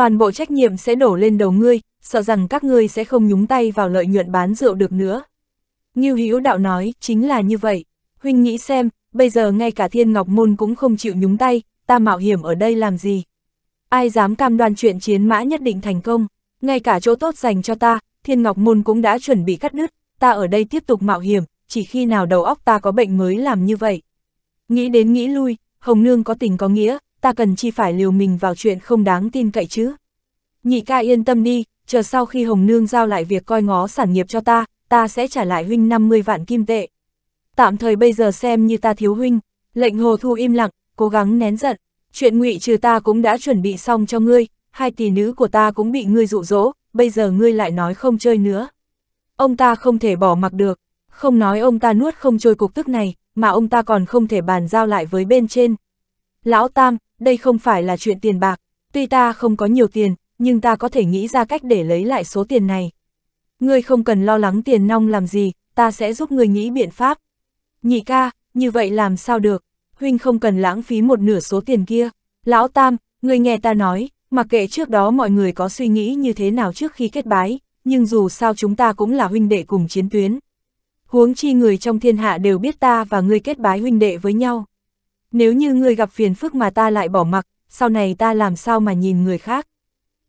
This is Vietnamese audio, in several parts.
toàn bộ trách nhiệm sẽ đổ lên đầu ngươi, sợ rằng các ngươi sẽ không nhúng tay vào lợi nhuận bán rượu được nữa. Ngưu Hữu Đạo nói, chính là như vậy. Huynh nghĩ xem, bây giờ ngay cả Thiên Ngọc Môn cũng không chịu nhúng tay, ta mạo hiểm ở đây làm gì? Ai dám cam đoan chuyện chiến mã nhất định thành công, ngay cả chỗ tốt dành cho ta, Thiên Ngọc Môn cũng đã chuẩn bị cắt đứt, ta ở đây tiếp tục mạo hiểm, chỉ khi nào đầu óc ta có bệnh mới làm như vậy. Nghĩ đến nghĩ lui, Hồng Nương có tình có nghĩa, ta cần chi phải liều mình vào chuyện không đáng tin cậy chứ. Nhị ca yên tâm đi, chờ sau khi Hồng Nương giao lại việc coi ngó sản nghiệp cho ta, ta sẽ trả lại huynh 50 vạn kim tệ. Tạm thời bây giờ xem như ta thiếu huynh, lệnh hồ thu im lặng, cố gắng nén giận. Chuyện ngụy trừ ta cũng đã chuẩn bị xong cho ngươi, hai tỷ nữ của ta cũng bị ngươi dụ dỗ, bây giờ ngươi lại nói không chơi nữa. Ông ta không thể bỏ mặc được, không nói ông ta nuốt không trôi cục tức này, mà ông ta còn không thể bàn giao lại với bên trên. Lão Tam, đây không phải là chuyện tiền bạc, tuy ta không có nhiều tiền, nhưng ta có thể nghĩ ra cách để lấy lại số tiền này. Ngươi không cần lo lắng tiền nong làm gì, ta sẽ giúp ngươi nghĩ biện pháp. Nhị ca, như vậy làm sao được, huynh không cần lãng phí một nửa số tiền kia. Lão Tam, ngươi nghe ta nói, mặc kệ trước đó mọi người có suy nghĩ như thế nào trước khi kết bái, nhưng dù sao chúng ta cũng là huynh đệ cùng chiến tuyến. Huống chi người trong thiên hạ đều biết ta và ngươi kết bái huynh đệ với nhau nếu như ngươi gặp phiền phức mà ta lại bỏ mặc, sau này ta làm sao mà nhìn người khác.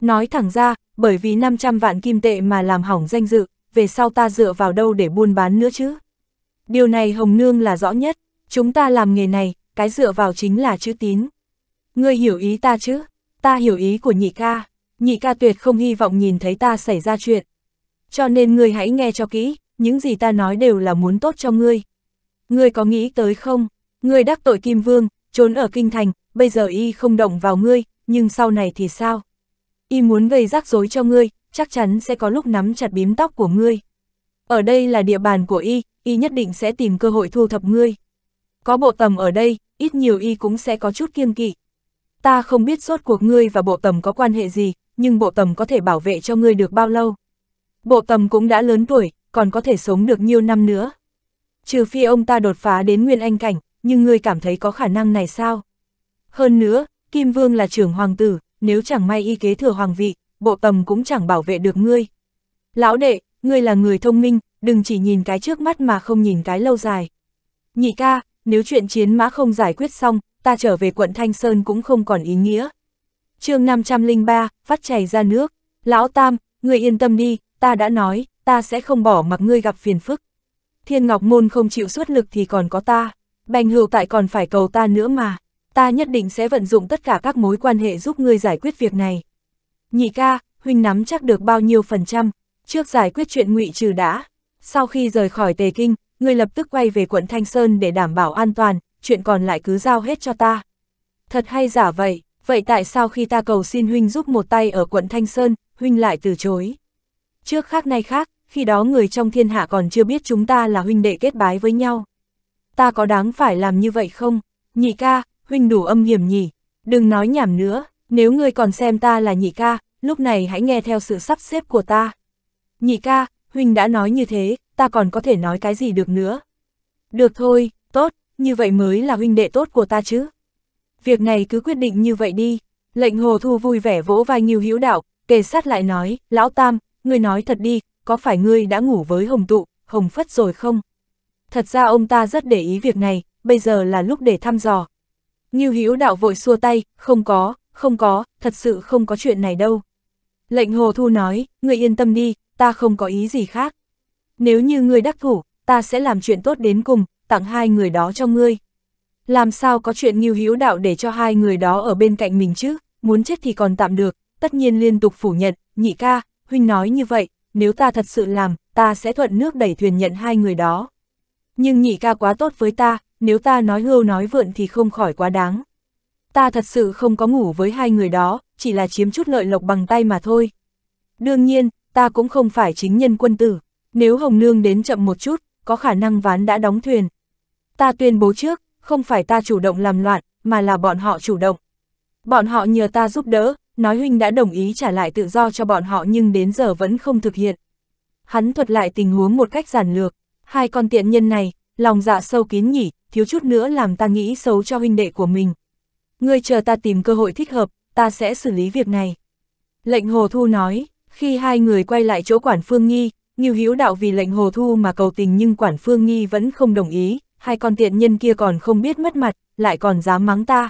Nói thẳng ra, bởi vì 500 vạn kim tệ mà làm hỏng danh dự, về sau ta dựa vào đâu để buôn bán nữa chứ. Điều này Hồng Nương là rõ nhất, chúng ta làm nghề này, cái dựa vào chính là chữ tín. Ngươi hiểu ý ta chứ, ta hiểu ý của nhị ca, nhị ca tuyệt không hy vọng nhìn thấy ta xảy ra chuyện. Cho nên ngươi hãy nghe cho kỹ, những gì ta nói đều là muốn tốt cho ngươi. Ngươi có nghĩ tới không, Ngươi đắc tội Kim Vương, trốn ở kinh thành, bây giờ y không động vào ngươi, nhưng sau này thì sao? Y muốn gây rắc rối cho ngươi, chắc chắn sẽ có lúc nắm chặt bím tóc của ngươi. Ở đây là địa bàn của y, y nhất định sẽ tìm cơ hội thu thập ngươi. Có bộ tầm ở đây, ít nhiều y cũng sẽ có chút kiêng kỵ. Ta không biết suốt cuộc ngươi và bộ tầm có quan hệ gì, nhưng bộ tầm có thể bảo vệ cho ngươi được bao lâu. Bộ tầm cũng đã lớn tuổi, còn có thể sống được nhiều năm nữa. Trừ phi ông ta đột phá đến nguyên anh cảnh, nhưng ngươi cảm thấy có khả năng này sao? Hơn nữa, Kim Vương là trưởng hoàng tử, nếu chẳng may y kế thừa hoàng vị, bộ tầm cũng chẳng bảo vệ được ngươi. Lão đệ, ngươi là người thông minh, đừng chỉ nhìn cái trước mắt mà không nhìn cái lâu dài. Nhị ca, nếu chuyện chiến mã không giải quyết xong, ta trở về quận Thanh Sơn cũng không còn ý nghĩa. chương 503, phát chảy ra nước. Lão Tam, ngươi yên tâm đi, ta đã nói, ta sẽ không bỏ mặc ngươi gặp phiền phức. Thiên Ngọc Môn không chịu xuất lực thì còn có ta. Bành hưu tại còn phải cầu ta nữa mà, ta nhất định sẽ vận dụng tất cả các mối quan hệ giúp ngươi giải quyết việc này. Nhị ca, huynh nắm chắc được bao nhiêu phần trăm, trước giải quyết chuyện ngụy trừ đã. Sau khi rời khỏi Tề Kinh, ngươi lập tức quay về quận Thanh Sơn để đảm bảo an toàn, chuyện còn lại cứ giao hết cho ta. Thật hay giả vậy, vậy tại sao khi ta cầu xin huynh giúp một tay ở quận Thanh Sơn, huynh lại từ chối? Trước khác nay khác, khi đó người trong thiên hạ còn chưa biết chúng ta là huynh đệ kết bái với nhau ta có đáng phải làm như vậy không? Nhị ca, huynh đủ âm hiểm nhỉ, đừng nói nhảm nữa, nếu ngươi còn xem ta là nhị ca, lúc này hãy nghe theo sự sắp xếp của ta. Nhị ca, huynh đã nói như thế, ta còn có thể nói cái gì được nữa. Được thôi, tốt, như vậy mới là huynh đệ tốt của ta chứ. Việc này cứ quyết định như vậy đi. Lệnh hồ thu vui vẻ vỗ vai nghiêu hữu đạo, kề sát lại nói, lão tam, ngươi nói thật đi, có phải ngươi đã ngủ với hồng tụ, hồng phất rồi không? thật ra ông ta rất để ý việc này, bây giờ là lúc để thăm dò. Ngưu Hữu đạo vội xua tay, không có, không có, thật sự không có chuyện này đâu. Lệnh Hồ Thu nói, ngươi yên tâm đi, ta không có ý gì khác. Nếu như ngươi đắc thủ, ta sẽ làm chuyện tốt đến cùng, tặng hai người đó cho ngươi. Làm sao có chuyện Ngưu Hữu đạo để cho hai người đó ở bên cạnh mình chứ, muốn chết thì còn tạm được, tất nhiên liên tục phủ nhận, nhị ca, huynh nói như vậy, nếu ta thật sự làm, ta sẽ thuận nước đẩy thuyền nhận hai người đó nhưng nhị ca quá tốt với ta, nếu ta nói hưu nói vượn thì không khỏi quá đáng. Ta thật sự không có ngủ với hai người đó, chỉ là chiếm chút lợi lộc bằng tay mà thôi. Đương nhiên, ta cũng không phải chính nhân quân tử, nếu Hồng Nương đến chậm một chút, có khả năng ván đã đóng thuyền. Ta tuyên bố trước, không phải ta chủ động làm loạn, mà là bọn họ chủ động. Bọn họ nhờ ta giúp đỡ, nói huynh đã đồng ý trả lại tự do cho bọn họ nhưng đến giờ vẫn không thực hiện. Hắn thuật lại tình huống một cách giản lược. Hai con tiện nhân này, lòng dạ sâu kín nhỉ, thiếu chút nữa làm ta nghĩ xấu cho huynh đệ của mình. Ngươi chờ ta tìm cơ hội thích hợp, ta sẽ xử lý việc này. Lệnh Hồ Thu nói, khi hai người quay lại chỗ Quản Phương Nghi, Nghiêu Hữu Đạo vì lệnh Hồ Thu mà cầu tình nhưng Quản Phương Nghi vẫn không đồng ý, hai con tiện nhân kia còn không biết mất mặt, lại còn dám mắng ta.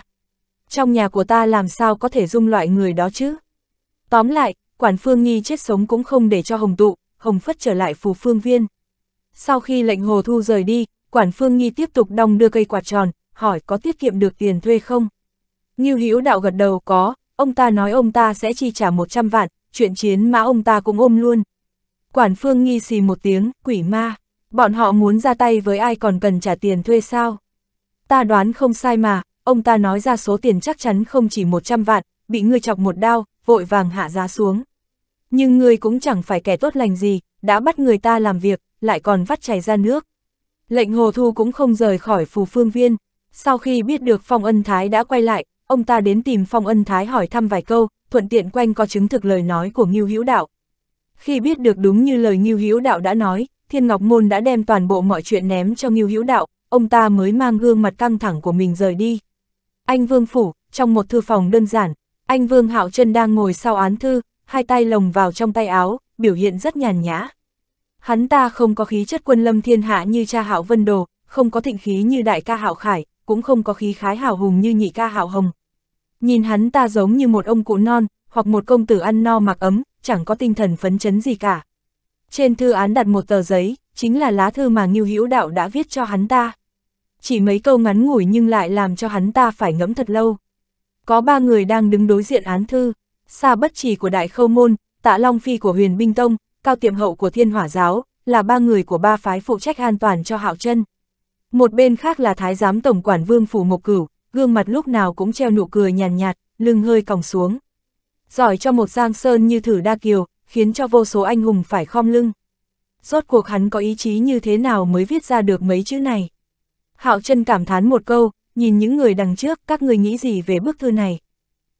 Trong nhà của ta làm sao có thể dung loại người đó chứ? Tóm lại, Quản Phương Nghi chết sống cũng không để cho Hồng tụ, Hồng phất trở lại phù phương viên. Sau khi lệnh Hồ Thu rời đi, quản phương nghi tiếp tục đong đưa cây quạt tròn, hỏi có tiết kiệm được tiền thuê không? Ngưu Hữu đạo gật đầu có, ông ta nói ông ta sẽ chi trả 100 vạn, chuyện chiến mã ông ta cũng ôm luôn. Quản phương nghi xì một tiếng, quỷ ma, bọn họ muốn ra tay với ai còn cần trả tiền thuê sao? Ta đoán không sai mà, ông ta nói ra số tiền chắc chắn không chỉ 100 vạn, bị ngươi chọc một đao, vội vàng hạ giá xuống. Nhưng ngươi cũng chẳng phải kẻ tốt lành gì, đã bắt người ta làm việc, lại còn vắt chảy ra nước. Lệnh Hồ Thu cũng không rời khỏi phù phương viên. Sau khi biết được Phong Ân Thái đã quay lại, ông ta đến tìm Phong Ân Thái hỏi thăm vài câu, thuận tiện quanh có chứng thực lời nói của Ngưu Hữu Đạo. Khi biết được đúng như lời Ngưu Hữu Đạo đã nói, Thiên Ngọc Môn đã đem toàn bộ mọi chuyện ném cho Ngưu Hữu Đạo, ông ta mới mang gương mặt căng thẳng của mình rời đi. Anh Vương Phủ, trong một thư phòng đơn giản, anh Vương Hạo Trân đang ngồi sau án thư, hai tay lồng vào trong tay áo, biểu hiện rất nhàn nhã. Hắn ta không có khí chất quân lâm thiên hạ như cha hạo vân đồ, không có thịnh khí như đại ca hạo khải, cũng không có khí khái hào hùng như nhị ca hạo hồng. Nhìn hắn ta giống như một ông cụ non, hoặc một công tử ăn no mặc ấm, chẳng có tinh thần phấn chấn gì cả. Trên thư án đặt một tờ giấy, chính là lá thư mà Ngưu Hữu Đạo đã viết cho hắn ta. Chỉ mấy câu ngắn ngủi nhưng lại làm cho hắn ta phải ngẫm thật lâu. Có ba người đang đứng đối diện án thư, xa bất chỉ của Đại Khâu Môn, Tạ Long Phi của Huyền Binh Tông, cao tiệm hậu của thiên hỏa giáo, là ba người của ba phái phụ trách an toàn cho hạo chân. Một bên khác là thái giám tổng quản vương phủ mộc cửu, gương mặt lúc nào cũng treo nụ cười nhàn nhạt, lưng hơi còng xuống. Giỏi cho một giang sơn như thử đa kiều, khiến cho vô số anh hùng phải khom lưng. Rốt cuộc hắn có ý chí như thế nào mới viết ra được mấy chữ này? Hạo chân cảm thán một câu, nhìn những người đằng trước, các người nghĩ gì về bức thư này?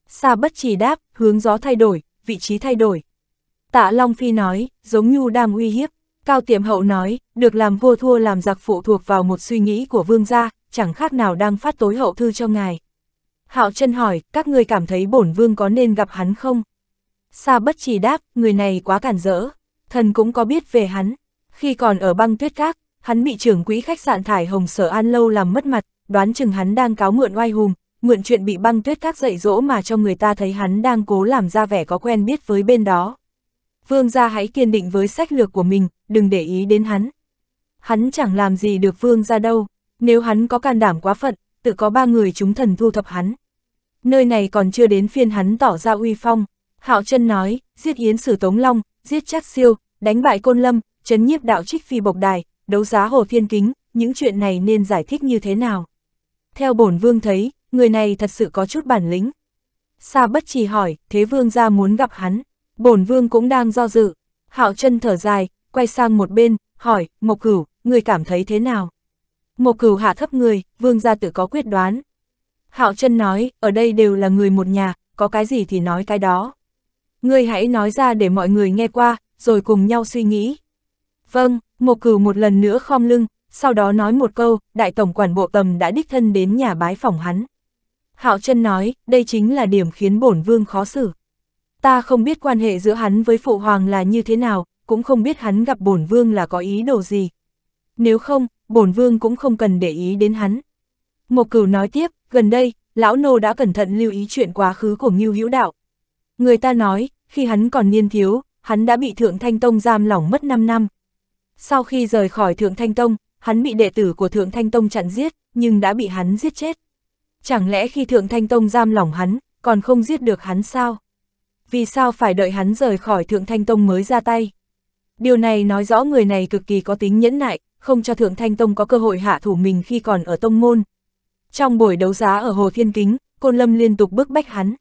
Sa bất chỉ đáp, hướng gió thay đổi, vị trí thay đổi, Tạ Long Phi nói, giống như đang uy hiếp. Cao Tiệm Hậu nói, được làm vua thua làm giặc phụ thuộc vào một suy nghĩ của vương gia, chẳng khác nào đang phát tối hậu thư cho ngài. Hạo chân hỏi, các người cảm thấy bổn vương có nên gặp hắn không? Sa bất chỉ đáp, người này quá cản rỡ, thần cũng có biết về hắn. Khi còn ở băng tuyết các, hắn bị trưởng quỹ khách sạn thải hồng sở an lâu làm mất mặt, đoán chừng hắn đang cáo mượn oai hùng, mượn chuyện bị băng tuyết các dạy dỗ mà cho người ta thấy hắn đang cố làm ra vẻ có quen biết với bên đó vương gia hãy kiên định với sách lược của mình, đừng để ý đến hắn. Hắn chẳng làm gì được vương gia đâu, nếu hắn có can đảm quá phận, tự có ba người chúng thần thu thập hắn. Nơi này còn chưa đến phiên hắn tỏ ra uy phong, Hạo chân nói, giết Yến Sử Tống Long, giết Trác Siêu, đánh bại Côn Lâm, chấn nhiếp đạo trích phi bộc đài, đấu giá Hồ Thiên Kính, những chuyện này nên giải thích như thế nào? Theo bổn vương thấy, người này thật sự có chút bản lĩnh. Sa bất trì hỏi, thế vương gia muốn gặp hắn. Bổn vương cũng đang do dự. Hạo chân thở dài, quay sang một bên, hỏi, Mộc Cửu, người cảm thấy thế nào? Mộc Cửu hạ thấp người, vương gia tự có quyết đoán. Hạo chân nói, ở đây đều là người một nhà, có cái gì thì nói cái đó. Ngươi hãy nói ra để mọi người nghe qua, rồi cùng nhau suy nghĩ. Vâng, Mộc Cửu một lần nữa khom lưng, sau đó nói một câu, đại tổng quản bộ tầm đã đích thân đến nhà bái phòng hắn. Hạo chân nói, đây chính là điểm khiến bổn vương khó xử ta không biết quan hệ giữa hắn với phụ hoàng là như thế nào, cũng không biết hắn gặp bổn vương là có ý đồ gì. Nếu không, bổn vương cũng không cần để ý đến hắn. Một cửu nói tiếp, gần đây, lão nô đã cẩn thận lưu ý chuyện quá khứ của Ngưu Hữu Đạo. Người ta nói, khi hắn còn niên thiếu, hắn đã bị Thượng Thanh Tông giam lỏng mất 5 năm. Sau khi rời khỏi Thượng Thanh Tông, hắn bị đệ tử của Thượng Thanh Tông chặn giết, nhưng đã bị hắn giết chết. Chẳng lẽ khi Thượng Thanh Tông giam lỏng hắn, còn không giết được hắn sao? vì sao phải đợi hắn rời khỏi Thượng Thanh Tông mới ra tay. Điều này nói rõ người này cực kỳ có tính nhẫn nại, không cho Thượng Thanh Tông có cơ hội hạ thủ mình khi còn ở Tông Môn. Trong buổi đấu giá ở Hồ Thiên Kính, Côn Lâm liên tục bức bách hắn.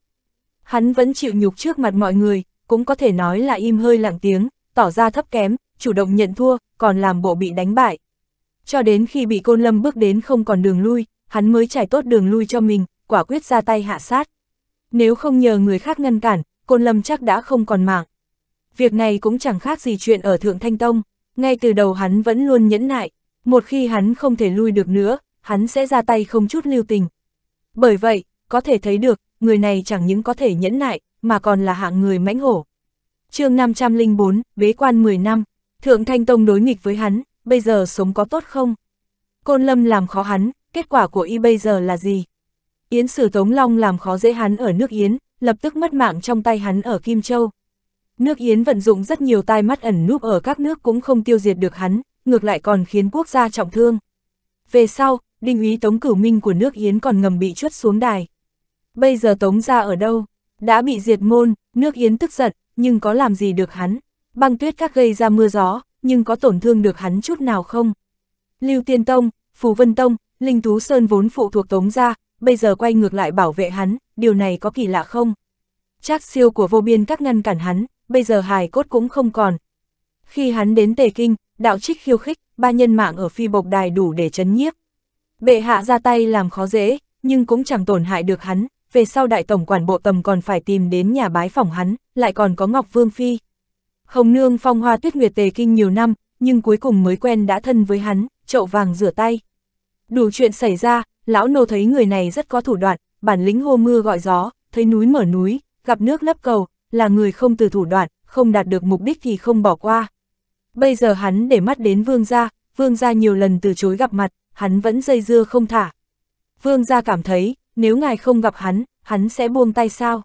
Hắn vẫn chịu nhục trước mặt mọi người, cũng có thể nói là im hơi lặng tiếng, tỏ ra thấp kém, chủ động nhận thua, còn làm bộ bị đánh bại. Cho đến khi bị Côn Lâm bước đến không còn đường lui, hắn mới trải tốt đường lui cho mình, quả quyết ra tay hạ sát. Nếu không nhờ người khác ngăn cản, Côn Lâm chắc đã không còn mạng. Việc này cũng chẳng khác gì chuyện ở Thượng Thanh Tông, ngay từ đầu hắn vẫn luôn nhẫn nại, một khi hắn không thể lui được nữa, hắn sẽ ra tay không chút lưu tình. Bởi vậy, có thể thấy được, người này chẳng những có thể nhẫn nại, mà còn là hạng người mãnh hổ. chương 504, bế quan 10 năm, Thượng Thanh Tông đối nghịch với hắn, bây giờ sống có tốt không? Côn Lâm làm khó hắn, kết quả của y bây giờ là gì? Yến Sử Tống Long làm khó dễ hắn ở nước Yến, lập tức mất mạng trong tay hắn ở Kim Châu. Nước Yến vận dụng rất nhiều tai mắt ẩn núp ở các nước cũng không tiêu diệt được hắn, ngược lại còn khiến quốc gia trọng thương. Về sau, đinh úy Tống Cửu Minh của nước Yến còn ngầm bị chuất xuống đài. Bây giờ Tống ra ở đâu? Đã bị diệt môn, nước Yến tức giận, nhưng có làm gì được hắn? Băng tuyết các gây ra mưa gió, nhưng có tổn thương được hắn chút nào không? Lưu Tiên Tông, Phù Vân Tông, Linh Tú Sơn vốn phụ thuộc Tống ra, bây giờ quay ngược lại bảo vệ hắn, điều này có kỳ lạ không? chắc siêu của vô biên các ngăn cản hắn, bây giờ hài cốt cũng không còn. Khi hắn đến Tề Kinh, đạo trích khiêu khích, ba nhân mạng ở phi bộc đài đủ để chấn nhiếp. Bệ hạ ra tay làm khó dễ, nhưng cũng chẳng tổn hại được hắn, về sau đại tổng quản bộ tầm còn phải tìm đến nhà bái phòng hắn, lại còn có Ngọc Vương Phi. Hồng Nương phong hoa tuyết nguyệt Tề Kinh nhiều năm, nhưng cuối cùng mới quen đã thân với hắn, chậu vàng rửa tay. Đủ chuyện xảy ra, lão nô thấy người này rất có thủ đoạn, bản lĩnh hô mưa gọi gió, thấy núi mở núi, gặp nước lấp cầu, là người không từ thủ đoạn, không đạt được mục đích thì không bỏ qua. Bây giờ hắn để mắt đến vương gia, vương gia nhiều lần từ chối gặp mặt, hắn vẫn dây dưa không thả. Vương gia cảm thấy, nếu ngài không gặp hắn, hắn sẽ buông tay sao?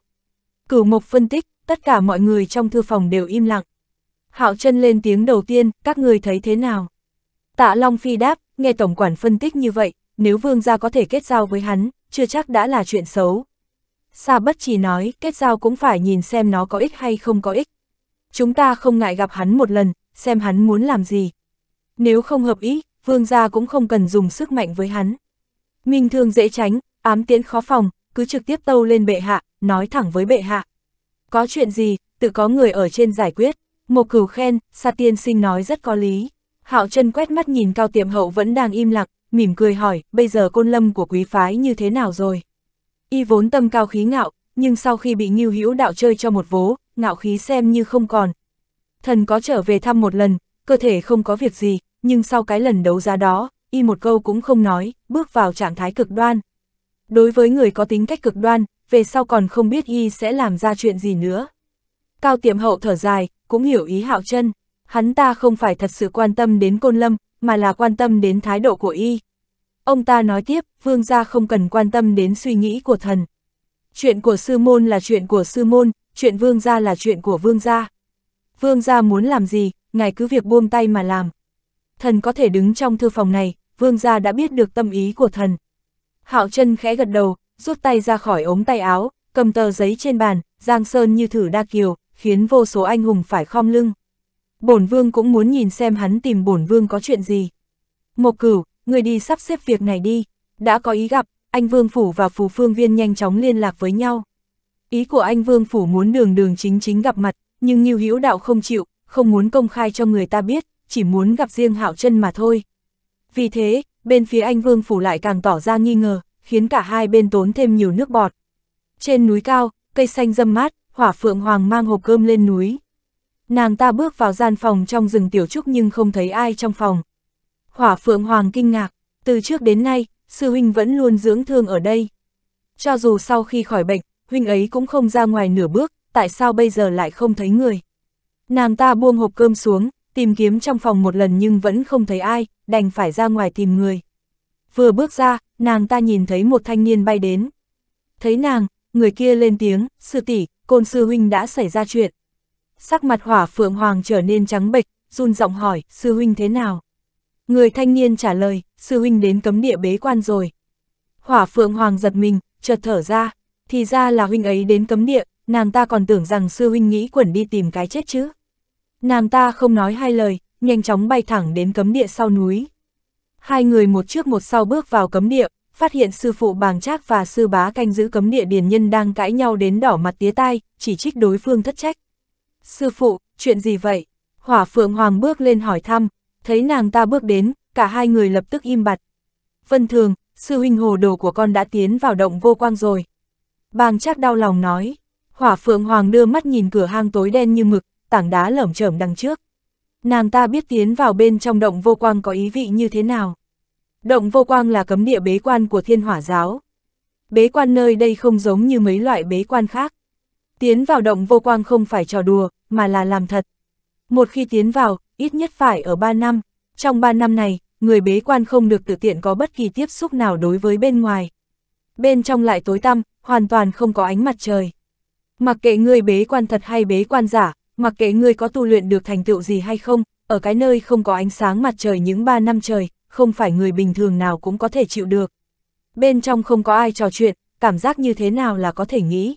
Cửu mục phân tích, tất cả mọi người trong thư phòng đều im lặng. Hạo chân lên tiếng đầu tiên, các người thấy thế nào? Tạ Long Phi đáp, nghe Tổng quản phân tích như vậy, nếu vương gia có thể kết giao với hắn, chưa chắc đã là chuyện xấu. Sa bất chỉ nói, kết giao cũng phải nhìn xem nó có ích hay không có ích. Chúng ta không ngại gặp hắn một lần, xem hắn muốn làm gì. Nếu không hợp ý, vương gia cũng không cần dùng sức mạnh với hắn. Minh thương dễ tránh, ám tiễn khó phòng, cứ trực tiếp tâu lên bệ hạ, nói thẳng với bệ hạ. Có chuyện gì, tự có người ở trên giải quyết. Một cửu khen, sa tiên sinh nói rất có lý. Hạo chân quét mắt nhìn cao tiệm hậu vẫn đang im lặng, mỉm cười hỏi, bây giờ côn lâm của quý phái như thế nào rồi? Y vốn tâm cao khí ngạo, nhưng sau khi bị nghiêu hữu đạo chơi cho một vố, ngạo khí xem như không còn. Thần có trở về thăm một lần, cơ thể không có việc gì, nhưng sau cái lần đấu giá đó, y một câu cũng không nói, bước vào trạng thái cực đoan. Đối với người có tính cách cực đoan, về sau còn không biết y sẽ làm ra chuyện gì nữa. Cao tiệm hậu thở dài, cũng hiểu ý hạo chân. Hắn ta không phải thật sự quan tâm đến côn lâm, mà là quan tâm đến thái độ của y. Ông ta nói tiếp, vương gia không cần quan tâm đến suy nghĩ của thần. Chuyện của sư môn là chuyện của sư môn, chuyện vương gia là chuyện của vương gia. Vương gia muốn làm gì, ngài cứ việc buông tay mà làm. Thần có thể đứng trong thư phòng này, vương gia đã biết được tâm ý của thần. Hạo chân khẽ gật đầu, rút tay ra khỏi ống tay áo, cầm tờ giấy trên bàn, giang sơn như thử đa kiều, khiến vô số anh hùng phải khom lưng. Bổn vương cũng muốn nhìn xem hắn tìm bổn vương có chuyện gì. một cửu, người đi sắp xếp việc này đi. Đã có ý gặp, anh Vương Phủ và Phù Phương Viên nhanh chóng liên lạc với nhau. Ý của anh Vương Phủ muốn đường đường chính chính gặp mặt, nhưng Nhiêu Hữu Đạo không chịu, không muốn công khai cho người ta biết, chỉ muốn gặp riêng Hạo chân mà thôi. Vì thế, bên phía anh Vương Phủ lại càng tỏ ra nghi ngờ, khiến cả hai bên tốn thêm nhiều nước bọt. Trên núi cao, cây xanh râm mát, hỏa phượng hoàng mang hộp cơm lên núi. Nàng ta bước vào gian phòng trong rừng tiểu trúc nhưng không thấy ai trong phòng, Hỏa Phượng Hoàng kinh ngạc, từ trước đến nay, sư huynh vẫn luôn dưỡng thương ở đây. Cho dù sau khi khỏi bệnh, huynh ấy cũng không ra ngoài nửa bước, tại sao bây giờ lại không thấy người. Nàng ta buông hộp cơm xuống, tìm kiếm trong phòng một lần nhưng vẫn không thấy ai, đành phải ra ngoài tìm người. Vừa bước ra, nàng ta nhìn thấy một thanh niên bay đến. Thấy nàng, người kia lên tiếng, sư tỷ, côn sư huynh đã xảy ra chuyện. Sắc mặt hỏa phượng hoàng trở nên trắng bệch, run giọng hỏi, sư huynh thế nào? Người thanh niên trả lời, sư huynh đến cấm địa bế quan rồi. Hỏa phượng hoàng giật mình, chợt thở ra, thì ra là huynh ấy đến cấm địa, nàng ta còn tưởng rằng sư huynh nghĩ quẩn đi tìm cái chết chứ. Nàng ta không nói hai lời, nhanh chóng bay thẳng đến cấm địa sau núi. Hai người một trước một sau bước vào cấm địa, phát hiện sư phụ bàng trác và sư bá canh giữ cấm địa điền nhân đang cãi nhau đến đỏ mặt tía tai, chỉ trích đối phương thất trách. Sư phụ, chuyện gì vậy? Hỏa phượng hoàng bước lên hỏi thăm, thấy nàng ta bước đến, cả hai người lập tức im bặt. Vân Thường, sư huynh hồ đồ của con đã tiến vào động vô quang rồi. Bàng chắc đau lòng nói, hỏa phượng hoàng đưa mắt nhìn cửa hang tối đen như mực, tảng đá lởm chởm đằng trước. Nàng ta biết tiến vào bên trong động vô quang có ý vị như thế nào. Động vô quang là cấm địa bế quan của thiên hỏa giáo. Bế quan nơi đây không giống như mấy loại bế quan khác. Tiến vào động vô quang không phải trò đùa, mà là làm thật. Một khi tiến vào, ít nhất phải ở 3 năm. Trong 3 năm này, người bế quan không được tự tiện có bất kỳ tiếp xúc nào đối với bên ngoài. Bên trong lại tối tăm, hoàn toàn không có ánh mặt trời. Mặc kệ người bế quan thật hay bế quan giả, mặc kệ người có tu luyện được thành tựu gì hay không, ở cái nơi không có ánh sáng mặt trời những 3 năm trời, không phải người bình thường nào cũng có thể chịu được. Bên trong không có ai trò chuyện, cảm giác như thế nào là có thể nghĩ.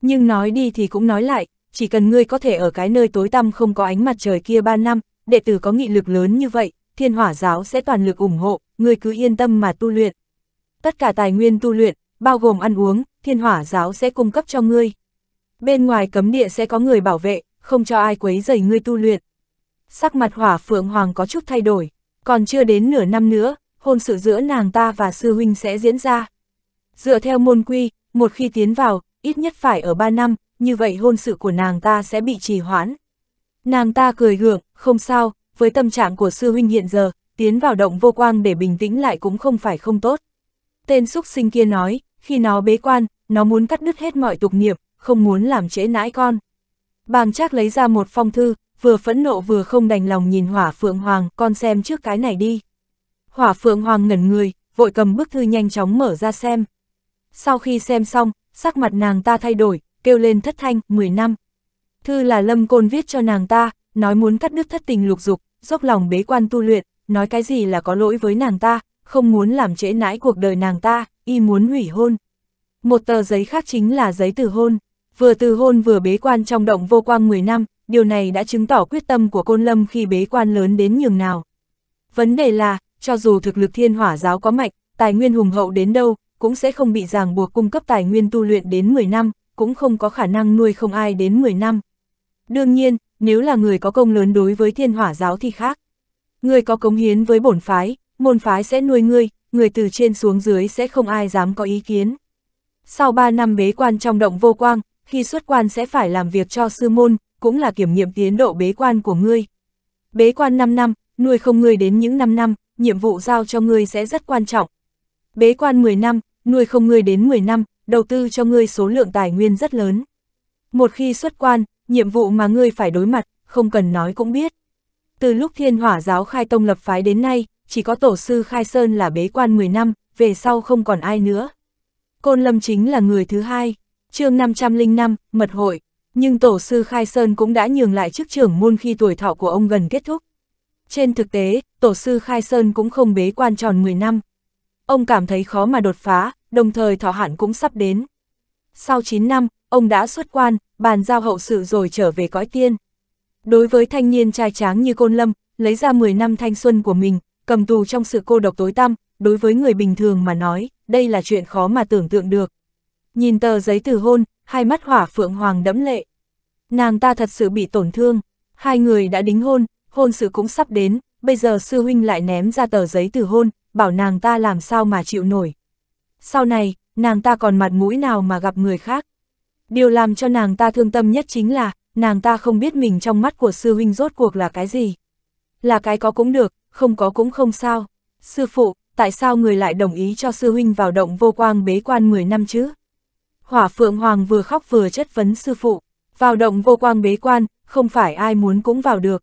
Nhưng nói đi thì cũng nói lại, chỉ cần ngươi có thể ở cái nơi tối tăm không có ánh mặt trời kia ba năm, đệ tử có nghị lực lớn như vậy, thiên hỏa giáo sẽ toàn lực ủng hộ, ngươi cứ yên tâm mà tu luyện. Tất cả tài nguyên tu luyện, bao gồm ăn uống, thiên hỏa giáo sẽ cung cấp cho ngươi. Bên ngoài cấm địa sẽ có người bảo vệ, không cho ai quấy rầy ngươi tu luyện. Sắc mặt hỏa phượng hoàng có chút thay đổi, còn chưa đến nửa năm nữa, hôn sự giữa nàng ta và sư huynh sẽ diễn ra. Dựa theo môn quy, một khi tiến vào, ít nhất phải ở ba năm, như vậy hôn sự của nàng ta sẽ bị trì hoãn. Nàng ta cười gượng, không sao, với tâm trạng của sư huynh hiện giờ, tiến vào động vô quang để bình tĩnh lại cũng không phải không tốt. Tên xúc sinh kia nói, khi nó bế quan, nó muốn cắt đứt hết mọi tục niệm, không muốn làm trễ nãi con. Bàng Trác lấy ra một phong thư, vừa phẫn nộ vừa không đành lòng nhìn Hỏa Phượng Hoàng, con xem trước cái này đi. Hỏa Phượng Hoàng ngẩn người, vội cầm bức thư nhanh chóng mở ra xem. Sau khi xem xong, sắc mặt nàng ta thay đổi, kêu lên thất thanh, 10 năm. Thư là Lâm Côn viết cho nàng ta, nói muốn cắt đứt thất tình lục dục, dốc lòng bế quan tu luyện, nói cái gì là có lỗi với nàng ta, không muốn làm trễ nãi cuộc đời nàng ta, y muốn hủy hôn. Một tờ giấy khác chính là giấy từ hôn, vừa từ hôn vừa bế quan trong động vô quang 10 năm, điều này đã chứng tỏ quyết tâm của Côn Lâm khi bế quan lớn đến nhường nào. Vấn đề là, cho dù thực lực thiên hỏa giáo có mạnh, tài nguyên hùng hậu đến đâu, cũng sẽ không bị ràng buộc cung cấp tài nguyên tu luyện đến 10 năm, cũng không có khả năng nuôi không ai đến 10 năm. Đương nhiên, nếu là người có công lớn đối với thiên hỏa giáo thì khác. Người có cống hiến với bổn phái, môn phái sẽ nuôi ngươi, người từ trên xuống dưới sẽ không ai dám có ý kiến. Sau 3 năm bế quan trong động vô quang, khi xuất quan sẽ phải làm việc cho sư môn, cũng là kiểm nghiệm tiến độ bế quan của ngươi. Bế quan 5 năm, nuôi không ngươi đến những 5 năm, nhiệm vụ giao cho ngươi sẽ rất quan trọng. Bế quan 10 năm, nuôi không ngươi đến 10 năm, đầu tư cho ngươi số lượng tài nguyên rất lớn. Một khi xuất quan, nhiệm vụ mà ngươi phải đối mặt, không cần nói cũng biết. Từ lúc thiên hỏa giáo khai tông lập phái đến nay, chỉ có tổ sư khai sơn là bế quan 10 năm, về sau không còn ai nữa. Côn Lâm chính là người thứ hai, chương 505, mật hội, nhưng tổ sư khai sơn cũng đã nhường lại chức trưởng môn khi tuổi thọ của ông gần kết thúc. Trên thực tế, tổ sư khai sơn cũng không bế quan tròn 10 năm. Ông cảm thấy khó mà đột phá, đồng thời thọ hạn cũng sắp đến. Sau 9 năm, ông đã xuất quan, bàn giao hậu sự rồi trở về cõi tiên. Đối với thanh niên trai tráng như Côn Lâm, lấy ra 10 năm thanh xuân của mình, cầm tù trong sự cô độc tối tăm, đối với người bình thường mà nói, đây là chuyện khó mà tưởng tượng được. Nhìn tờ giấy từ hôn, hai mắt hỏa phượng hoàng đẫm lệ. Nàng ta thật sự bị tổn thương, hai người đã đính hôn, hôn sự cũng sắp đến, bây giờ sư huynh lại ném ra tờ giấy từ hôn, bảo nàng ta làm sao mà chịu nổi. Sau này, nàng ta còn mặt mũi nào mà gặp người khác. Điều làm cho nàng ta thương tâm nhất chính là, nàng ta không biết mình trong mắt của sư huynh rốt cuộc là cái gì. Là cái có cũng được, không có cũng không sao. Sư phụ, tại sao người lại đồng ý cho sư huynh vào động vô quang bế quan 10 năm chứ? Hỏa Phượng Hoàng vừa khóc vừa chất vấn sư phụ. Vào động vô quang bế quan, không phải ai muốn cũng vào được.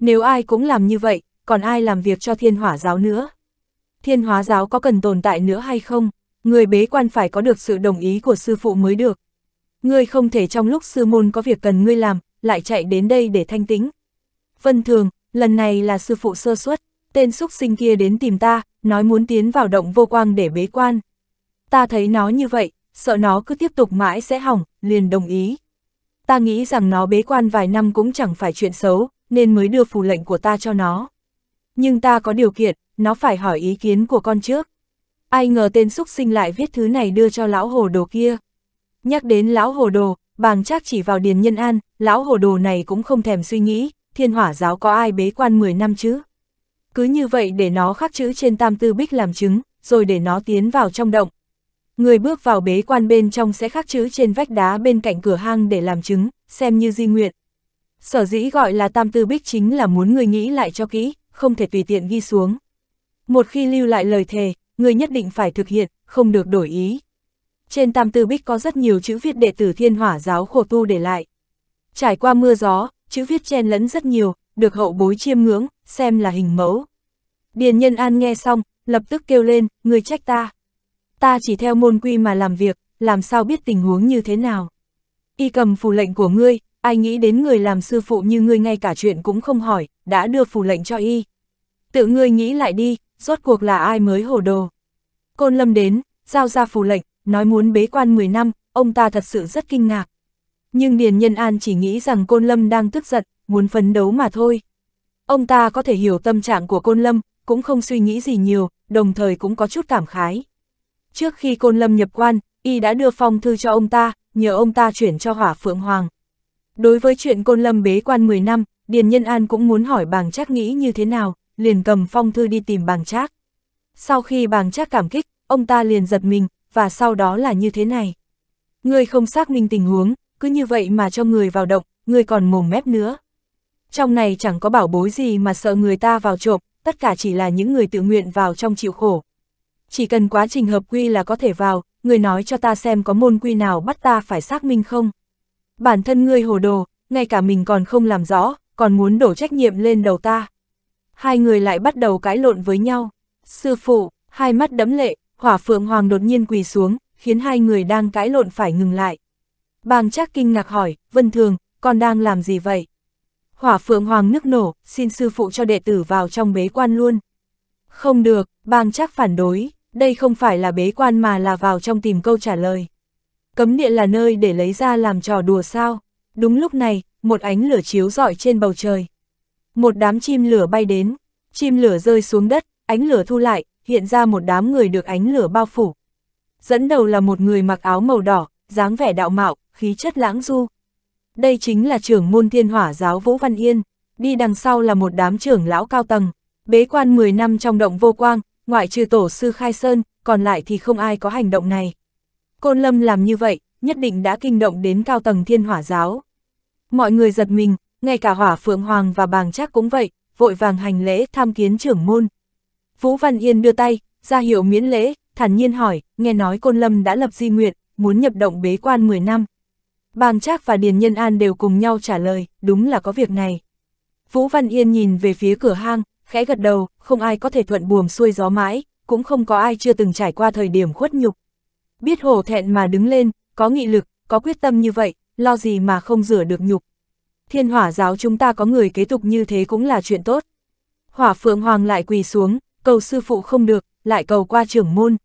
Nếu ai cũng làm như vậy, còn ai làm việc cho thiên hỏa giáo nữa? Thiên hóa giáo có cần tồn tại nữa hay không? người bế quan phải có được sự đồng ý của sư phụ mới được. Ngươi không thể trong lúc sư môn có việc cần ngươi làm, lại chạy đến đây để thanh tĩnh. Vân Thường, lần này là sư phụ sơ suất, tên xúc sinh kia đến tìm ta, nói muốn tiến vào động vô quang để bế quan. Ta thấy nó như vậy, sợ nó cứ tiếp tục mãi sẽ hỏng, liền đồng ý. Ta nghĩ rằng nó bế quan vài năm cũng chẳng phải chuyện xấu, nên mới đưa phù lệnh của ta cho nó. Nhưng ta có điều kiện, nó phải hỏi ý kiến của con trước. Ai ngờ tên xúc sinh lại viết thứ này đưa cho lão hồ đồ kia. Nhắc đến lão hồ đồ, bàng trác chỉ vào Điền Nhân An, lão hồ đồ này cũng không thèm suy nghĩ, thiên hỏa giáo có ai bế quan 10 năm chứ? Cứ như vậy để nó khắc chữ trên tam tư bích làm chứng, rồi để nó tiến vào trong động. Người bước vào bế quan bên trong sẽ khắc chữ trên vách đá bên cạnh cửa hang để làm chứng, xem như di nguyện. Sở dĩ gọi là tam tư bích chính là muốn người nghĩ lại cho kỹ, không thể tùy tiện ghi xuống. Một khi lưu lại lời thề, ngươi nhất định phải thực hiện, không được đổi ý. Trên tam tư bích có rất nhiều chữ viết đệ tử thiên hỏa giáo khổ tu để lại. Trải qua mưa gió, chữ viết chen lẫn rất nhiều, được hậu bối chiêm ngưỡng, xem là hình mẫu. Điền Nhân An nghe xong, lập tức kêu lên, người trách ta. Ta chỉ theo môn quy mà làm việc, làm sao biết tình huống như thế nào. Y cầm phù lệnh của ngươi, ai nghĩ đến người làm sư phụ như ngươi ngay cả chuyện cũng không hỏi, đã đưa phù lệnh cho y. Tự ngươi nghĩ lại đi, rốt cuộc là ai mới hồ đồ. Côn Lâm đến, giao ra phù lệnh, nói muốn bế quan 10 năm, ông ta thật sự rất kinh ngạc. Nhưng Điền Nhân An chỉ nghĩ rằng Côn Lâm đang tức giận, muốn phấn đấu mà thôi. Ông ta có thể hiểu tâm trạng của Côn Lâm, cũng không suy nghĩ gì nhiều, đồng thời cũng có chút cảm khái. Trước khi Côn Lâm nhập quan, y đã đưa phong thư cho ông ta, nhờ ông ta chuyển cho Hỏa Phượng Hoàng. Đối với chuyện Côn Lâm bế quan 10 năm, Điền Nhân An cũng muốn hỏi bàng chắc nghĩ như thế nào, liền cầm phong thư đi tìm bàng trác. Sau khi bàng trác cảm kích, ông ta liền giật mình, và sau đó là như thế này. Người không xác minh tình huống, cứ như vậy mà cho người vào động, người còn mồm mép nữa. Trong này chẳng có bảo bối gì mà sợ người ta vào trộm, tất cả chỉ là những người tự nguyện vào trong chịu khổ. Chỉ cần quá trình hợp quy là có thể vào, người nói cho ta xem có môn quy nào bắt ta phải xác minh không. Bản thân ngươi hồ đồ, ngay cả mình còn không làm rõ, còn muốn đổ trách nhiệm lên đầu ta hai người lại bắt đầu cãi lộn với nhau. Sư phụ, hai mắt đấm lệ, hỏa phượng hoàng đột nhiên quỳ xuống, khiến hai người đang cãi lộn phải ngừng lại. Bàng Trác kinh ngạc hỏi, Vân Thường, con đang làm gì vậy? Hỏa phượng hoàng nức nổ, xin sư phụ cho đệ tử vào trong bế quan luôn. Không được, bàng Trác phản đối, đây không phải là bế quan mà là vào trong tìm câu trả lời. Cấm địa là nơi để lấy ra làm trò đùa sao? Đúng lúc này, một ánh lửa chiếu rọi trên bầu trời. Một đám chim lửa bay đến, chim lửa rơi xuống đất, ánh lửa thu lại, hiện ra một đám người được ánh lửa bao phủ. Dẫn đầu là một người mặc áo màu đỏ, dáng vẻ đạo mạo, khí chất lãng du. Đây chính là trưởng môn thiên hỏa giáo Vũ Văn Yên, đi đằng sau là một đám trưởng lão cao tầng, bế quan 10 năm trong động vô quang, ngoại trừ tổ sư Khai Sơn, còn lại thì không ai có hành động này. Côn Lâm làm như vậy, nhất định đã kinh động đến cao tầng thiên hỏa giáo. Mọi người giật mình, ngay cả hỏa phượng hoàng và bàng trác cũng vậy, vội vàng hành lễ tham kiến trưởng môn. Vũ Văn Yên đưa tay, ra hiệu miễn lễ, thản nhiên hỏi, nghe nói Côn Lâm đã lập di nguyện, muốn nhập động bế quan 10 năm. Bàng Trác và Điền Nhân An đều cùng nhau trả lời, đúng là có việc này. Vũ Văn Yên nhìn về phía cửa hang, khẽ gật đầu, không ai có thể thuận buồm xuôi gió mãi, cũng không có ai chưa từng trải qua thời điểm khuất nhục. Biết hổ thẹn mà đứng lên, có nghị lực, có quyết tâm như vậy, lo gì mà không rửa được nhục thiên hỏa giáo chúng ta có người kế tục như thế cũng là chuyện tốt. Hỏa Phượng Hoàng lại quỳ xuống, cầu sư phụ không được, lại cầu qua trưởng môn.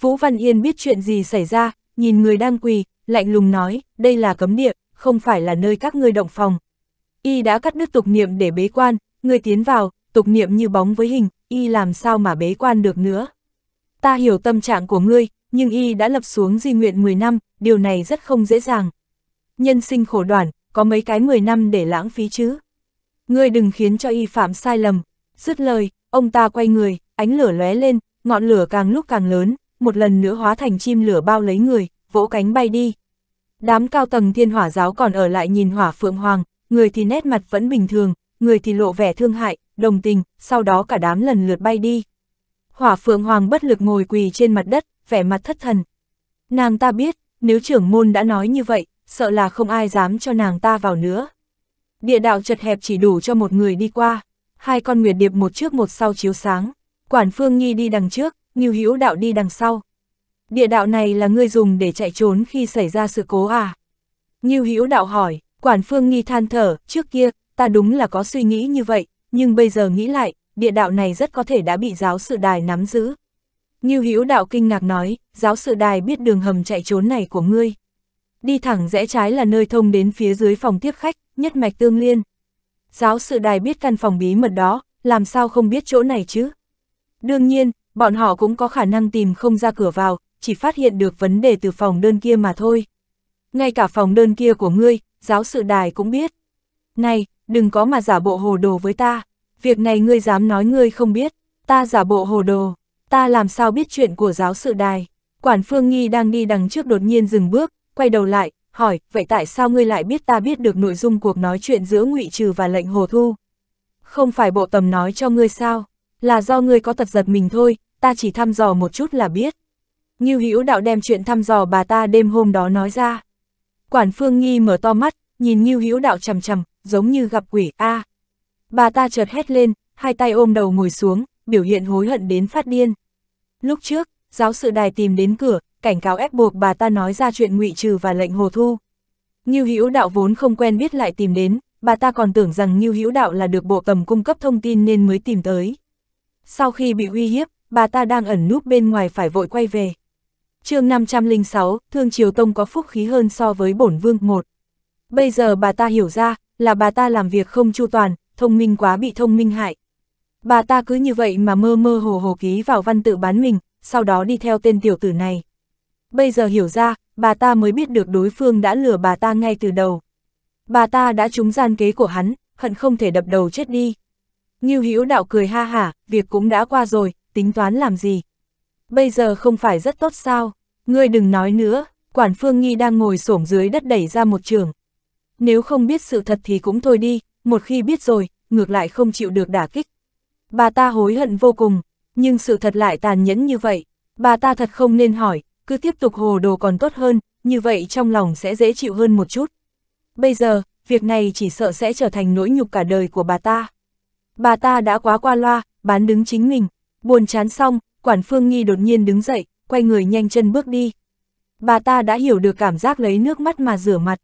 Vũ Văn Yên biết chuyện gì xảy ra, nhìn người đang quỳ, lạnh lùng nói, đây là cấm địa, không phải là nơi các ngươi động phòng. Y đã cắt đứt tục niệm để bế quan, người tiến vào, tục niệm như bóng với hình, Y làm sao mà bế quan được nữa. Ta hiểu tâm trạng của ngươi, nhưng Y đã lập xuống di nguyện 10 năm, điều này rất không dễ dàng. Nhân sinh khổ đoạn có mấy cái 10 năm để lãng phí chứ. Ngươi đừng khiến cho y phạm sai lầm. Dứt lời, ông ta quay người, ánh lửa lóe lên, ngọn lửa càng lúc càng lớn, một lần nữa hóa thành chim lửa bao lấy người, vỗ cánh bay đi. Đám cao tầng thiên hỏa giáo còn ở lại nhìn hỏa phượng hoàng, người thì nét mặt vẫn bình thường, người thì lộ vẻ thương hại, đồng tình, sau đó cả đám lần lượt bay đi. Hỏa phượng hoàng bất lực ngồi quỳ trên mặt đất, vẻ mặt thất thần. Nàng ta biết, nếu trưởng môn đã nói như vậy, sợ là không ai dám cho nàng ta vào nữa. Địa đạo chật hẹp chỉ đủ cho một người đi qua, hai con nguyệt điệp một trước một sau chiếu sáng, quản phương nhi đi đằng trước, nghiêu hữu đạo đi đằng sau. Địa đạo này là ngươi dùng để chạy trốn khi xảy ra sự cố à? Nghiêu hữu đạo hỏi, quản phương nghi than thở, trước kia, ta đúng là có suy nghĩ như vậy, nhưng bây giờ nghĩ lại, địa đạo này rất có thể đã bị giáo sự đài nắm giữ. Nghiêu hữu đạo kinh ngạc nói, giáo sự đài biết đường hầm chạy trốn này của ngươi. Đi thẳng rẽ trái là nơi thông đến phía dưới phòng tiếp khách, nhất mạch tương liên. Giáo sự đài biết căn phòng bí mật đó, làm sao không biết chỗ này chứ? Đương nhiên, bọn họ cũng có khả năng tìm không ra cửa vào, chỉ phát hiện được vấn đề từ phòng đơn kia mà thôi. Ngay cả phòng đơn kia của ngươi, giáo sự đài cũng biết. Này, đừng có mà giả bộ hồ đồ với ta. Việc này ngươi dám nói ngươi không biết. Ta giả bộ hồ đồ. Ta làm sao biết chuyện của giáo sự đài. Quản Phương Nghi đang đi đằng trước đột nhiên dừng bước, quay đầu lại, hỏi, vậy tại sao ngươi lại biết ta biết được nội dung cuộc nói chuyện giữa ngụy Trừ và lệnh Hồ Thu? Không phải bộ tầm nói cho ngươi sao, là do ngươi có tật giật mình thôi, ta chỉ thăm dò một chút là biết. Như Hữu Đạo đem chuyện thăm dò bà ta đêm hôm đó nói ra. Quản Phương Nghi mở to mắt, nhìn Như Hữu Đạo chầm chầm, giống như gặp quỷ a. À. Bà ta chợt hét lên, hai tay ôm đầu ngồi xuống, biểu hiện hối hận đến phát điên. Lúc trước, giáo sự đài tìm đến cửa, cảnh cáo ép buộc bà ta nói ra chuyện ngụy trừ và lệnh hồ thu. Ngưu Hữu Đạo vốn không quen biết lại tìm đến, bà ta còn tưởng rằng Ngưu Hữu Đạo là được bộ tầm cung cấp thông tin nên mới tìm tới. Sau khi bị uy hiếp, bà ta đang ẩn núp bên ngoài phải vội quay về. chương 506, Thương Triều Tông có phúc khí hơn so với bổn vương một. Bây giờ bà ta hiểu ra, là bà ta làm việc không chu toàn, thông minh quá bị thông minh hại. Bà ta cứ như vậy mà mơ mơ hồ hồ ký vào văn tự bán mình, sau đó đi theo tên tiểu tử này. Bây giờ hiểu ra, bà ta mới biết được đối phương đã lừa bà ta ngay từ đầu. Bà ta đã trúng gian kế của hắn, hận không thể đập đầu chết đi. như Hữu Đạo cười ha hả, việc cũng đã qua rồi, tính toán làm gì? Bây giờ không phải rất tốt sao? Ngươi đừng nói nữa, quản phương nghi đang ngồi xổm dưới đất đẩy ra một trường. Nếu không biết sự thật thì cũng thôi đi, một khi biết rồi, ngược lại không chịu được đả kích. Bà ta hối hận vô cùng, nhưng sự thật lại tàn nhẫn như vậy. Bà ta thật không nên hỏi, cứ tiếp tục hồ đồ còn tốt hơn, như vậy trong lòng sẽ dễ chịu hơn một chút. Bây giờ, việc này chỉ sợ sẽ trở thành nỗi nhục cả đời của bà ta. Bà ta đã quá qua loa, bán đứng chính mình, buồn chán xong, quản phương nghi đột nhiên đứng dậy, quay người nhanh chân bước đi. Bà ta đã hiểu được cảm giác lấy nước mắt mà rửa mặt.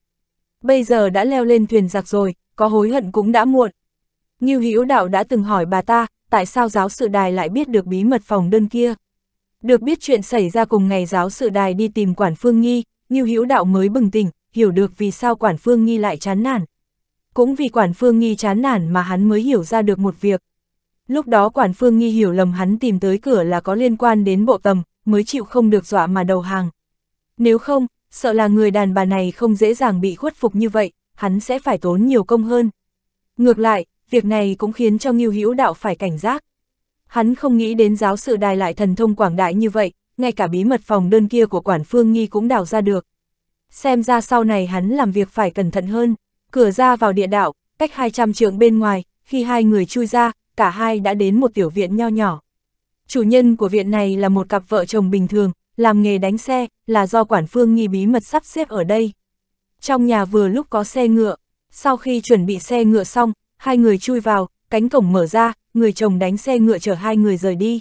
Bây giờ đã leo lên thuyền giặc rồi, có hối hận cũng đã muộn. như Hữu Đạo đã từng hỏi bà ta, tại sao giáo sự đài lại biết được bí mật phòng đơn kia. Được biết chuyện xảy ra cùng ngày giáo sự đài đi tìm Quản Phương Nghi, Ngưu Hữu Đạo mới bừng tỉnh, hiểu được vì sao Quản Phương Nghi lại chán nản. Cũng vì Quản Phương Nghi chán nản mà hắn mới hiểu ra được một việc. Lúc đó Quản Phương Nghi hiểu lầm hắn tìm tới cửa là có liên quan đến bộ tầm, mới chịu không được dọa mà đầu hàng. Nếu không, sợ là người đàn bà này không dễ dàng bị khuất phục như vậy, hắn sẽ phải tốn nhiều công hơn. Ngược lại, việc này cũng khiến cho Ngưu Hữu Đạo phải cảnh giác. Hắn không nghĩ đến giáo sự đài lại thần thông quảng đại như vậy, ngay cả bí mật phòng đơn kia của quản phương nghi cũng đào ra được. Xem ra sau này hắn làm việc phải cẩn thận hơn, cửa ra vào địa đạo, cách 200 trượng bên ngoài, khi hai người chui ra, cả hai đã đến một tiểu viện nho nhỏ. Chủ nhân của viện này là một cặp vợ chồng bình thường, làm nghề đánh xe, là do quản phương nghi bí mật sắp xếp ở đây. Trong nhà vừa lúc có xe ngựa, sau khi chuẩn bị xe ngựa xong, hai người chui vào, cánh cổng mở ra, người chồng đánh xe ngựa chở hai người rời đi.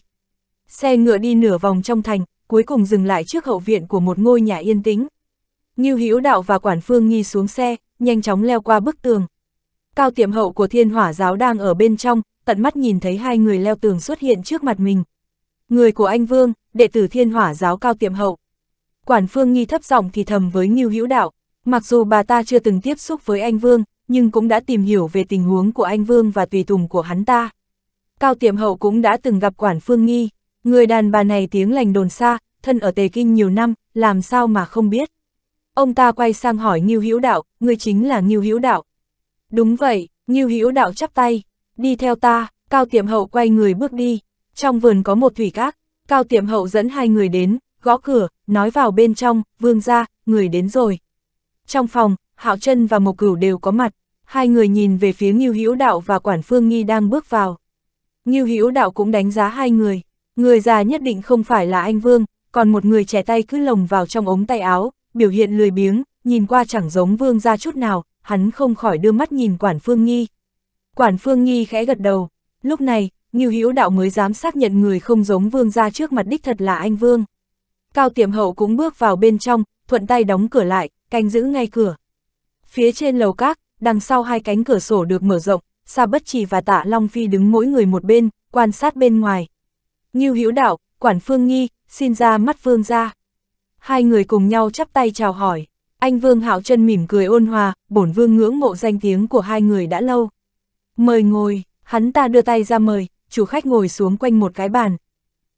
Xe ngựa đi nửa vòng trong thành, cuối cùng dừng lại trước hậu viện của một ngôi nhà yên tĩnh. Ngưu Hữu Đạo và Quản Phương Nghi xuống xe, nhanh chóng leo qua bức tường. Cao tiệm hậu của thiên hỏa giáo đang ở bên trong, tận mắt nhìn thấy hai người leo tường xuất hiện trước mặt mình. Người của anh Vương, đệ tử thiên hỏa giáo cao tiệm hậu. Quản Phương Nghi thấp giọng thì thầm với Ngưu Hữu Đạo, mặc dù bà ta chưa từng tiếp xúc với anh Vương, nhưng cũng đã tìm hiểu về tình huống của anh Vương và tùy tùng của hắn ta. Cao Tiềm Hậu cũng đã từng gặp Quản Phương Nghi, người đàn bà này tiếng lành đồn xa, thân ở Tề Kinh nhiều năm, làm sao mà không biết. Ông ta quay sang hỏi Ngưu Hữu Đạo, người chính là Ngưu Hữu Đạo. Đúng vậy, Ngưu Hữu Đạo chắp tay, đi theo ta, Cao Tiềm Hậu quay người bước đi, trong vườn có một thủy cát, Cao Tiềm Hậu dẫn hai người đến, gõ cửa, nói vào bên trong, vương ra, người đến rồi. Trong phòng, Hạo Trân và Mộc Cửu đều có mặt, hai người nhìn về phía Ngưu Hữu Đạo và Quản Phương Nghi đang bước vào. Ngưu Hữu Đạo cũng đánh giá hai người, người già nhất định không phải là anh Vương, còn một người trẻ tay cứ lồng vào trong ống tay áo, biểu hiện lười biếng, nhìn qua chẳng giống Vương ra chút nào, hắn không khỏi đưa mắt nhìn Quản Phương Nghi. Quản Phương Nghi khẽ gật đầu, lúc này, Ngưu Hữu Đạo mới dám xác nhận người không giống Vương ra trước mặt đích thật là anh Vương. Cao Tiệm Hậu cũng bước vào bên trong, thuận tay đóng cửa lại, canh giữ ngay cửa. Phía trên lầu các, đằng sau hai cánh cửa sổ được mở rộng, Sa Bất Chỉ và Tạ Long Phi đứng mỗi người một bên, quan sát bên ngoài. Ngưu Hữu Đạo, Quản Phương Nghi, xin ra mắt Vương gia. Hai người cùng nhau chắp tay chào hỏi. Anh Vương Hạo Chân mỉm cười ôn hòa, bổn vương ngưỡng mộ danh tiếng của hai người đã lâu. Mời ngồi, hắn ta đưa tay ra mời, chủ khách ngồi xuống quanh một cái bàn.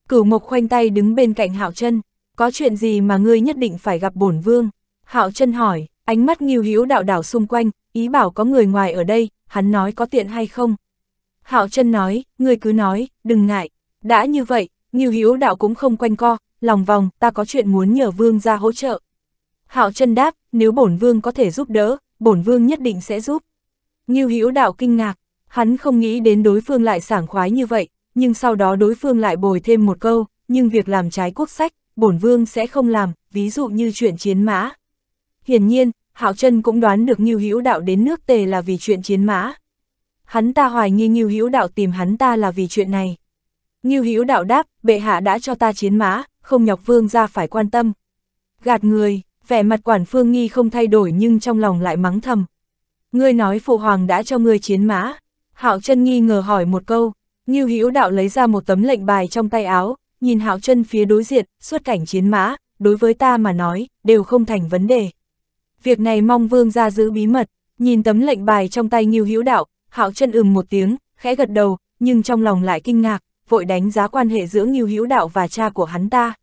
Cửu Mộc khoanh tay đứng bên cạnh Hạo Chân, có chuyện gì mà ngươi nhất định phải gặp bổn vương? Hạo Chân hỏi, ánh mắt Ngưu Hữu Đạo đảo xung quanh, ý bảo có người ngoài ở đây, hắn nói có tiện hay không. Hạo chân nói, ngươi cứ nói, đừng ngại. Đã như vậy, Nghiêu Hữu đạo cũng không quanh co, lòng vòng, ta có chuyện muốn nhờ vương ra hỗ trợ. Hạo chân đáp, nếu bổn vương có thể giúp đỡ, bổn vương nhất định sẽ giúp. Nghiêu Hữu đạo kinh ngạc, hắn không nghĩ đến đối phương lại sảng khoái như vậy, nhưng sau đó đối phương lại bồi thêm một câu, nhưng việc làm trái quốc sách, bổn vương sẽ không làm, ví dụ như chuyện chiến mã. Hiển nhiên, Hạo Trân cũng đoán được Ngưu Hữu Đạo đến nước Tề là vì chuyện chiến mã. Hắn ta hoài nghi Ngưu Hữu Đạo tìm hắn ta là vì chuyện này. Ngưu Hữu Đạo đáp, bệ hạ đã cho ta chiến mã, không nhọc vương ra phải quan tâm. Gạt người, vẻ mặt quản phương nghi không thay đổi nhưng trong lòng lại mắng thầm. Ngươi nói phụ hoàng đã cho ngươi chiến mã. Hạo Trân nghi ngờ hỏi một câu, Ngưu Hữu Đạo lấy ra một tấm lệnh bài trong tay áo, nhìn Hạo Trân phía đối diện, xuất cảnh chiến mã, đối với ta mà nói, đều không thành vấn đề việc này mong vương ra giữ bí mật, nhìn tấm lệnh bài trong tay Ngưu Hữu Đạo, Hạo Chân ừm một tiếng, khẽ gật đầu, nhưng trong lòng lại kinh ngạc, vội đánh giá quan hệ giữa Ngưu Hữu Đạo và cha của hắn ta.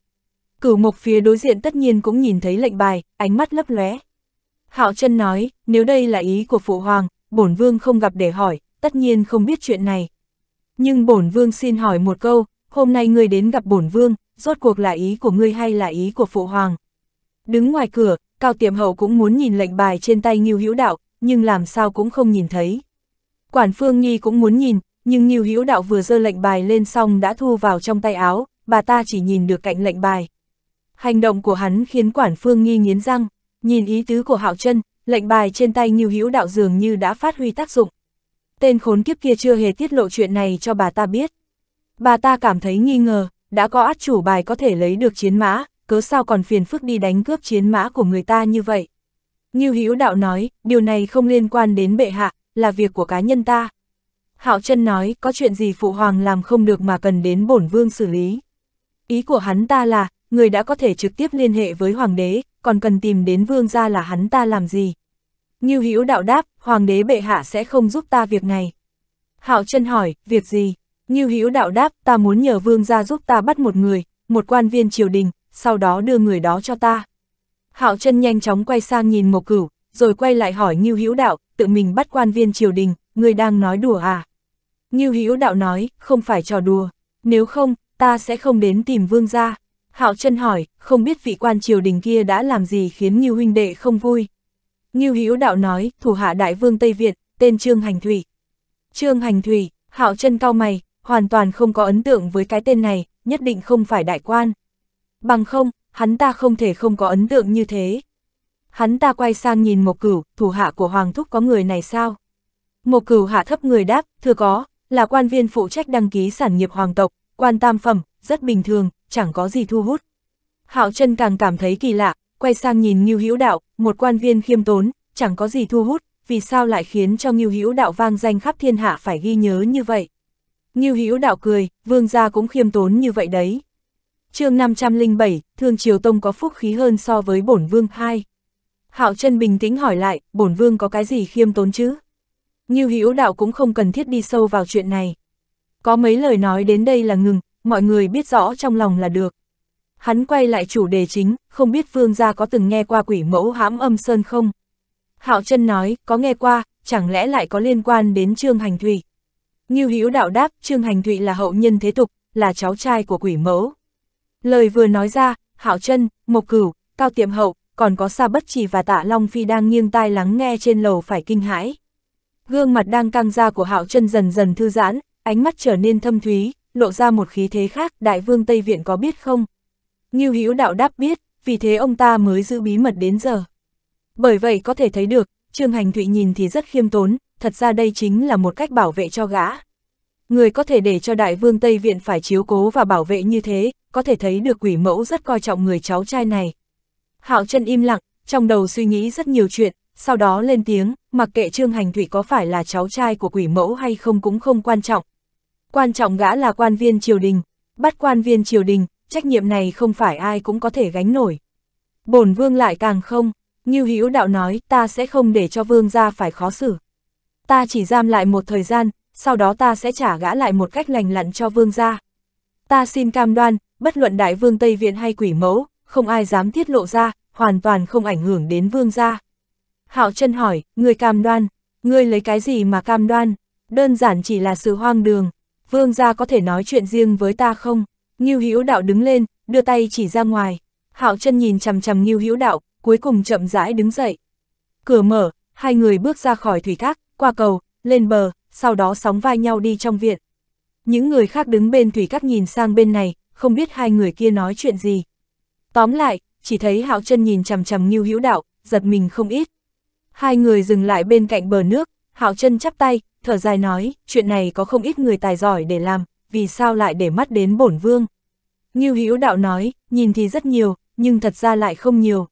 Cửu Mộc phía đối diện tất nhiên cũng nhìn thấy lệnh bài, ánh mắt lấp lóe. Hạo Chân nói, nếu đây là ý của phụ hoàng, bổn vương không gặp để hỏi, tất nhiên không biết chuyện này. Nhưng bổn vương xin hỏi một câu, hôm nay ngươi đến gặp bổn vương, rốt cuộc là ý của ngươi hay là ý của phụ hoàng? Đứng ngoài cửa, Cao Tiềm Hậu cũng muốn nhìn lệnh bài trên tay Ngưu Hữu Đạo, nhưng làm sao cũng không nhìn thấy. Quản Phương Nhi cũng muốn nhìn, nhưng Ngưu Hữu Đạo vừa giơ lệnh bài lên xong đã thu vào trong tay áo, bà ta chỉ nhìn được cạnh lệnh bài. Hành động của hắn khiến Quản Phương Nhi nghiến răng, nhìn ý tứ của Hạo Chân, lệnh bài trên tay Ngưu Hữu Đạo dường như đã phát huy tác dụng. Tên khốn kiếp kia chưa hề tiết lộ chuyện này cho bà ta biết. Bà ta cảm thấy nghi ngờ, đã có át chủ bài có thể lấy được chiến mã, cớ sao còn phiền phức đi đánh cướp chiến mã của người ta như vậy. Như Hữu Đạo nói, điều này không liên quan đến bệ hạ, là việc của cá nhân ta. Hạo chân nói, có chuyện gì phụ hoàng làm không được mà cần đến bổn vương xử lý. Ý của hắn ta là, người đã có thể trực tiếp liên hệ với hoàng đế, còn cần tìm đến vương gia là hắn ta làm gì. Như Hữu Đạo đáp, hoàng đế bệ hạ sẽ không giúp ta việc này. Hạo chân hỏi, việc gì? Như Hữu Đạo đáp, ta muốn nhờ vương gia giúp ta bắt một người, một quan viên triều đình, sau đó đưa người đó cho ta. Hạo chân nhanh chóng quay sang nhìn Mộc Cửu, rồi quay lại hỏi Ngưu Hữu Đạo, tự mình bắt quan viên triều đình, người đang nói đùa à? Ngưu Hữu Đạo nói, không phải trò đùa, nếu không, ta sẽ không đến tìm vương gia. Hạo chân hỏi, không biết vị quan triều đình kia đã làm gì khiến Ngưu huynh đệ không vui. Ngưu Hữu Đạo nói, thủ hạ đại vương Tây Việt, tên Trương Hành Thủy. Trương Hành Thủy, Hạo chân cao mày, hoàn toàn không có ấn tượng với cái tên này, nhất định không phải đại quan bằng không, hắn ta không thể không có ấn tượng như thế. Hắn ta quay sang nhìn Mộc Cửu, thủ hạ của Hoàng Thúc có người này sao? Mộc Cửu hạ thấp người đáp, thưa có, là quan viên phụ trách đăng ký sản nghiệp hoàng tộc, quan tam phẩm, rất bình thường, chẳng có gì thu hút. Hạo chân càng cảm thấy kỳ lạ, quay sang nhìn Ngưu Hữu Đạo, một quan viên khiêm tốn, chẳng có gì thu hút, vì sao lại khiến cho Ngưu Hữu Đạo vang danh khắp thiên hạ phải ghi nhớ như vậy? Ngưu Hữu Đạo cười, vương gia cũng khiêm tốn như vậy đấy chương 507, Thương Triều Tông có phúc khí hơn so với bổn vương 2. Hạo chân bình tĩnh hỏi lại, bổn vương có cái gì khiêm tốn chứ? Như hữu đạo cũng không cần thiết đi sâu vào chuyện này. Có mấy lời nói đến đây là ngừng, mọi người biết rõ trong lòng là được. Hắn quay lại chủ đề chính, không biết vương gia có từng nghe qua quỷ mẫu hãm âm sơn không? Hạo chân nói, có nghe qua, chẳng lẽ lại có liên quan đến Trương Hành Thụy? Như hữu đạo đáp, Trương Hành Thụy là hậu nhân thế tục, là cháu trai của quỷ mẫu. Lời vừa nói ra, Hạo Chân, Mộc Cửu, Cao Tiệm Hậu, còn có Sa Bất Chỉ và Tạ Long Phi đang nghiêng tai lắng nghe trên lầu phải kinh hãi. Gương mặt đang căng ra của Hạo Chân dần dần thư giãn, ánh mắt trở nên thâm thúy, lộ ra một khí thế khác, Đại Vương Tây Viện có biết không? Ngưu Hữu Đạo đáp biết, vì thế ông ta mới giữ bí mật đến giờ. Bởi vậy có thể thấy được, Trương Hành Thụy nhìn thì rất khiêm tốn, thật ra đây chính là một cách bảo vệ cho gã. Người có thể để cho đại vương Tây Viện phải chiếu cố và bảo vệ như thế, có thể thấy được quỷ mẫu rất coi trọng người cháu trai này. Hạo chân im lặng, trong đầu suy nghĩ rất nhiều chuyện, sau đó lên tiếng, mặc kệ Trương Hành Thủy có phải là cháu trai của quỷ mẫu hay không cũng không quan trọng. Quan trọng gã là quan viên triều đình, bắt quan viên triều đình, trách nhiệm này không phải ai cũng có thể gánh nổi. Bổn vương lại càng không, như hữu đạo nói ta sẽ không để cho vương ra phải khó xử. Ta chỉ giam lại một thời gian, sau đó ta sẽ trả gã lại một cách lành lặn cho vương gia. Ta xin cam đoan, bất luận đại vương Tây Viện hay quỷ mẫu, không ai dám tiết lộ ra, hoàn toàn không ảnh hưởng đến vương gia. Hạo chân hỏi, người cam đoan, người lấy cái gì mà cam đoan, đơn giản chỉ là sự hoang đường, vương gia có thể nói chuyện riêng với ta không? Nghiêu Hữu Đạo đứng lên, đưa tay chỉ ra ngoài. Hạo Chân nhìn chằm chằm Nghiêu Hữu Đạo, cuối cùng chậm rãi đứng dậy. Cửa mở, hai người bước ra khỏi thủy thác, qua cầu, lên bờ, sau đó sóng vai nhau đi trong viện. Những người khác đứng bên Thủy Cát nhìn sang bên này, không biết hai người kia nói chuyện gì. Tóm lại, chỉ thấy Hạo chân nhìn chằm chằm Ngưu Hữu Đạo, giật mình không ít. Hai người dừng lại bên cạnh bờ nước, Hạo chân chắp tay, thở dài nói, chuyện này có không ít người tài giỏi để làm, vì sao lại để mắt đến bổn vương. Ngưu Hữu Đạo nói, nhìn thì rất nhiều, nhưng thật ra lại không nhiều.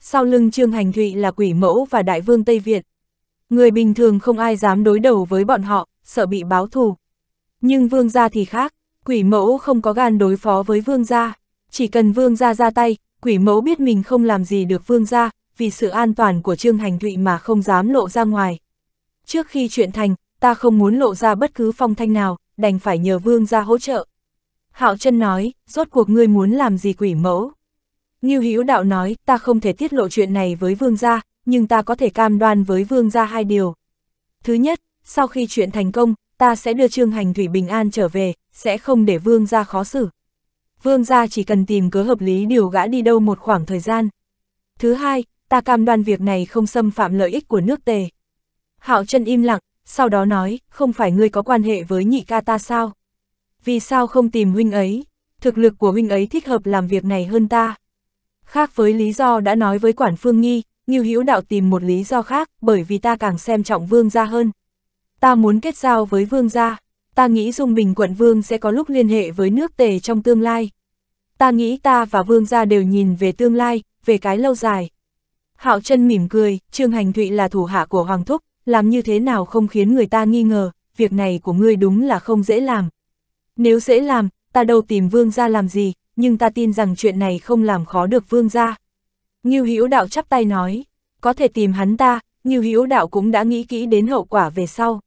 Sau lưng Trương Hành Thụy là quỷ mẫu và đại vương Tây Việt, Người bình thường không ai dám đối đầu với bọn họ, sợ bị báo thù. Nhưng vương gia thì khác, quỷ mẫu không có gan đối phó với vương gia. Chỉ cần vương gia ra tay, quỷ mẫu biết mình không làm gì được vương gia, vì sự an toàn của Trương Hành Thụy mà không dám lộ ra ngoài. Trước khi chuyện thành, ta không muốn lộ ra bất cứ phong thanh nào, đành phải nhờ vương gia hỗ trợ. Hạo chân nói, rốt cuộc ngươi muốn làm gì quỷ mẫu? Như Hữu đạo nói, ta không thể tiết lộ chuyện này với vương gia, nhưng ta có thể cam đoan với vương gia hai điều. Thứ nhất, sau khi chuyện thành công, ta sẽ đưa Trương Hành Thủy bình an trở về, sẽ không để vương gia khó xử. Vương gia chỉ cần tìm cớ hợp lý điều gã đi đâu một khoảng thời gian. Thứ hai, ta cam đoan việc này không xâm phạm lợi ích của nước tề. Hạo chân im lặng, sau đó nói, không phải ngươi có quan hệ với nhị ca ta sao? Vì sao không tìm huynh ấy? Thực lực của huynh ấy thích hợp làm việc này hơn ta. Khác với lý do đã nói với quản phương nghi, Ngưu Hữu Đạo tìm một lý do khác, bởi vì ta càng xem trọng vương gia hơn. Ta muốn kết giao với vương gia, ta nghĩ Dung Bình quận vương sẽ có lúc liên hệ với nước tề trong tương lai. Ta nghĩ ta và vương gia đều nhìn về tương lai, về cái lâu dài. Hạo chân mỉm cười, Trương Hành Thụy là thủ hạ của Hoàng Thúc, làm như thế nào không khiến người ta nghi ngờ, việc này của ngươi đúng là không dễ làm. Nếu dễ làm, ta đâu tìm vương gia làm gì, nhưng ta tin rằng chuyện này không làm khó được vương gia. Ngưu Hữu Đạo chắp tay nói, có thể tìm hắn ta, Ngưu Hữu Đạo cũng đã nghĩ kỹ đến hậu quả về sau.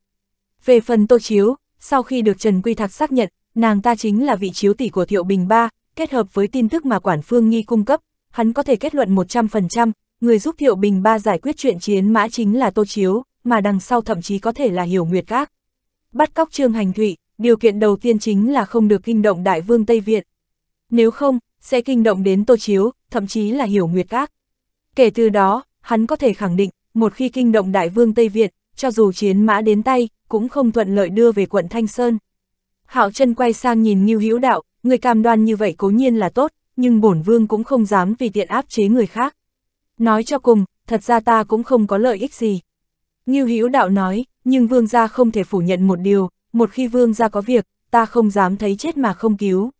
Về phần Tô Chiếu, sau khi được Trần Quy Thạc xác nhận, nàng ta chính là vị chiếu tỷ của Thiệu Bình Ba, kết hợp với tin tức mà Quản Phương Nghi cung cấp, hắn có thể kết luận 100%, người giúp Thiệu Bình Ba giải quyết chuyện chiến mã chính là Tô Chiếu, mà đằng sau thậm chí có thể là Hiểu Nguyệt Các. Bắt cóc Trương Hành Thụy, điều kiện đầu tiên chính là không được kinh động Đại Vương Tây Viện. Nếu không, sẽ kinh động đến Tô Chiếu, thậm chí là hiểu nguyệt các. Kể từ đó, hắn có thể khẳng định, một khi kinh động đại vương Tây Việt, cho dù chiến mã đến tay, cũng không thuận lợi đưa về quận Thanh Sơn. Hạo chân quay sang nhìn Ngưu Hữu Đạo, người cam đoan như vậy cố nhiên là tốt, nhưng bổn vương cũng không dám vì tiện áp chế người khác. Nói cho cùng, thật ra ta cũng không có lợi ích gì. Ngưu Hữu Đạo nói, nhưng vương gia không thể phủ nhận một điều, một khi vương gia có việc, ta không dám thấy chết mà không cứu.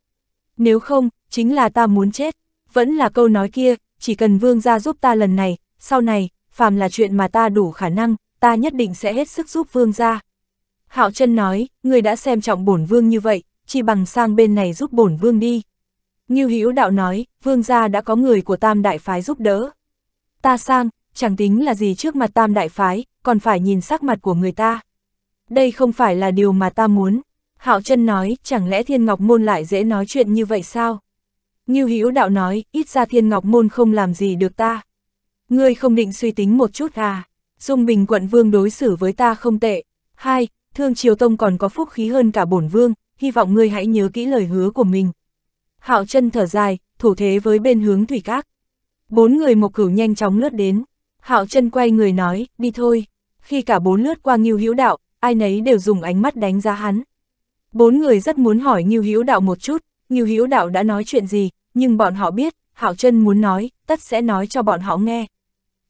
Nếu không, chính là ta muốn chết. Vẫn là câu nói kia, chỉ cần vương gia giúp ta lần này, sau này, phàm là chuyện mà ta đủ khả năng, ta nhất định sẽ hết sức giúp vương gia. Hạo chân nói, người đã xem trọng bổn vương như vậy, chỉ bằng sang bên này giúp bổn vương đi. như Hữu đạo nói, vương gia đã có người của tam đại phái giúp đỡ. Ta sang, chẳng tính là gì trước mặt tam đại phái, còn phải nhìn sắc mặt của người ta. Đây không phải là điều mà ta muốn. Hạo chân nói, chẳng lẽ thiên ngọc môn lại dễ nói chuyện như vậy sao? Ngưu Hữu Đạo nói, ít ra Thiên Ngọc Môn không làm gì được ta. Ngươi không định suy tính một chút à? Dung Bình quận vương đối xử với ta không tệ. Hai, Thương Triều Tông còn có phúc khí hơn cả bổn vương, hy vọng ngươi hãy nhớ kỹ lời hứa của mình. Hạo chân thở dài, thủ thế với bên hướng thủy các. Bốn người một cửu nhanh chóng lướt đến. Hạo chân quay người nói, đi thôi. Khi cả bốn lướt qua Ngưu Hữu Đạo, ai nấy đều dùng ánh mắt đánh giá hắn. Bốn người rất muốn hỏi Ngưu Hữu Đạo một chút, Ngưu Hữu Đạo đã nói chuyện gì, nhưng bọn họ biết, Hạo Trân muốn nói, tất sẽ nói cho bọn họ nghe.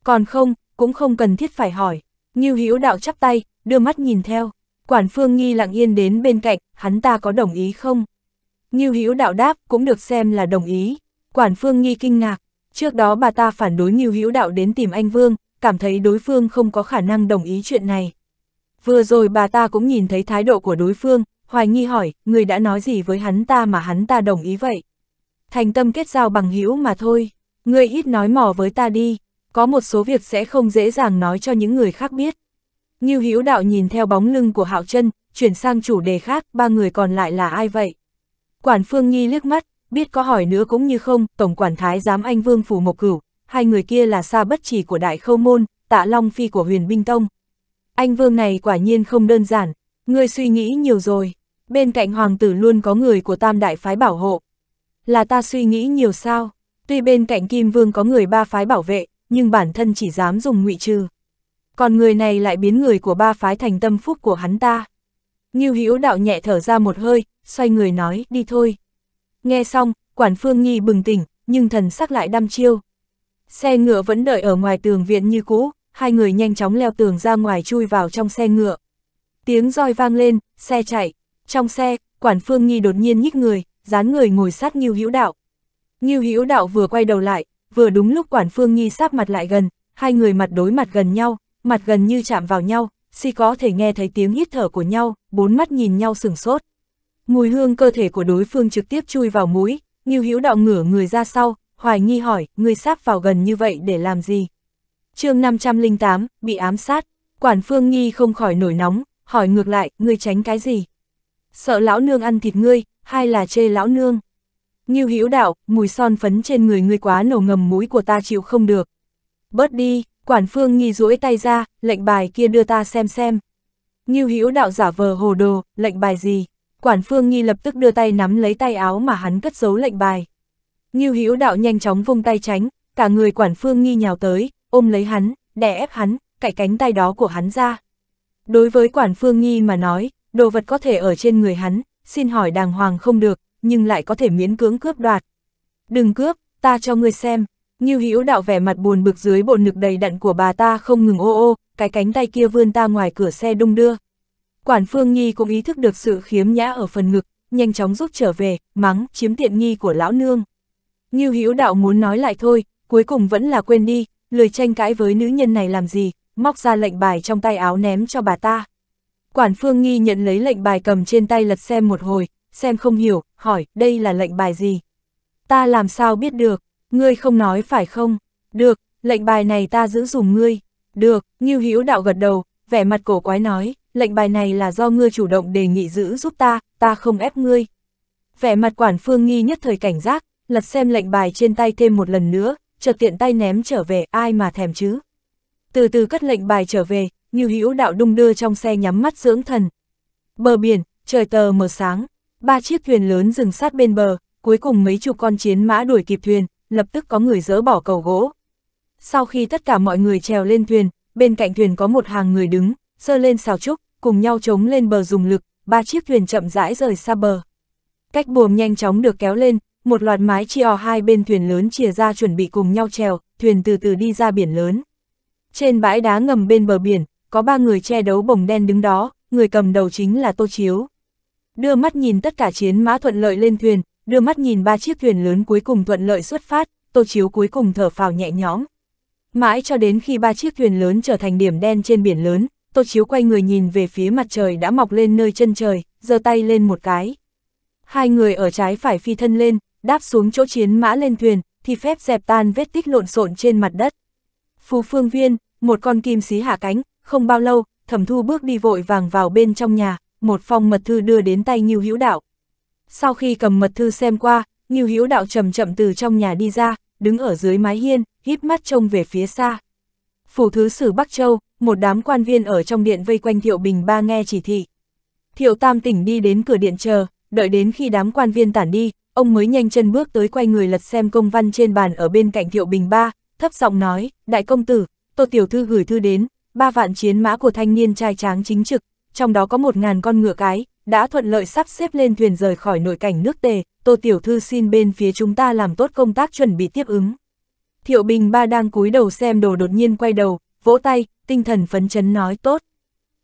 Còn không, cũng không cần thiết phải hỏi. Ngưu Hữu Đạo chắp tay, đưa mắt nhìn theo. Quản Phương Nghi lặng yên đến bên cạnh, hắn ta có đồng ý không? Ngưu Hữu Đạo đáp, cũng được xem là đồng ý. Quản Phương Nghi kinh ngạc, trước đó bà ta phản đối Ngưu Hữu Đạo đến tìm anh Vương, cảm thấy đối phương không có khả năng đồng ý chuyện này. Vừa rồi bà ta cũng nhìn thấy thái độ của đối phương, hoài nghi hỏi, người đã nói gì với hắn ta mà hắn ta đồng ý vậy? thành tâm kết giao bằng hữu mà thôi, ngươi ít nói mỏ với ta đi, có một số việc sẽ không dễ dàng nói cho những người khác biết. như Hữu Đạo nhìn theo bóng lưng của Hạo Chân, chuyển sang chủ đề khác, ba người còn lại là ai vậy? Quản Phương nhi liếc mắt, biết có hỏi nữa cũng như không, tổng quản thái giám anh Vương phủ Mộc Cửu, hai người kia là xa bất chỉ của Đại Khâu môn, Tạ Long phi của Huyền Binh tông. Anh Vương này quả nhiên không đơn giản, ngươi suy nghĩ nhiều rồi. Bên cạnh hoàng tử luôn có người của Tam đại phái bảo hộ, là ta suy nghĩ nhiều sao? Tuy bên cạnh Kim Vương có người ba phái bảo vệ, nhưng bản thân chỉ dám dùng ngụy trừ. Còn người này lại biến người của ba phái thành tâm phúc của hắn ta. Ngưu Hữu đạo nhẹ thở ra một hơi, xoay người nói, đi thôi. Nghe xong, quản phương nghi bừng tỉnh, nhưng thần sắc lại đăm chiêu. Xe ngựa vẫn đợi ở ngoài tường viện như cũ, hai người nhanh chóng leo tường ra ngoài chui vào trong xe ngựa. Tiếng roi vang lên, xe chạy. Trong xe, quản phương nghi đột nhiên nhích người, dán người ngồi sát Nghiêu Hữu Đạo. Nghiêu Hữu Đạo vừa quay đầu lại, vừa đúng lúc Quản Phương Nhi sát mặt lại gần, hai người mặt đối mặt gần nhau, mặt gần như chạm vào nhau, si có thể nghe thấy tiếng hít thở của nhau, bốn mắt nhìn nhau sừng sốt. Mùi hương cơ thể của đối phương trực tiếp chui vào mũi, Nghiêu Hữu Đạo ngửa người ra sau, hoài nghi hỏi, người sát vào gần như vậy để làm gì? chương 508, bị ám sát, Quản Phương Nhi không khỏi nổi nóng, hỏi ngược lại, người tránh cái gì? Sợ lão nương ăn thịt ngươi, hai là chê lão nương. Nghiêu hữu đạo, mùi son phấn trên người ngươi quá nổ ngầm mũi của ta chịu không được. Bớt đi, quản phương nghi duỗi tay ra, lệnh bài kia đưa ta xem xem. Nghiêu hữu đạo giả vờ hồ đồ, lệnh bài gì? Quản phương nghi lập tức đưa tay nắm lấy tay áo mà hắn cất giấu lệnh bài. Nghiêu hữu đạo nhanh chóng vung tay tránh, cả người quản phương nghi nhào tới, ôm lấy hắn, đè ép hắn, cạy cánh tay đó của hắn ra. Đối với quản phương nghi mà nói, đồ vật có thể ở trên người hắn, xin hỏi đàng hoàng không được, nhưng lại có thể miễn cưỡng cướp đoạt. Đừng cướp, ta cho ngươi xem. Như hữu đạo vẻ mặt buồn bực dưới bộ nực đầy đặn của bà ta không ngừng ô ô, cái cánh tay kia vươn ta ngoài cửa xe đung đưa. Quản Phương Nhi cũng ý thức được sự khiếm nhã ở phần ngực, nhanh chóng rút trở về, mắng, chiếm tiện nghi của lão nương. Như hữu đạo muốn nói lại thôi, cuối cùng vẫn là quên đi, lười tranh cãi với nữ nhân này làm gì, móc ra lệnh bài trong tay áo ném cho bà ta. Quản phương nghi nhận lấy lệnh bài cầm trên tay lật xem một hồi, xem không hiểu, hỏi, đây là lệnh bài gì? Ta làm sao biết được, ngươi không nói phải không? Được, lệnh bài này ta giữ dùng ngươi. Được, Ngưu Hữu đạo gật đầu, vẻ mặt cổ quái nói, lệnh bài này là do ngươi chủ động đề nghị giữ giúp ta, ta không ép ngươi. Vẻ mặt quản phương nghi nhất thời cảnh giác, lật xem lệnh bài trên tay thêm một lần nữa, chợt tiện tay ném trở về ai mà thèm chứ. Từ từ cất lệnh bài trở về, như hữu đạo đung đưa trong xe nhắm mắt dưỡng thần. Bờ biển, trời tờ mờ sáng, ba chiếc thuyền lớn dừng sát bên bờ, cuối cùng mấy chục con chiến mã đuổi kịp thuyền, lập tức có người dỡ bỏ cầu gỗ. Sau khi tất cả mọi người trèo lên thuyền, bên cạnh thuyền có một hàng người đứng, sơ lên xào trúc, cùng nhau chống lên bờ dùng lực, ba chiếc thuyền chậm rãi rời xa bờ. Cách buồm nhanh chóng được kéo lên, một loạt mái chia hai bên thuyền lớn chia ra chuẩn bị cùng nhau trèo, thuyền từ từ đi ra biển lớn. Trên bãi đá ngầm bên bờ biển, có ba người che đấu bồng đen đứng đó, người cầm đầu chính là Tô Chiếu. Đưa mắt nhìn tất cả chiến mã thuận lợi lên thuyền, đưa mắt nhìn ba chiếc thuyền lớn cuối cùng thuận lợi xuất phát, Tô Chiếu cuối cùng thở phào nhẹ nhõm. Mãi cho đến khi ba chiếc thuyền lớn trở thành điểm đen trên biển lớn, Tô Chiếu quay người nhìn về phía mặt trời đã mọc lên nơi chân trời, giơ tay lên một cái. Hai người ở trái phải phi thân lên, đáp xuống chỗ chiến mã lên thuyền, thì phép dẹp tan vết tích lộn xộn trên mặt đất. phú phương viên, một con kim xí hạ cánh, không bao lâu, thẩm thu bước đi vội vàng vào bên trong nhà, một phong mật thư đưa đến tay Ngưu Hữu Đạo. Sau khi cầm mật thư xem qua, Ngưu Hữu Đạo chậm chậm từ trong nhà đi ra, đứng ở dưới mái hiên, híp mắt trông về phía xa. Phủ thứ sử Bắc Châu, một đám quan viên ở trong điện vây quanh Thiệu Bình Ba nghe chỉ thị. Thiệu Tam tỉnh đi đến cửa điện chờ, đợi đến khi đám quan viên tản đi, ông mới nhanh chân bước tới quay người lật xem công văn trên bàn ở bên cạnh Thiệu Bình Ba, thấp giọng nói, đại công tử, Tô Tiểu Thư gửi thư đến, ba vạn chiến mã của thanh niên trai tráng chính trực, trong đó có một ngàn con ngựa cái, đã thuận lợi sắp xếp lên thuyền rời khỏi nội cảnh nước tề, Tô Tiểu Thư xin bên phía chúng ta làm tốt công tác chuẩn bị tiếp ứng. Thiệu Bình Ba đang cúi đầu xem đồ đột nhiên quay đầu, vỗ tay, tinh thần phấn chấn nói tốt.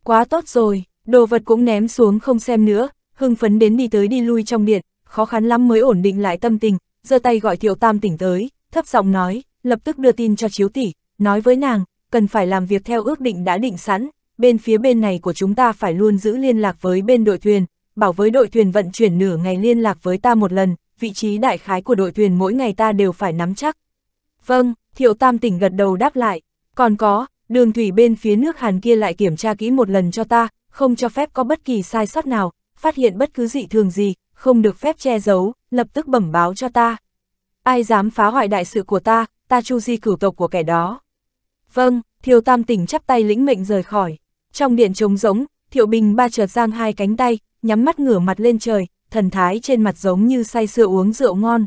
Quá tốt rồi, đồ vật cũng ném xuống không xem nữa, hưng phấn đến đi tới đi lui trong điện, khó khăn lắm mới ổn định lại tâm tình, giơ tay gọi Thiệu Tam tỉnh tới, thấp giọng nói, lập tức đưa tin cho chiếu tỷ, nói với nàng, cần phải làm việc theo ước định đã định sẵn, bên phía bên này của chúng ta phải luôn giữ liên lạc với bên đội thuyền, bảo với đội thuyền vận chuyển nửa ngày liên lạc với ta một lần, vị trí đại khái của đội thuyền mỗi ngày ta đều phải nắm chắc. Vâng, Thiệu Tam tỉnh gật đầu đáp lại, còn có, đường thủy bên phía nước Hàn kia lại kiểm tra kỹ một lần cho ta, không cho phép có bất kỳ sai sót nào, phát hiện bất cứ dị thường gì, không được phép che giấu, lập tức bẩm báo cho ta. Ai dám phá hoại đại sự của ta, ta chu di cửu tộc của kẻ đó. Vâng, Thiều Tam tỉnh chắp tay lĩnh mệnh rời khỏi. Trong điện trống rỗng, Thiệu Bình ba chợt giang hai cánh tay, nhắm mắt ngửa mặt lên trời, thần thái trên mặt giống như say sưa uống rượu ngon.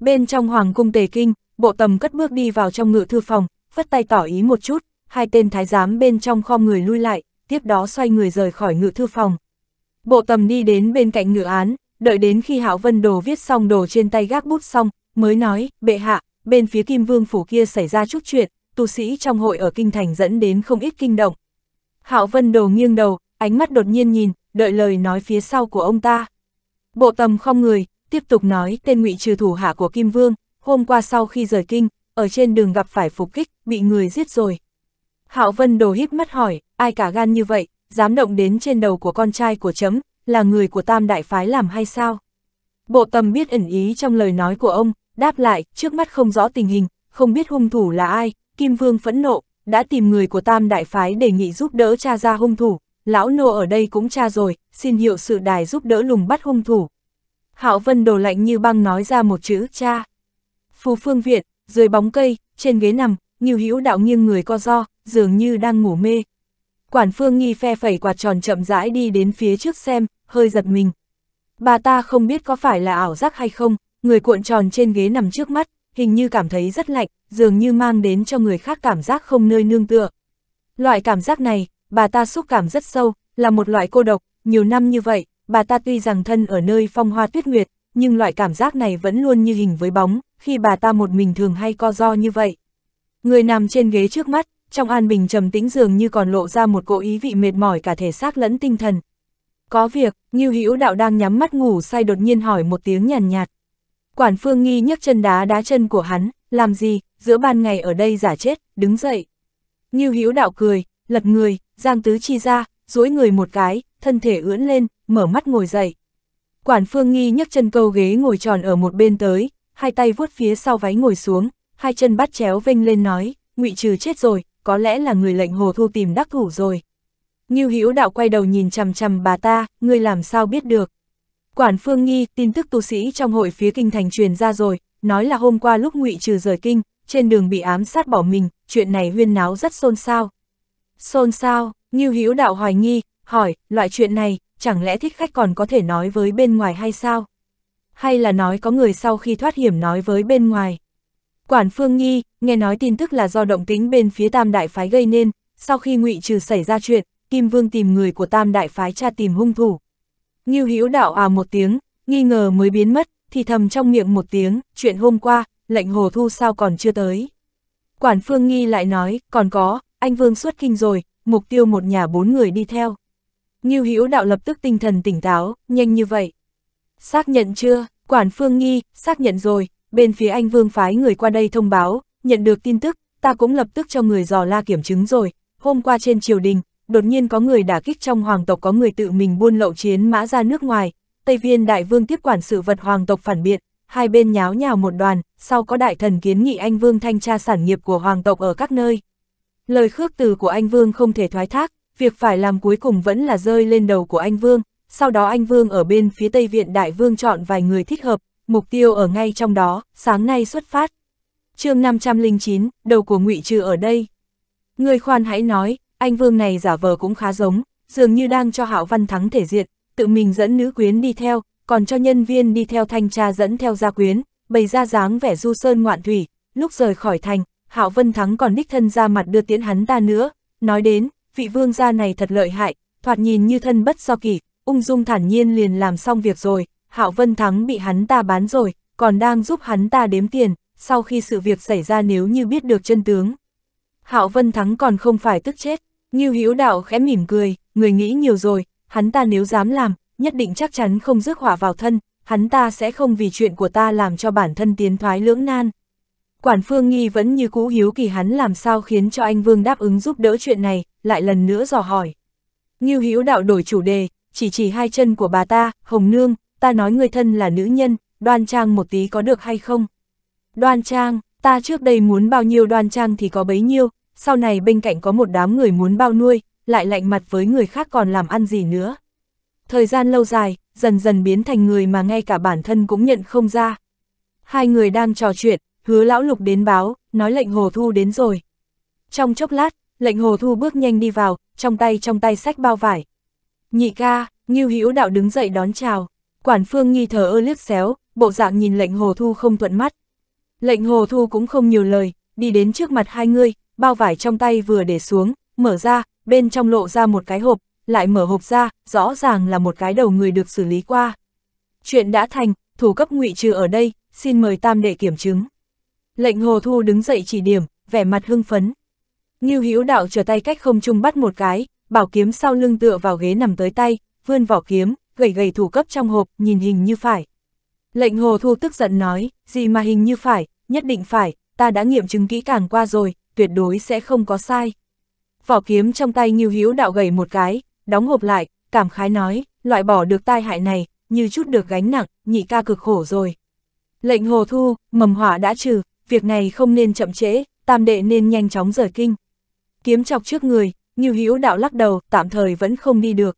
Bên trong hoàng cung tề kinh, bộ tầm cất bước đi vào trong ngự thư phòng, vất tay tỏ ý một chút, hai tên thái giám bên trong kho người lui lại, tiếp đó xoay người rời khỏi ngự thư phòng. Bộ tầm đi đến bên cạnh ngự án, đợi đến khi Hạo Vân Đồ viết xong đồ trên tay gác bút xong, mới nói, bệ hạ, bên phía Kim Vương Phủ kia xảy ra chút chuyện, tu sĩ trong hội ở kinh thành dẫn đến không ít kinh động. Hạo Vân đầu nghiêng đầu, ánh mắt đột nhiên nhìn, đợi lời nói phía sau của ông ta. Bộ tầm không người, tiếp tục nói tên ngụy trừ thủ hạ của Kim Vương, hôm qua sau khi rời kinh, ở trên đường gặp phải phục kích, bị người giết rồi. Hạo Vân Đồ híp mắt hỏi, ai cả gan như vậy, dám động đến trên đầu của con trai của chấm, là người của tam đại phái làm hay sao? Bộ tầm biết ẩn ý trong lời nói của ông, đáp lại, trước mắt không rõ tình hình, không biết hung thủ là ai, Kim Vương phẫn nộ, đã tìm người của Tam Đại Phái đề nghị giúp đỡ cha ra hung thủ, lão nô ở đây cũng cha rồi, xin hiệu sự đài giúp đỡ lùng bắt hung thủ. Hạo Vân đồ lạnh như băng nói ra một chữ cha. Phù phương viện, dưới bóng cây, trên ghế nằm, Như Hữu đạo nghiêng người co do, dường như đang ngủ mê. Quản phương nghi phe phẩy quạt tròn chậm rãi đi đến phía trước xem, hơi giật mình. Bà ta không biết có phải là ảo giác hay không, người cuộn tròn trên ghế nằm trước mắt, hình như cảm thấy rất lạnh, dường như mang đến cho người khác cảm giác không nơi nương tựa. Loại cảm giác này, bà ta xúc cảm rất sâu, là một loại cô độc, nhiều năm như vậy, bà ta tuy rằng thân ở nơi phong hoa tuyết nguyệt, nhưng loại cảm giác này vẫn luôn như hình với bóng, khi bà ta một mình thường hay co do như vậy. Người nằm trên ghế trước mắt, trong an bình trầm tĩnh dường như còn lộ ra một cỗ ý vị mệt mỏi cả thể xác lẫn tinh thần. Có việc, Ngưu Hữu Đạo đang nhắm mắt ngủ say đột nhiên hỏi một tiếng nhàn nhạt, nhạt, Quản Phương Nghi nhấc chân đá đá chân của hắn, làm gì, giữa ban ngày ở đây giả chết, đứng dậy. Ngưu Hữu Đạo cười, lật người, Giang Tứ Chi ra, duỗi người một cái, thân thể ưỡn lên, mở mắt ngồi dậy. Quản Phương Nghi nhấc chân câu ghế ngồi tròn ở một bên tới, hai tay vuốt phía sau váy ngồi xuống, hai chân bắt chéo vênh lên nói, ngụy trừ chết rồi, có lẽ là người lệnh hồ thu tìm đắc thủ rồi. Ngưu Hữu Đạo quay đầu nhìn chằm chằm bà ta, ngươi làm sao biết được. Quản Phương Nghi, tin tức tu sĩ trong hội phía kinh thành truyền ra rồi, nói là hôm qua lúc ngụy trừ rời kinh, trên đường bị ám sát bỏ mình, chuyện này huyên náo rất xôn xao. Xôn xao, Như Hữu Đạo hoài nghi, hỏi, loại chuyện này, chẳng lẽ thích khách còn có thể nói với bên ngoài hay sao? Hay là nói có người sau khi thoát hiểm nói với bên ngoài? Quản Phương Nghi, nghe nói tin tức là do động tính bên phía Tam Đại Phái gây nên, sau khi ngụy trừ xảy ra chuyện, Kim Vương tìm người của Tam Đại Phái tra tìm hung thủ, Ngưu Hữu Đạo à một tiếng, nghi ngờ mới biến mất, thì thầm trong miệng một tiếng, chuyện hôm qua, lệnh hồ thu sao còn chưa tới. Quản Phương Nghi lại nói, còn có, anh Vương xuất kinh rồi, mục tiêu một nhà bốn người đi theo. Ngưu Hữu Đạo lập tức tinh thần tỉnh táo, nhanh như vậy. Xác nhận chưa, Quản Phương Nghi, xác nhận rồi, bên phía anh Vương phái người qua đây thông báo, nhận được tin tức, ta cũng lập tức cho người dò la kiểm chứng rồi, hôm qua trên triều đình, đột nhiên có người đả kích trong hoàng tộc có người tự mình buôn lậu chiến mã ra nước ngoài, Tây Viên đại vương tiếp quản sự vật hoàng tộc phản biện, hai bên nháo nhào một đoàn, sau có đại thần kiến nghị anh vương thanh tra sản nghiệp của hoàng tộc ở các nơi. Lời khước từ của anh vương không thể thoái thác, việc phải làm cuối cùng vẫn là rơi lên đầu của anh vương, sau đó anh vương ở bên phía Tây Viện đại vương chọn vài người thích hợp, mục tiêu ở ngay trong đó, sáng nay xuất phát. chương 509, đầu của ngụy trừ ở đây. Người khoan hãy nói, anh Vương này giả vờ cũng khá giống, dường như đang cho Hạo Văn Thắng thể diện, tự mình dẫn nữ quyến đi theo, còn cho nhân viên đi theo thanh tra dẫn theo gia quyến, bày ra dáng vẻ du sơn ngoạn thủy, lúc rời khỏi thành, Hạo Vân Thắng còn đích thân ra mặt đưa tiễn hắn ta nữa, nói đến, vị vương gia này thật lợi hại, thoạt nhìn như thân bất do kỷ, ung dung thản nhiên liền làm xong việc rồi, Hạo Vân Thắng bị hắn ta bán rồi, còn đang giúp hắn ta đếm tiền, sau khi sự việc xảy ra nếu như biết được chân tướng. Hạo Vân Thắng còn không phải tức chết, Ngưu Hữu Đạo khẽ mỉm cười, người nghĩ nhiều rồi, hắn ta nếu dám làm, nhất định chắc chắn không rước hỏa vào thân, hắn ta sẽ không vì chuyện của ta làm cho bản thân tiến thoái lưỡng nan. Quản Phương Nghi vẫn như cũ hiếu kỳ hắn làm sao khiến cho anh Vương đáp ứng giúp đỡ chuyện này, lại lần nữa dò hỏi. Ngưu Hữu Đạo đổi chủ đề, chỉ chỉ hai chân của bà ta, Hồng Nương, ta nói người thân là nữ nhân, đoan trang một tí có được hay không? Đoan trang, ta trước đây muốn bao nhiêu đoan trang thì có bấy nhiêu, sau này bên cạnh có một đám người muốn bao nuôi, lại lạnh mặt với người khác còn làm ăn gì nữa. Thời gian lâu dài, dần dần biến thành người mà ngay cả bản thân cũng nhận không ra. Hai người đang trò chuyện, hứa lão lục đến báo, nói lệnh hồ thu đến rồi. Trong chốc lát, lệnh hồ thu bước nhanh đi vào, trong tay trong tay sách bao vải. Nhị ca, Ngưu Hữu Đạo đứng dậy đón chào. Quản Phương nghi thờ ơ liếc xéo, bộ dạng nhìn lệnh Hồ Thu không thuận mắt. Lệnh Hồ Thu cũng không nhiều lời, đi đến trước mặt hai người, bao vải trong tay vừa để xuống, mở ra, bên trong lộ ra một cái hộp, lại mở hộp ra, rõ ràng là một cái đầu người được xử lý qua. Chuyện đã thành, thủ cấp ngụy trừ ở đây, xin mời tam đệ kiểm chứng. Lệnh Hồ Thu đứng dậy chỉ điểm, vẻ mặt hưng phấn. Ngưu Hữu Đạo trở tay cách không trung bắt một cái, bảo kiếm sau lưng tựa vào ghế nằm tới tay, vươn vỏ kiếm, gầy gầy thủ cấp trong hộp, nhìn hình như phải. Lệnh Hồ Thu tức giận nói, gì mà hình như phải, nhất định phải, ta đã nghiệm chứng kỹ càng qua rồi, tuyệt đối sẽ không có sai. Vỏ kiếm trong tay Như Hữu đạo gầy một cái, đóng hộp lại, cảm khái nói, loại bỏ được tai hại này, như chút được gánh nặng, nhị ca cực khổ rồi. Lệnh hồ thu, mầm hỏa đã trừ, việc này không nên chậm trễ, tam đệ nên nhanh chóng rời kinh. Kiếm chọc trước người, Như Hữu đạo lắc đầu, tạm thời vẫn không đi được.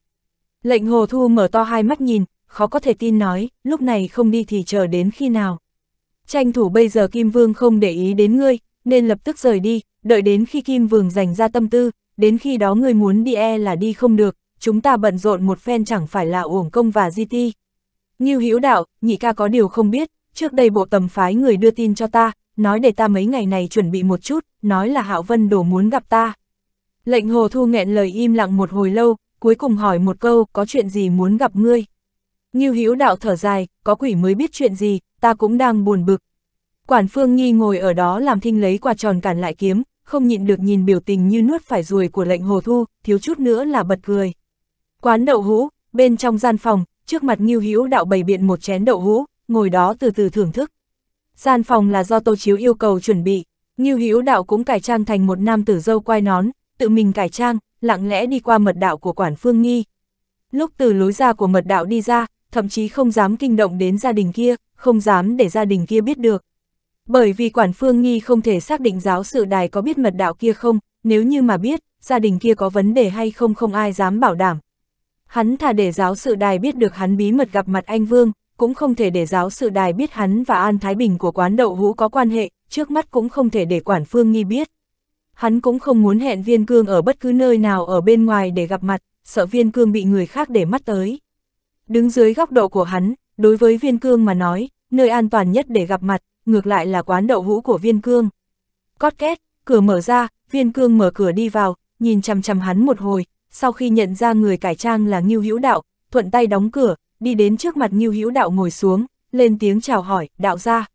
Lệnh hồ thu mở to hai mắt nhìn, khó có thể tin nói, lúc này không đi thì chờ đến khi nào. Tranh thủ bây giờ Kim Vương không để ý đến ngươi, nên lập tức rời đi, đợi đến khi Kim Vương dành ra tâm tư, đến khi đó người muốn đi e là đi không được, chúng ta bận rộn một phen chẳng phải là uổng công và di ti. Như Hữu đạo, nhị ca có điều không biết, trước đây bộ tầm phái người đưa tin cho ta, nói để ta mấy ngày này chuẩn bị một chút, nói là Hạo Vân đổ muốn gặp ta. Lệnh Hồ Thu nghẹn lời im lặng một hồi lâu, cuối cùng hỏi một câu, có chuyện gì muốn gặp ngươi? Như Hữu đạo thở dài, có quỷ mới biết chuyện gì, ta cũng đang buồn bực, Quản Phương Nhi ngồi ở đó làm thinh lấy quả tròn cản lại kiếm, không nhịn được nhìn biểu tình như nuốt phải ruồi của lệnh hồ thu, thiếu chút nữa là bật cười. Quán đậu hũ, bên trong gian phòng, trước mặt Ngưu Hữu đạo bày biện một chén đậu hũ, ngồi đó từ từ thưởng thức. Gian phòng là do Tô Chiếu yêu cầu chuẩn bị, Ngưu Hữu đạo cũng cải trang thành một nam tử dâu quai nón, tự mình cải trang, lặng lẽ đi qua mật đạo của quản Phương Nhi. Lúc từ lối ra của mật đạo đi ra, thậm chí không dám kinh động đến gia đình kia, không dám để gia đình kia biết được. Bởi vì quản phương nghi không thể xác định giáo sự đài có biết mật đạo kia không, nếu như mà biết, gia đình kia có vấn đề hay không không ai dám bảo đảm. Hắn thà để giáo sự đài biết được hắn bí mật gặp mặt anh Vương, cũng không thể để giáo sự đài biết hắn và An Thái Bình của quán đậu hũ có quan hệ, trước mắt cũng không thể để quản phương nghi biết. Hắn cũng không muốn hẹn viên cương ở bất cứ nơi nào ở bên ngoài để gặp mặt, sợ viên cương bị người khác để mắt tới. Đứng dưới góc độ của hắn, đối với viên cương mà nói, nơi an toàn nhất để gặp mặt, ngược lại là quán đậu hũ của viên cương. Cót két, cửa mở ra, viên cương mở cửa đi vào, nhìn chằm chằm hắn một hồi, sau khi nhận ra người cải trang là Ngưu Hữu Đạo, thuận tay đóng cửa, đi đến trước mặt Ngưu Hữu Đạo ngồi xuống, lên tiếng chào hỏi, đạo ra.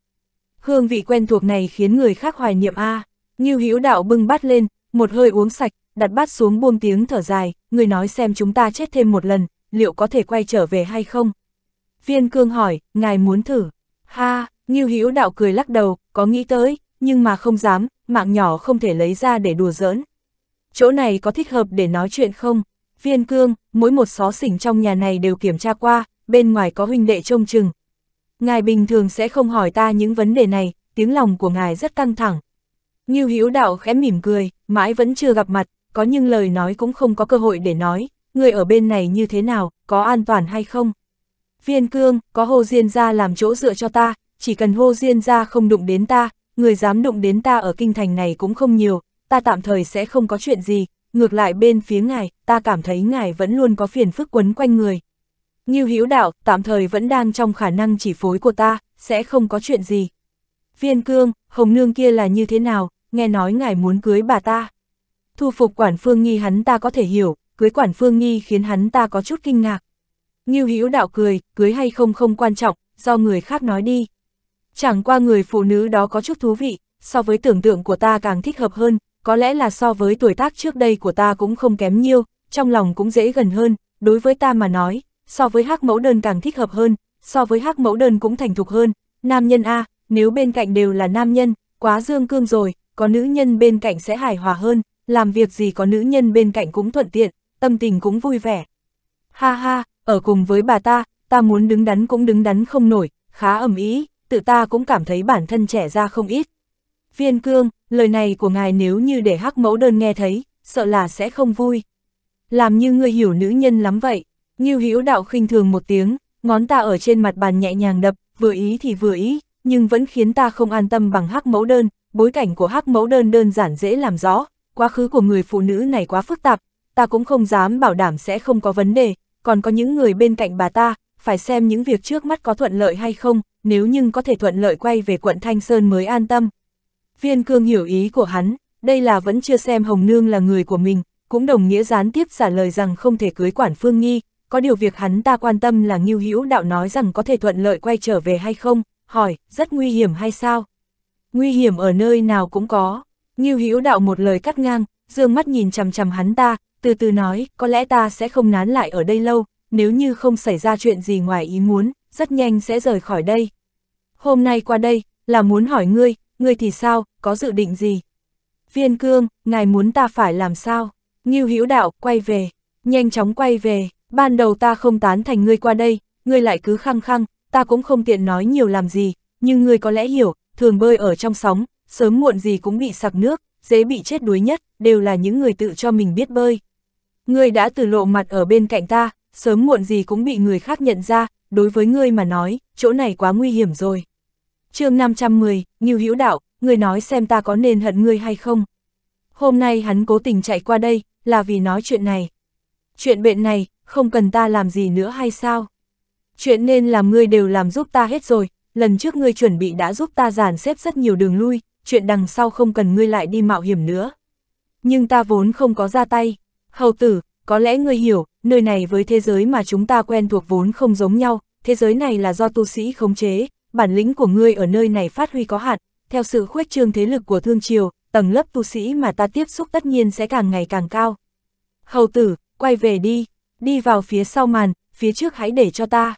Hương vị quen thuộc này khiến người khác hoài niệm a. À. Ngưu Hữu Đạo bưng bát lên, một hơi uống sạch, đặt bát xuống buông tiếng thở dài, người nói xem chúng ta chết thêm một lần, liệu có thể quay trở về hay không? Viên Cương hỏi, ngài muốn thử? Ha, Ngưu Hữu đạo cười lắc đầu, có nghĩ tới, nhưng mà không dám, mạng nhỏ không thể lấy ra để đùa giỡn. Chỗ này có thích hợp để nói chuyện không? Viên cương, mỗi một xó xỉnh trong nhà này đều kiểm tra qua, bên ngoài có huynh đệ trông chừng. Ngài bình thường sẽ không hỏi ta những vấn đề này, tiếng lòng của ngài rất căng thẳng. Ngưu Hữu đạo khẽ mỉm cười, mãi vẫn chưa gặp mặt, có nhưng lời nói cũng không có cơ hội để nói, người ở bên này như thế nào, có an toàn hay không? Viên cương, có hồ diên ra làm chỗ dựa cho ta, chỉ cần vô duyên ra không đụng đến ta, người dám đụng đến ta ở kinh thành này cũng không nhiều, ta tạm thời sẽ không có chuyện gì, ngược lại bên phía ngài, ta cảm thấy ngài vẫn luôn có phiền phức quấn quanh người. như Hữu đạo, tạm thời vẫn đang trong khả năng chỉ phối của ta, sẽ không có chuyện gì. Viên cương, hồng nương kia là như thế nào, nghe nói ngài muốn cưới bà ta. Thu phục quản phương nghi hắn ta có thể hiểu, cưới quản phương nghi khiến hắn ta có chút kinh ngạc. như Hữu đạo cười, cưới hay không không quan trọng, do người khác nói đi. Chẳng qua người phụ nữ đó có chút thú vị, so với tưởng tượng của ta càng thích hợp hơn, có lẽ là so với tuổi tác trước đây của ta cũng không kém nhiều trong lòng cũng dễ gần hơn, đối với ta mà nói, so với hắc mẫu đơn càng thích hợp hơn, so với hắc mẫu đơn cũng thành thục hơn, nam nhân A, nếu bên cạnh đều là nam nhân, quá dương cương rồi, có nữ nhân bên cạnh sẽ hài hòa hơn, làm việc gì có nữ nhân bên cạnh cũng thuận tiện, tâm tình cũng vui vẻ. Ha ha, ở cùng với bà ta, ta muốn đứng đắn cũng đứng đắn không nổi, khá ẩm ý tự ta cũng cảm thấy bản thân trẻ ra không ít. Viên cương, lời này của ngài nếu như để hắc mẫu đơn nghe thấy, sợ là sẽ không vui. Làm như ngươi hiểu nữ nhân lắm vậy, như hiểu đạo khinh thường một tiếng, ngón ta ở trên mặt bàn nhẹ nhàng đập, vừa ý thì vừa ý, nhưng vẫn khiến ta không an tâm bằng hắc mẫu đơn, bối cảnh của hắc mẫu đơn đơn giản dễ làm rõ, quá khứ của người phụ nữ này quá phức tạp, ta cũng không dám bảo đảm sẽ không có vấn đề, còn có những người bên cạnh bà ta, phải xem những việc trước mắt có thuận lợi hay không, nếu nhưng có thể thuận lợi quay về quận Thanh Sơn mới an tâm. Viên cương hiểu ý của hắn, đây là vẫn chưa xem Hồng Nương là người của mình, cũng đồng nghĩa gián tiếp trả lời rằng không thể cưới quản Phương Nghi, có điều việc hắn ta quan tâm là Ngưu Hữu Đạo nói rằng có thể thuận lợi quay trở về hay không, hỏi, rất nguy hiểm hay sao? Nguy hiểm ở nơi nào cũng có. Ngưu Hữu Đạo một lời cắt ngang, dương mắt nhìn chằm chằm hắn ta, từ từ nói, có lẽ ta sẽ không nán lại ở đây lâu, nếu như không xảy ra chuyện gì ngoài ý muốn, rất nhanh sẽ rời khỏi đây. Hôm nay qua đây, là muốn hỏi ngươi, ngươi thì sao, có dự định gì? Viên cương, ngài muốn ta phải làm sao? Ngưu Hữu đạo, quay về, nhanh chóng quay về, ban đầu ta không tán thành ngươi qua đây, ngươi lại cứ khăng khăng, ta cũng không tiện nói nhiều làm gì, nhưng ngươi có lẽ hiểu, thường bơi ở trong sóng, sớm muộn gì cũng bị sặc nước, dễ bị chết đuối nhất, đều là những người tự cho mình biết bơi. Ngươi đã từ lộ mặt ở bên cạnh ta, sớm muộn gì cũng bị người khác nhận ra, đối với ngươi mà nói, chỗ này quá nguy hiểm rồi. chương 510, Ngưu Hữu Đạo, ngươi nói xem ta có nên hận ngươi hay không. Hôm nay hắn cố tình chạy qua đây, là vì nói chuyện này. Chuyện bệnh này, không cần ta làm gì nữa hay sao? Chuyện nên làm ngươi đều làm giúp ta hết rồi, lần trước ngươi chuẩn bị đã giúp ta giàn xếp rất nhiều đường lui, chuyện đằng sau không cần ngươi lại đi mạo hiểm nữa. Nhưng ta vốn không có ra tay. Hầu tử, có lẽ ngươi hiểu, nơi này với thế giới mà chúng ta quen thuộc vốn không giống nhau, thế giới này là do tu sĩ khống chế, bản lĩnh của ngươi ở nơi này phát huy có hạn, theo sự khuếch trương thế lực của thương triều, tầng lớp tu sĩ mà ta tiếp xúc tất nhiên sẽ càng ngày càng cao. Hầu tử, quay về đi, đi vào phía sau màn, phía trước hãy để cho ta.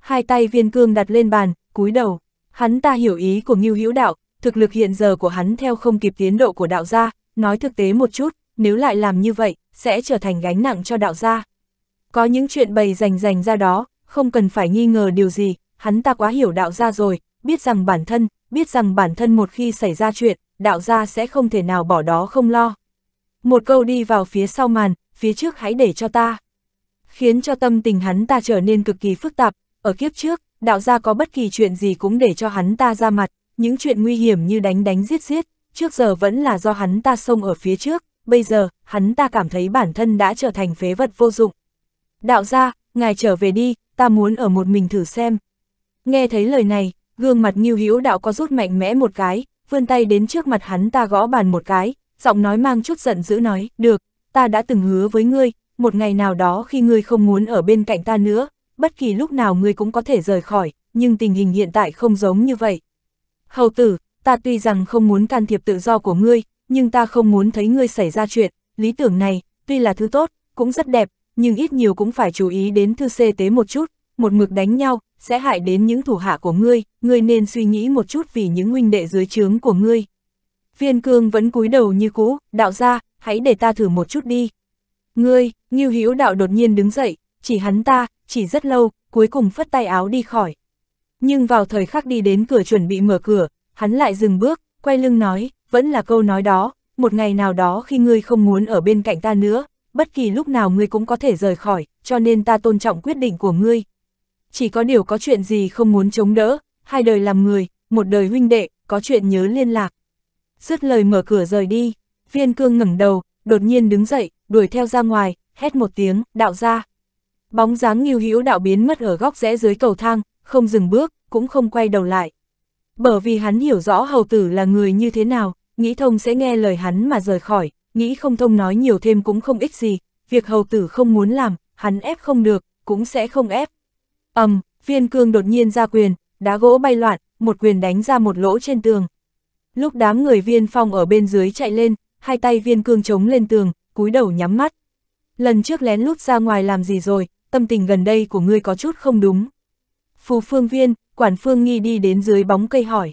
Hai tay viên cương đặt lên bàn, cúi đầu, hắn ta hiểu ý của Ngưu Hữu Đạo, thực lực hiện giờ của hắn theo không kịp tiến độ của đạo gia, nói thực tế một chút, nếu lại làm như vậy, sẽ trở thành gánh nặng cho đạo gia. Có những chuyện bày rành rành ra đó, không cần phải nghi ngờ điều gì, hắn ta quá hiểu đạo gia rồi, biết rằng bản thân, biết rằng bản thân một khi xảy ra chuyện, đạo gia sẽ không thể nào bỏ đó không lo. Một câu đi vào phía sau màn, phía trước hãy để cho ta. Khiến cho tâm tình hắn ta trở nên cực kỳ phức tạp, ở kiếp trước, đạo gia có bất kỳ chuyện gì cũng để cho hắn ta ra mặt, những chuyện nguy hiểm như đánh đánh giết giết, trước giờ vẫn là do hắn ta xông ở phía trước, bây giờ, hắn ta cảm thấy bản thân đã trở thành phế vật vô dụng. Đạo gia, ngài trở về đi, ta muốn ở một mình thử xem. Nghe thấy lời này, gương mặt nghiêu hữu đạo có rút mạnh mẽ một cái, vươn tay đến trước mặt hắn ta gõ bàn một cái, giọng nói mang chút giận dữ nói, được, ta đã từng hứa với ngươi, một ngày nào đó khi ngươi không muốn ở bên cạnh ta nữa, bất kỳ lúc nào ngươi cũng có thể rời khỏi, nhưng tình hình hiện tại không giống như vậy. Hầu tử, ta tuy rằng không muốn can thiệp tự do của ngươi, nhưng ta không muốn thấy ngươi xảy ra chuyện, lý tưởng này, tuy là thứ tốt, cũng rất đẹp, nhưng ít nhiều cũng phải chú ý đến thư xê tế một chút, một mực đánh nhau, sẽ hại đến những thủ hạ của ngươi, ngươi nên suy nghĩ một chút vì những huynh đệ dưới trướng của ngươi. Viên cương vẫn cúi đầu như cũ, đạo ra, hãy để ta thử một chút đi. Ngươi, Ngưu Hữu đạo đột nhiên đứng dậy, chỉ hắn ta, chỉ rất lâu, cuối cùng phất tay áo đi khỏi. Nhưng vào thời khắc đi đến cửa chuẩn bị mở cửa, hắn lại dừng bước, quay lưng nói, vẫn là câu nói đó, một ngày nào đó khi ngươi không muốn ở bên cạnh ta nữa, bất kỳ lúc nào ngươi cũng có thể rời khỏi, cho nên ta tôn trọng quyết định của ngươi. Chỉ có điều có chuyện gì không muốn chống đỡ, hai đời làm người, một đời huynh đệ, có chuyện nhớ liên lạc. Dứt lời mở cửa rời đi, viên cương ngẩng đầu, đột nhiên đứng dậy, đuổi theo ra ngoài, hét một tiếng, đạo ra. Bóng dáng nghiêu hữu đạo biến mất ở góc rẽ dưới cầu thang, không dừng bước, cũng không quay đầu lại. Bởi vì hắn hiểu rõ hầu tử là người như thế nào, nghĩ thông sẽ nghe lời hắn mà rời khỏi, nghĩ không thông nói nhiều thêm cũng không ích gì, việc hầu tử không muốn làm, hắn ép không được, cũng sẽ không ép. ầm, um, viên cương đột nhiên ra quyền, đá gỗ bay loạn, một quyền đánh ra một lỗ trên tường. Lúc đám người viên phong ở bên dưới chạy lên, hai tay viên cương chống lên tường, cúi đầu nhắm mắt. Lần trước lén lút ra ngoài làm gì rồi, tâm tình gần đây của ngươi có chút không đúng. Phù phương viên, quản phương nghi đi đến dưới bóng cây hỏi.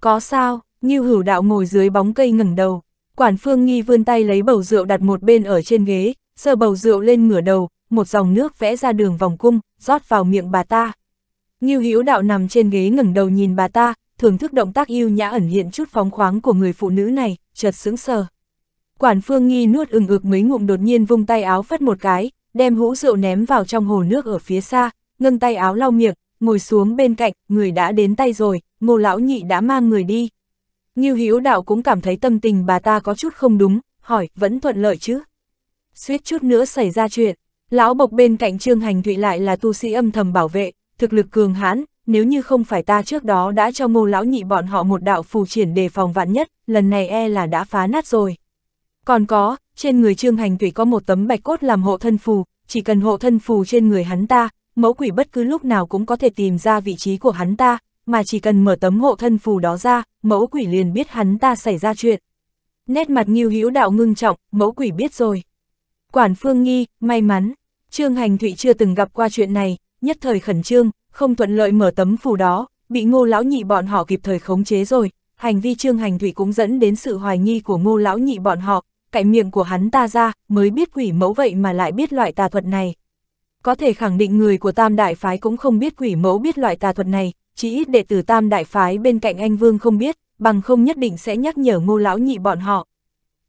Có sao, Ngưu Hửu đạo ngồi dưới bóng cây ngẩng đầu, quản phương nghi vươn tay lấy bầu rượu đặt một bên ở trên ghế, sờ bầu rượu lên ngửa đầu, một dòng nước vẽ ra đường vòng cung, rót vào miệng bà ta. Ngưu hữu đạo nằm trên ghế ngẩng đầu nhìn bà ta, thưởng thức động tác yêu nhã ẩn hiện chút phóng khoáng của người phụ nữ này, chợt sững sờ. Quản phương nghi nuốt ừng ực mấy ngụm đột nhiên vung tay áo phất một cái, đem hũ rượu ném vào trong hồ nước ở phía xa, ngâng tay áo lau miệng, ngồi xuống bên cạnh, người đã đến tay rồi, ngô lão nhị đã mang người đi. Ngưu Hữu Đạo cũng cảm thấy tâm tình bà ta có chút không đúng, hỏi, vẫn thuận lợi chứ? Suýt chút nữa xảy ra chuyện, lão bộc bên cạnh Trương Hành Thụy lại là tu sĩ âm thầm bảo vệ, thực lực cường hãn, nếu như không phải ta trước đó đã cho ngô lão nhị bọn họ một đạo phù triển đề phòng vạn nhất, lần này e là đã phá nát rồi. Còn có, trên người Trương Hành Thụy có một tấm bạch cốt làm hộ thân phù, chỉ cần hộ thân phù trên người hắn ta, mẫu quỷ bất cứ lúc nào cũng có thể tìm ra vị trí của hắn ta, mà chỉ cần mở tấm hộ thân phù đó ra, mẫu quỷ liền biết hắn ta xảy ra chuyện. Nét mặt nghiêu hữu đạo ngưng trọng, mẫu quỷ biết rồi. Quản phương nghi, may mắn, Trương Hành Thụy chưa từng gặp qua chuyện này, nhất thời khẩn trương, không thuận lợi mở tấm phù đó, bị ngô lão nhị bọn họ kịp thời khống chế rồi. Hành vi Trương Hành Thụy cũng dẫn đến sự hoài nghi của ngô lão nhị bọn họ, cậy miệng của hắn ta ra, mới biết quỷ mẫu vậy mà lại biết loại tà thuật này. Có thể khẳng định người của tam đại phái cũng không biết quỷ mẫu biết loại tà thuật này, chỉ ít đệ tử tam đại phái bên cạnh anh Vương không biết, bằng không nhất định sẽ nhắc nhở ngô lão nhị bọn họ.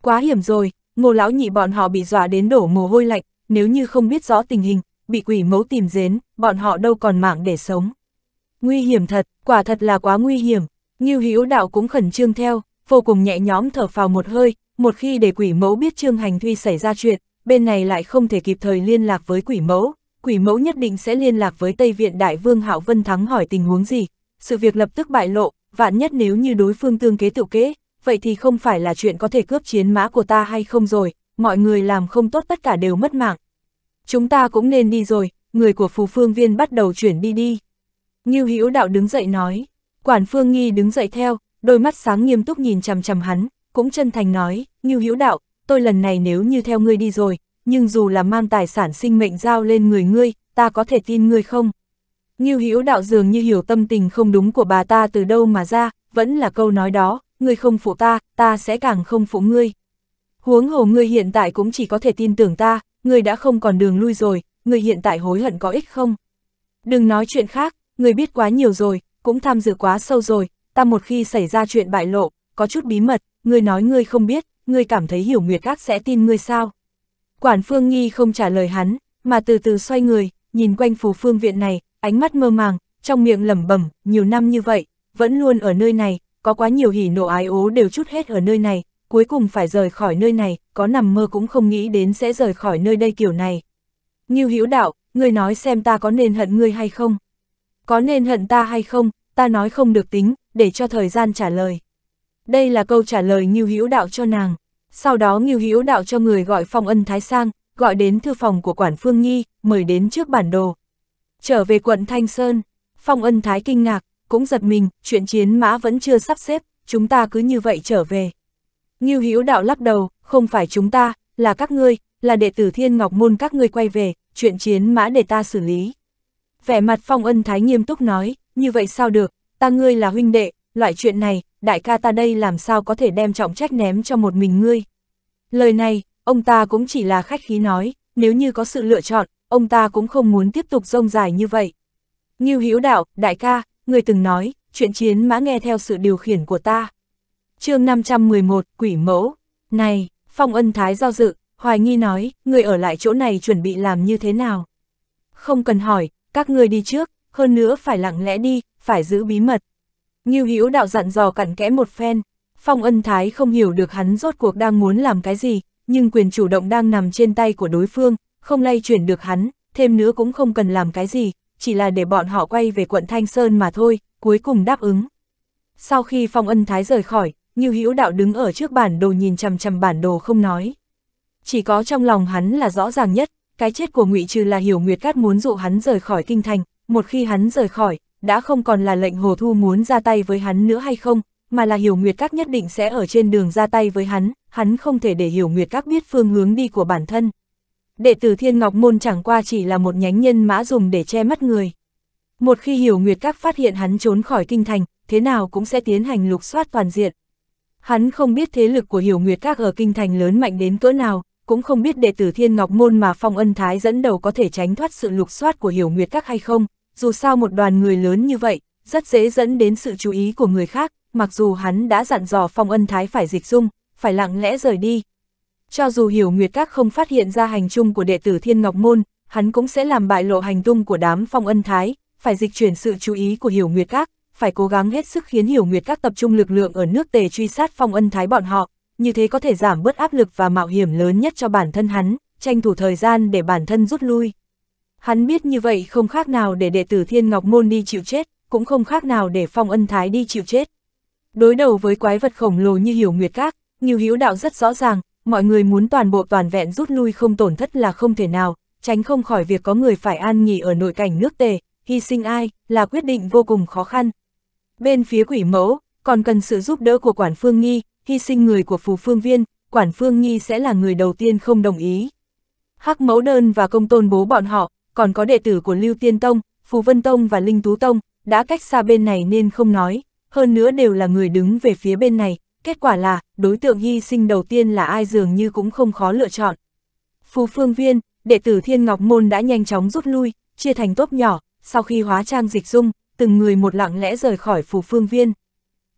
Quá hiểm rồi, ngô lão nhị bọn họ bị dọa đến đổ mồ hôi lạnh, nếu như không biết rõ tình hình, bị quỷ mấu tìm dến, bọn họ đâu còn mạng để sống. Nguy hiểm thật, quả thật là quá nguy hiểm, Ngưu Hữu Đạo cũng khẩn trương theo, vô cùng nhẹ nhõm thở phào một hơi, một khi để quỷ mẫu biết Trương Hành Thuy xảy ra chuyện, bên này lại không thể kịp thời liên lạc với quỷ mẫu, quỷ mẫu nhất định sẽ liên lạc với Tây Viện Đại Vương Hạo Vân Thắng hỏi tình huống gì. Sự việc lập tức bại lộ, vạn nhất nếu như đối phương tương kế tự kế, vậy thì không phải là chuyện có thể cướp chiến mã của ta hay không rồi, mọi người làm không tốt tất cả đều mất mạng. Chúng ta cũng nên đi rồi, người của phù phương viên bắt đầu chuyển đi đi. Ngưu Hữu Đạo đứng dậy nói, quản phương nghi đứng dậy theo, đôi mắt sáng nghiêm túc nhìn chằm chằm hắn, cũng chân thành nói, Ngưu Hữu Đạo, tôi lần này nếu như theo ngươi đi rồi, nhưng dù là mang tài sản sinh mệnh giao lên người ngươi, ta có thể tin ngươi không? Ngưu Hữu đạo dường như hiểu tâm tình không đúng của bà ta từ đâu mà ra, vẫn là câu nói đó, ngươi không phụ ta, ta sẽ càng không phụ ngươi. Huống hồ ngươi hiện tại cũng chỉ có thể tin tưởng ta, ngươi đã không còn đường lui rồi, ngươi hiện tại hối hận có ích không? Đừng nói chuyện khác, ngươi biết quá nhiều rồi, cũng tham dự quá sâu rồi, ta một khi xảy ra chuyện bại lộ, có chút bí mật, ngươi nói ngươi không biết, ngươi cảm thấy hiểu nguyệt các sẽ tin ngươi sao? Quản Phương Nghi không trả lời hắn, mà từ từ xoay người, nhìn quanh phù phương viện này, ánh mắt mơ màng, trong miệng lẩm bẩm, nhiều năm như vậy, vẫn luôn ở nơi này, có quá nhiều hỉ nộ ái ố đều chút hết ở nơi này, cuối cùng phải rời khỏi nơi này, có nằm mơ cũng không nghĩ đến sẽ rời khỏi nơi đây kiểu này. Ngưu Hữu Đạo, ngươi nói xem ta có nên hận ngươi hay không? Có nên hận ta hay không, ta nói không được tính, để cho thời gian trả lời. Đây là câu trả lời Ngưu Hữu Đạo cho nàng. Sau đó Ngưu Hữu Đạo cho người gọi Phong Ân Thái sang, gọi đến thư phòng của quản Phương Nhi, mời đến trước bản đồ. Trở về quận Thanh Sơn, Phong Ân Thái kinh ngạc, cũng giật mình, chuyện chiến mã vẫn chưa sắp xếp, chúng ta cứ như vậy trở về. Ngưu Hữu Đạo lắc đầu, không phải chúng ta, là các ngươi, là đệ tử Thiên Ngọc môn các ngươi quay về, chuyện chiến mã để ta xử lý. Vẻ mặt Phong Ân Thái nghiêm túc nói, như vậy sao được, ta ngươi là huynh đệ, loại chuyện này, đại ca ta đây làm sao có thể đem trọng trách ném cho một mình ngươi. Lời này, ông ta cũng chỉ là khách khí nói, nếu như có sự lựa chọn, ông ta cũng không muốn tiếp tục rông dài như vậy. Ngưu Hữu Đạo, đại ca, người từng nói, chuyện chiến mã nghe theo sự điều khiển của ta. chương 511, quỷ mẫu. Này, Phong Ân Thái do dự, hoài nghi nói, người ở lại chỗ này chuẩn bị làm như thế nào? Không cần hỏi, các ngươi đi trước, hơn nữa phải lặng lẽ đi, phải giữ bí mật. Ngưu Hữu đạo dặn dò cặn kẽ một phen, Phong Ân Thái không hiểu được hắn rốt cuộc đang muốn làm cái gì, nhưng quyền chủ động đang nằm trên tay của đối phương, không lay chuyển được hắn, thêm nữa cũng không cần làm cái gì, chỉ là để bọn họ quay về quận Thanh Sơn mà thôi, cuối cùng đáp ứng. Sau khi Phong Ân Thái rời khỏi, Ngưu Hữu đạo đứng ở trước bản đồ nhìn chằm chằm bản đồ không nói. Chỉ có trong lòng hắn là rõ ràng nhất, cái chết của Ngụy Trừ là Hiểu Nguyệt Cát muốn dụ hắn rời khỏi kinh thành, một khi hắn rời khỏi, đã không còn là lệnh Hồ Thu muốn ra tay với hắn nữa hay không, mà là Hiểu Nguyệt Các nhất định sẽ ở trên đường ra tay với hắn, hắn không thể để Hiểu Nguyệt Các biết phương hướng đi của bản thân. Đệ tử Thiên Ngọc Môn chẳng qua chỉ là một nhánh nhân mã dùng để che mắt người. Một khi Hiểu Nguyệt Các phát hiện hắn trốn khỏi kinh thành, thế nào cũng sẽ tiến hành lục soát toàn diện. Hắn không biết thế lực của Hiểu Nguyệt Các ở kinh thành lớn mạnh đến cỡ nào, cũng không biết đệ tử Thiên Ngọc Môn mà Phong Ân Thái dẫn đầu có thể tránh thoát sự lục soát của Hiểu Nguyệt Các hay không dù sao một đoàn người lớn như vậy, rất dễ dẫn đến sự chú ý của người khác, mặc dù hắn đã dặn dò Phong Ân Thái phải dịch dung, phải lặng lẽ rời đi. Cho dù hiểu Nguyệt Các không phát hiện ra hành chung của đệ tử Thiên Ngọc Môn, hắn cũng sẽ làm bại lộ hành tung của đám Phong Ân Thái, phải dịch chuyển sự chú ý của hiểu Nguyệt Các, phải cố gắng hết sức khiến hiểu Nguyệt Các tập trung lực lượng ở nước tề truy sát Phong Ân Thái bọn họ, như thế có thể giảm bớt áp lực và mạo hiểm lớn nhất cho bản thân hắn, tranh thủ thời gian để bản thân rút lui. Hắn biết như vậy không khác nào để đệ tử Thiên Ngọc Môn đi chịu chết, cũng không khác nào để Phong Ân Thái đi chịu chết. Đối đầu với quái vật khổng lồ như hiểu nguyệt các, nhiều hữu đạo rất rõ ràng, mọi người muốn toàn bộ toàn vẹn rút lui không tổn thất là không thể nào, tránh không khỏi việc có người phải an nghỉ ở nội cảnh nước tề, hy sinh ai, là quyết định vô cùng khó khăn. Bên phía quỷ mẫu, còn cần sự giúp đỡ của quản phương nghi, hy sinh người của phù phương viên, quản phương nghi sẽ là người đầu tiên không đồng ý. Hắc mẫu đơn và công tôn bố bọn họ, còn có đệ tử của Lưu Tiên Tông, Phù Vân Tông và Linh Tú Tông, đã cách xa bên này nên không nói, hơn nữa đều là người đứng về phía bên này, kết quả là, đối tượng hy sinh đầu tiên là ai dường như cũng không khó lựa chọn. Phù Phương Viên, đệ tử Thiên Ngọc Môn đã nhanh chóng rút lui, chia thành tốp nhỏ, sau khi hóa trang dịch dung, từng người một lặng lẽ rời khỏi Phù Phương Viên.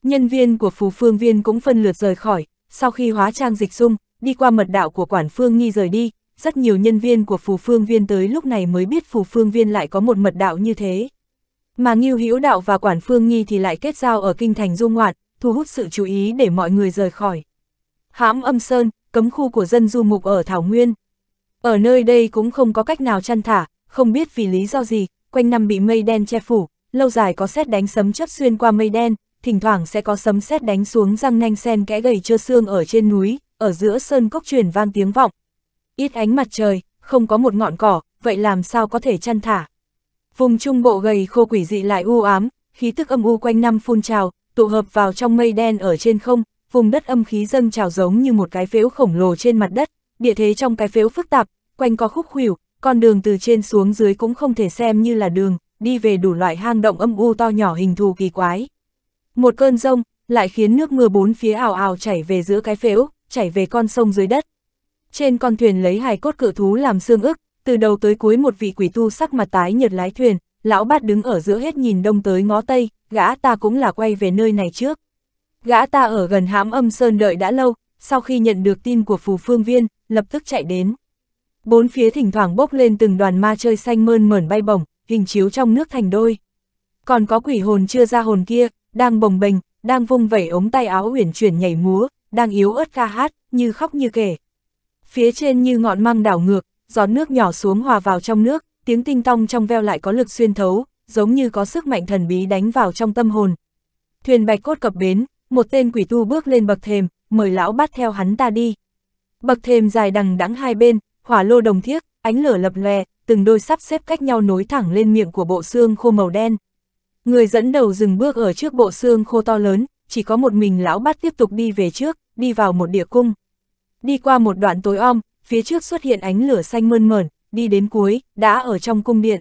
Nhân viên của Phù Phương Viên cũng phân lượt rời khỏi, sau khi hóa trang dịch dung, đi qua mật đạo của Quản Phương Nghi rời đi, rất nhiều nhân viên của phù phương viên tới lúc này mới biết phù phương viên lại có một mật đạo như thế. Mà Ngưu Hữu Đạo và Quản Phương Nghi thì lại kết giao ở kinh thành du ngoạn, thu hút sự chú ý để mọi người rời khỏi. Hãm âm sơn, cấm khu của dân du mục ở Thảo Nguyên. Ở nơi đây cũng không có cách nào chăn thả, không biết vì lý do gì, quanh năm bị mây đen che phủ, lâu dài có xét đánh sấm chớp xuyên qua mây đen, thỉnh thoảng sẽ có sấm xét đánh xuống răng nanh sen kẽ gầy trơ xương ở trên núi, ở giữa sơn cốc truyền vang tiếng vọng, ít ánh mặt trời, không có một ngọn cỏ, vậy làm sao có thể chăn thả. Vùng trung bộ gầy khô quỷ dị lại u ám, khí tức âm u quanh năm phun trào, tụ hợp vào trong mây đen ở trên không, vùng đất âm khí dâng trào giống như một cái phếu khổng lồ trên mặt đất, địa thế trong cái phếu phức tạp, quanh có khúc khuỷu, con đường từ trên xuống dưới cũng không thể xem như là đường, đi về đủ loại hang động âm u to nhỏ hình thù kỳ quái. Một cơn rông lại khiến nước mưa bốn phía ảo ảo chảy về giữa cái phếu, chảy về con sông dưới đất, trên con thuyền lấy hài cốt cự thú làm xương ức, từ đầu tới cuối một vị quỷ tu sắc mặt tái nhợt lái thuyền, lão bát đứng ở giữa hết nhìn đông tới ngó tây, gã ta cũng là quay về nơi này trước. Gã ta ở gần hãm âm sơn đợi đã lâu, sau khi nhận được tin của phù phương viên, lập tức chạy đến. Bốn phía thỉnh thoảng bốc lên từng đoàn ma chơi xanh mơn mởn bay bổng, hình chiếu trong nước thành đôi. Còn có quỷ hồn chưa ra hồn kia, đang bồng bềnh, đang vung vẩy ống tay áo uyển chuyển nhảy múa, đang yếu ớt ca hát, như khóc như kể phía trên như ngọn măng đảo ngược, giọt nước nhỏ xuống hòa vào trong nước, tiếng tinh tong trong veo lại có lực xuyên thấu, giống như có sức mạnh thần bí đánh vào trong tâm hồn. Thuyền bạch cốt cập bến, một tên quỷ tu bước lên bậc thềm, mời lão bắt theo hắn ta đi. Bậc thềm dài đằng đẵng hai bên, hỏa lô đồng thiếc, ánh lửa lập lòe, từng đôi sắp xếp cách nhau nối thẳng lên miệng của bộ xương khô màu đen. Người dẫn đầu dừng bước ở trước bộ xương khô to lớn, chỉ có một mình lão bắt tiếp tục đi về trước, đi vào một địa cung. Đi qua một đoạn tối om, phía trước xuất hiện ánh lửa xanh mơn mởn, đi đến cuối, đã ở trong cung điện.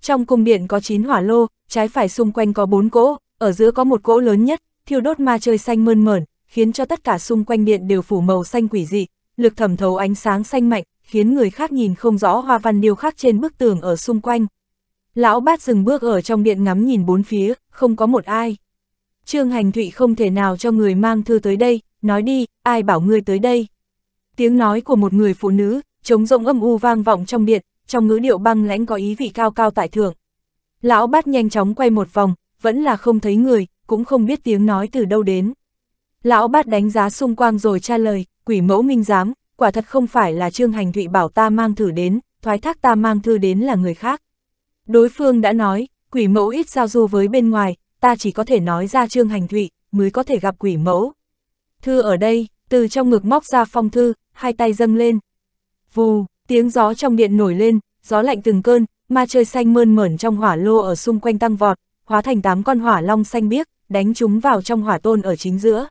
Trong cung điện có 9 hỏa lô, trái phải xung quanh có 4 cỗ, ở giữa có một cỗ lớn nhất, thiêu đốt ma chơi xanh mơn mởn, khiến cho tất cả xung quanh điện đều phủ màu xanh quỷ dị, lực thẩm thấu ánh sáng xanh mạnh, khiến người khác nhìn không rõ hoa văn điêu khắc trên bức tường ở xung quanh. Lão bát dừng bước ở trong điện ngắm nhìn bốn phía, không có một ai. Trương Hành Thụy không thể nào cho người mang thư tới đây, nói đi, ai bảo ngươi tới đây. Tiếng nói của một người phụ nữ, trống rỗng âm u vang vọng trong điện, trong ngữ điệu băng lãnh có ý vị cao cao tại thượng. Lão bát nhanh chóng quay một vòng, vẫn là không thấy người, cũng không biết tiếng nói từ đâu đến. Lão bát đánh giá xung quanh rồi tra lời, quỷ mẫu minh giám, quả thật không phải là trương hành thụy bảo ta mang thử đến, thoái thác ta mang thư đến là người khác. Đối phương đã nói, quỷ mẫu ít giao du với bên ngoài, ta chỉ có thể nói ra trương hành thụy, mới có thể gặp quỷ mẫu. Thư ở đây, từ trong ngực móc ra phong thư, hai tay dâng lên. Vù, tiếng gió trong điện nổi lên, gió lạnh từng cơn, ma trời xanh mơn mởn trong hỏa lô ở xung quanh tăng vọt, hóa thành tám con hỏa long xanh biếc, đánh chúng vào trong hỏa tôn ở chính giữa.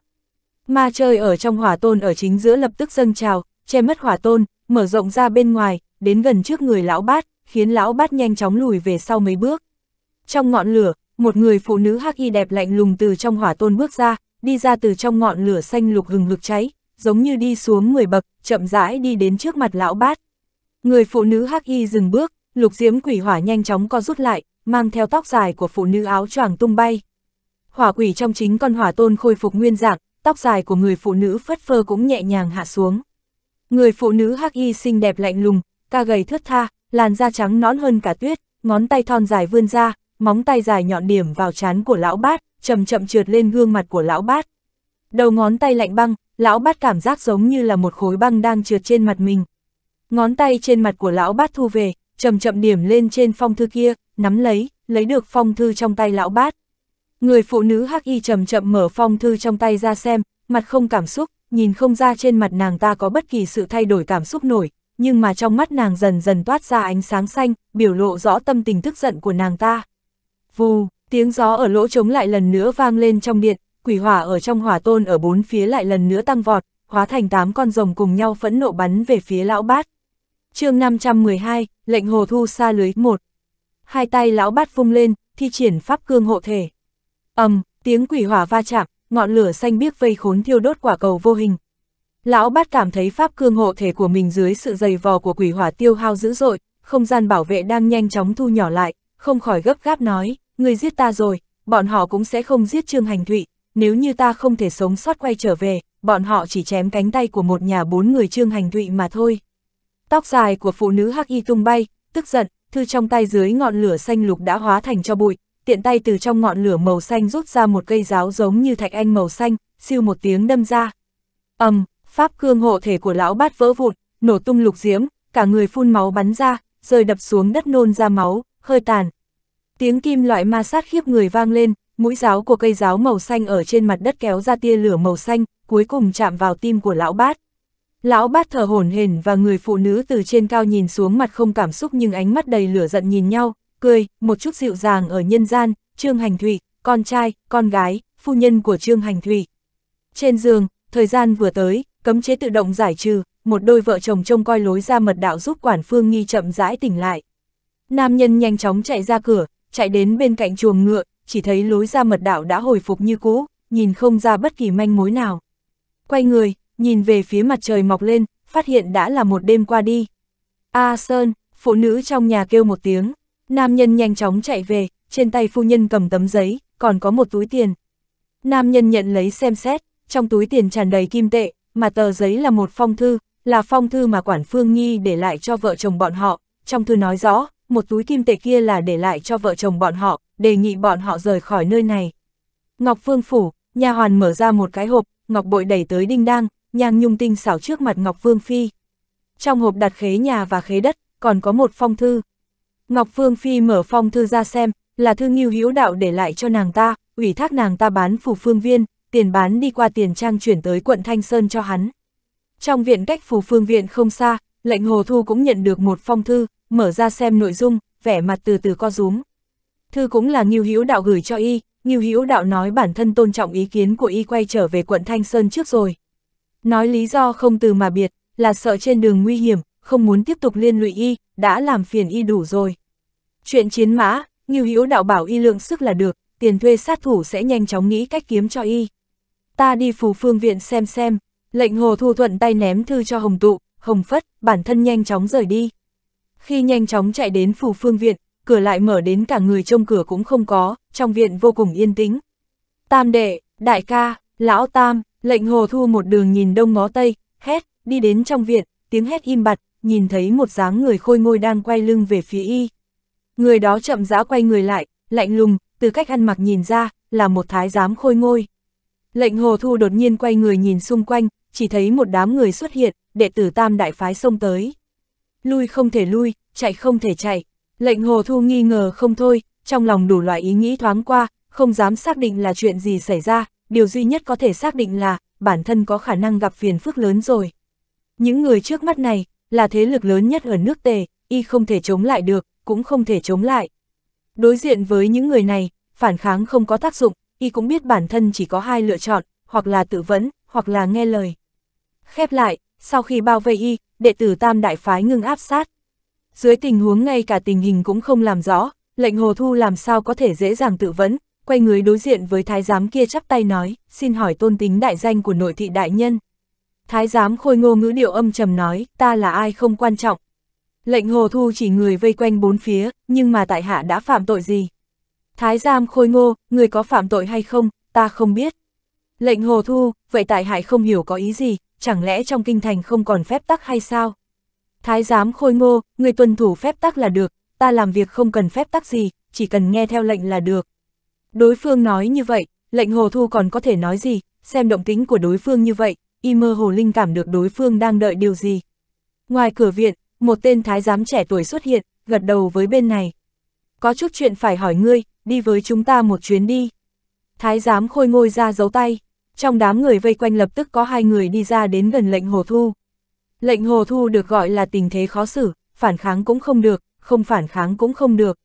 Ma trời ở trong hỏa tôn ở chính giữa lập tức dâng trào, che mất hỏa tôn, mở rộng ra bên ngoài, đến gần trước người lão bát, khiến lão bát nhanh chóng lùi về sau mấy bước. Trong ngọn lửa, một người phụ nữ hắc y đẹp lạnh lùng từ trong hỏa tôn bước ra, đi ra từ trong ngọn lửa xanh lục hừng hực cháy, giống như đi xuống 10 bậc, chậm rãi đi đến trước mặt lão bát. Người phụ nữ hắc y dừng bước, lục diễm quỷ hỏa nhanh chóng co rút lại, mang theo tóc dài của phụ nữ áo choàng tung bay. Hỏa quỷ trong chính con hỏa tôn khôi phục nguyên dạng, tóc dài của người phụ nữ phất phơ cũng nhẹ nhàng hạ xuống. Người phụ nữ hắc y xinh đẹp lạnh lùng, ca gầy thướt tha, làn da trắng nõn hơn cả tuyết, ngón tay thon dài vươn ra, móng tay dài nhọn điểm vào trán của lão bát, chậm chậm trượt lên gương mặt của lão bát. Đầu ngón tay lạnh băng, lão bát cảm giác giống như là một khối băng đang trượt trên mặt mình. Ngón tay trên mặt của lão bát thu về, chậm chậm điểm lên trên phong thư kia, nắm lấy, lấy được phong thư trong tay lão bát. Người phụ nữ hắc y chậm chậm mở phong thư trong tay ra xem, mặt không cảm xúc, nhìn không ra trên mặt nàng ta có bất kỳ sự thay đổi cảm xúc nổi, nhưng mà trong mắt nàng dần dần toát ra ánh sáng xanh, biểu lộ rõ tâm tình tức giận của nàng ta. Vù! Tiếng gió ở lỗ trống lại lần nữa vang lên trong điện, quỷ hỏa ở trong hỏa tôn ở bốn phía lại lần nữa tăng vọt, hóa thành tám con rồng cùng nhau phẫn nộ bắn về phía lão bát. chương 512, lệnh hồ thu xa lưới 1. Hai tay lão bát vung lên, thi triển pháp cương hộ thể. ầm tiếng quỷ hỏa va chạm, ngọn lửa xanh biếc vây khốn thiêu đốt quả cầu vô hình. Lão bát cảm thấy pháp cương hộ thể của mình dưới sự dày vò của quỷ hỏa tiêu hao dữ dội, không gian bảo vệ đang nhanh chóng thu nhỏ lại, không khỏi gấp gáp nói, người giết ta rồi, bọn họ cũng sẽ không giết Trương Hành Thụy, nếu như ta không thể sống sót quay trở về, bọn họ chỉ chém cánh tay của một nhà bốn người Trương Hành Thụy mà thôi. Tóc dài của phụ nữ hắc y tung bay, tức giận, thư trong tay dưới ngọn lửa xanh lục đã hóa thành cho bụi, tiện tay từ trong ngọn lửa màu xanh rút ra một cây giáo giống như thạch anh màu xanh, siêu một tiếng đâm ra. ầm, um, pháp cương hộ thể của lão bát vỡ vụn, nổ tung lục diễm, cả người phun máu bắn ra, rơi đập xuống đất nôn ra máu, hơi tàn, Tiếng kim loại ma sát khiếp người vang lên, mũi giáo của cây giáo màu xanh ở trên mặt đất kéo ra tia lửa màu xanh, cuối cùng chạm vào tim của lão bát. Lão bát thở hổn hển và người phụ nữ từ trên cao nhìn xuống mặt không cảm xúc nhưng ánh mắt đầy lửa giận nhìn nhau, cười, một chút dịu dàng ở nhân gian, Trương Hành Thủy, con trai, con gái, phu nhân của Trương Hành Thủy. Trên giường, thời gian vừa tới, cấm chế tự động giải trừ, một đôi vợ chồng trông coi lối ra mật đạo giúp quản phương nghi chậm rãi tỉnh lại. Nam nhân nhanh chóng chạy ra cửa, chạy đến bên cạnh chuồng ngựa, chỉ thấy lối ra mật đảo đã hồi phục như cũ, nhìn không ra bất kỳ manh mối nào. Quay người, nhìn về phía mặt trời mọc lên, phát hiện đã là một đêm qua đi. A Sơn, phụ nữ trong nhà kêu một tiếng, nam nhân nhanh chóng chạy về, trên tay phu nhân cầm tấm giấy, còn có một túi tiền. Nam nhân nhận lấy xem xét, trong túi tiền tràn đầy kim tệ, mà tờ giấy là một phong thư, là phong thư mà quản phương nghi để lại cho vợ chồng bọn họ, trong thư nói rõ, một túi kim tệ kia là để lại cho vợ chồng bọn họ, đề nghị bọn họ rời khỏi nơi này. Ngọc Phương Phủ, nhà hoàn mở ra một cái hộp, Ngọc Bội đẩy tới đinh đang, nhang nhung tinh xảo trước mặt Ngọc Phương Phi. Trong hộp đặt khế nhà và khế đất, còn có một phong thư. Ngọc Phương Phi mở phong thư ra xem, là thư nghiêu Hiếu đạo để lại cho nàng ta, ủy thác nàng ta bán phủ phương viên, tiền bán đi qua tiền trang chuyển tới quận Thanh Sơn cho hắn. Trong viện cách phủ phương viện không xa, lệnh hồ thu cũng nhận được một phong thư, mở ra xem nội dung, vẻ mặt từ từ co rúm. Thư cũng là Ngưu Hữu Đạo gửi cho y, Ngưu Hữu Đạo nói bản thân tôn trọng ý kiến của y quay trở về quận Thanh Sơn trước rồi. Nói lý do không từ mà biệt, là sợ trên đường nguy hiểm, không muốn tiếp tục liên lụy y, đã làm phiền y đủ rồi. Chuyện chiến mã, Ngưu Hữu Đạo bảo y lượng sức là được, tiền thuê sát thủ sẽ nhanh chóng nghĩ cách kiếm cho y. Ta đi phù phương viện xem xem, lệnh hồ thu thuận tay ném thư cho Hồng Tụ, Hồng Phất, bản thân nhanh chóng rời đi. Khi nhanh chóng chạy đến phủ phương viện, cửa lại mở đến cả người trông cửa cũng không có, trong viện vô cùng yên tĩnh. Tam đệ, đại ca, lão tam, lệnh hồ thu một đường nhìn đông ngó tây, hét, đi đến trong viện, tiếng hét im bặt, nhìn thấy một dáng người khôi ngôi đang quay lưng về phía y. Người đó chậm rã quay người lại, lạnh lùng, từ cách ăn mặc nhìn ra, là một thái giám khôi ngôi. Lệnh hồ thu đột nhiên quay người nhìn xung quanh, chỉ thấy một đám người xuất hiện, đệ tử tam đại phái xông tới lui không thể lui, chạy không thể chạy. Lệnh Hồ Thu nghi ngờ không thôi, trong lòng đủ loại ý nghĩ thoáng qua, không dám xác định là chuyện gì xảy ra, điều duy nhất có thể xác định là bản thân có khả năng gặp phiền phức lớn rồi. Những người trước mắt này là thế lực lớn nhất ở nước Tề, y không thể chống lại được, cũng không thể chống lại. Đối diện với những người này, phản kháng không có tác dụng, y cũng biết bản thân chỉ có hai lựa chọn, hoặc là tự vấn, hoặc là nghe lời. Khép lại, sau khi bao vây y, đệ tử tam đại phái ngưng áp sát. Dưới tình huống ngay cả tình hình cũng không làm rõ, lệnh hồ thu làm sao có thể dễ dàng tự vấn, quay người đối diện với thái giám kia chắp tay nói, xin hỏi tôn tính đại danh của nội thị đại nhân. Thái giám khôi ngô ngữ điệu âm trầm nói, ta là ai không quan trọng. Lệnh hồ thu chỉ người vây quanh bốn phía, nhưng mà tại hạ đã phạm tội gì? Thái giám khôi ngô, người có phạm tội hay không, ta không biết. Lệnh hồ thu, vậy tại hạ không hiểu có ý gì, chẳng lẽ trong kinh thành không còn phép tắc hay sao? Thái giám khôi ngô, người tuân thủ phép tắc là được, ta làm việc không cần phép tắc gì, chỉ cần nghe theo lệnh là được. Đối phương nói như vậy, lệnh hồ thu còn có thể nói gì, xem động tính của đối phương như vậy, y mơ hồ linh cảm được đối phương đang đợi điều gì. Ngoài cửa viện, một tên thái giám trẻ tuổi xuất hiện, gật đầu với bên này. Có chút chuyện phải hỏi ngươi, đi với chúng ta một chuyến đi. Thái giám khôi ngôi ra giấu tay. Trong đám người vây quanh lập tức có hai người đi ra đến gần lệnh hồ thu. Lệnh hồ thu được gọi là tình thế khó xử, phản kháng cũng không được, không phản kháng cũng không được.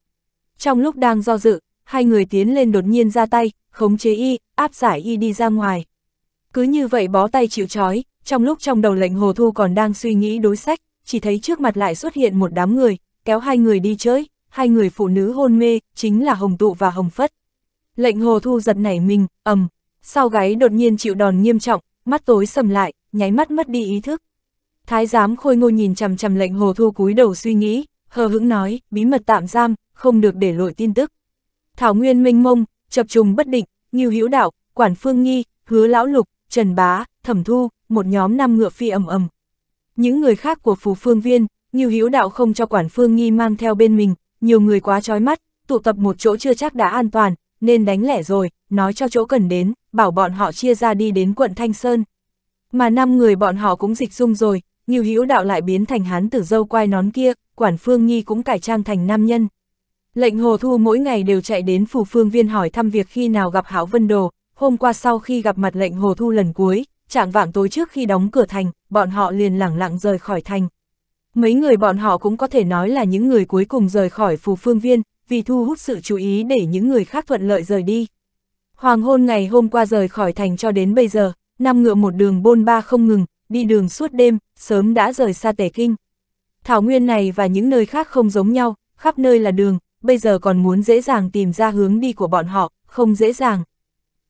Trong lúc đang do dự, hai người tiến lên đột nhiên ra tay, khống chế y, áp giải y đi ra ngoài. Cứ như vậy bó tay chịu trói, trong lúc trong đầu lệnh hồ thu còn đang suy nghĩ đối sách, chỉ thấy trước mặt lại xuất hiện một đám người, kéo hai người đi chơi, hai người phụ nữ hôn mê, chính là Hồng Tụ và Hồng Phất. Lệnh hồ thu giật nảy mình, ầm, sau gáy đột nhiên chịu đòn nghiêm trọng, mắt tối sầm lại, nháy mắt mất đi ý thức. Thái giám khôi ngô nhìn chằm chằm lệnh hồ thu cúi đầu suy nghĩ, hờ hững nói, bí mật tạm giam, không được để lội tin tức. Thảo Nguyên minh mông, chập trùng bất định, Ngưu Hữu Đạo, Quản Phương Nghi, Hứa Lão Lục, Trần Bá, Thẩm Thu, một nhóm năm ngựa phi ầm ầm. Những người khác của phù phương viên, Ngưu Hữu Đạo không cho Quản Phương Nghi mang theo bên mình, nhiều người quá trói mắt, tụ tập một chỗ chưa chắc đã an toàn, nên đánh lẻ rồi, nói cho chỗ cần đến, bảo bọn họ chia ra đi đến quận Thanh Sơn. Mà năm người bọn họ cũng dịch dung rồi, nhiều Hữu Đạo lại biến thành hán tử dâu quai nón kia, Quản Phương Nhi cũng cải trang thành nam nhân. Lệnh Hồ Thu mỗi ngày đều chạy đến phù phương viên hỏi thăm việc khi nào gặp Hảo Vân Đồ, hôm qua sau khi gặp mặt lệnh Hồ Thu lần cuối, trạng vạng tối trước khi đóng cửa thành, bọn họ liền lẳng lặng rời khỏi thành. Mấy người bọn họ cũng có thể nói là những người cuối cùng rời khỏi phù phương viên, vì thu hút sự chú ý để những người khác thuận lợi rời đi. Hoàng hôn ngày hôm qua rời khỏi thành cho đến bây giờ, năm ngựa một đường bôn ba không ngừng, đi đường suốt đêm, sớm đã rời xa tề kinh. Thảo nguyên này và những nơi khác không giống nhau, khắp nơi là đường, bây giờ còn muốn dễ dàng tìm ra hướng đi của bọn họ, không dễ dàng.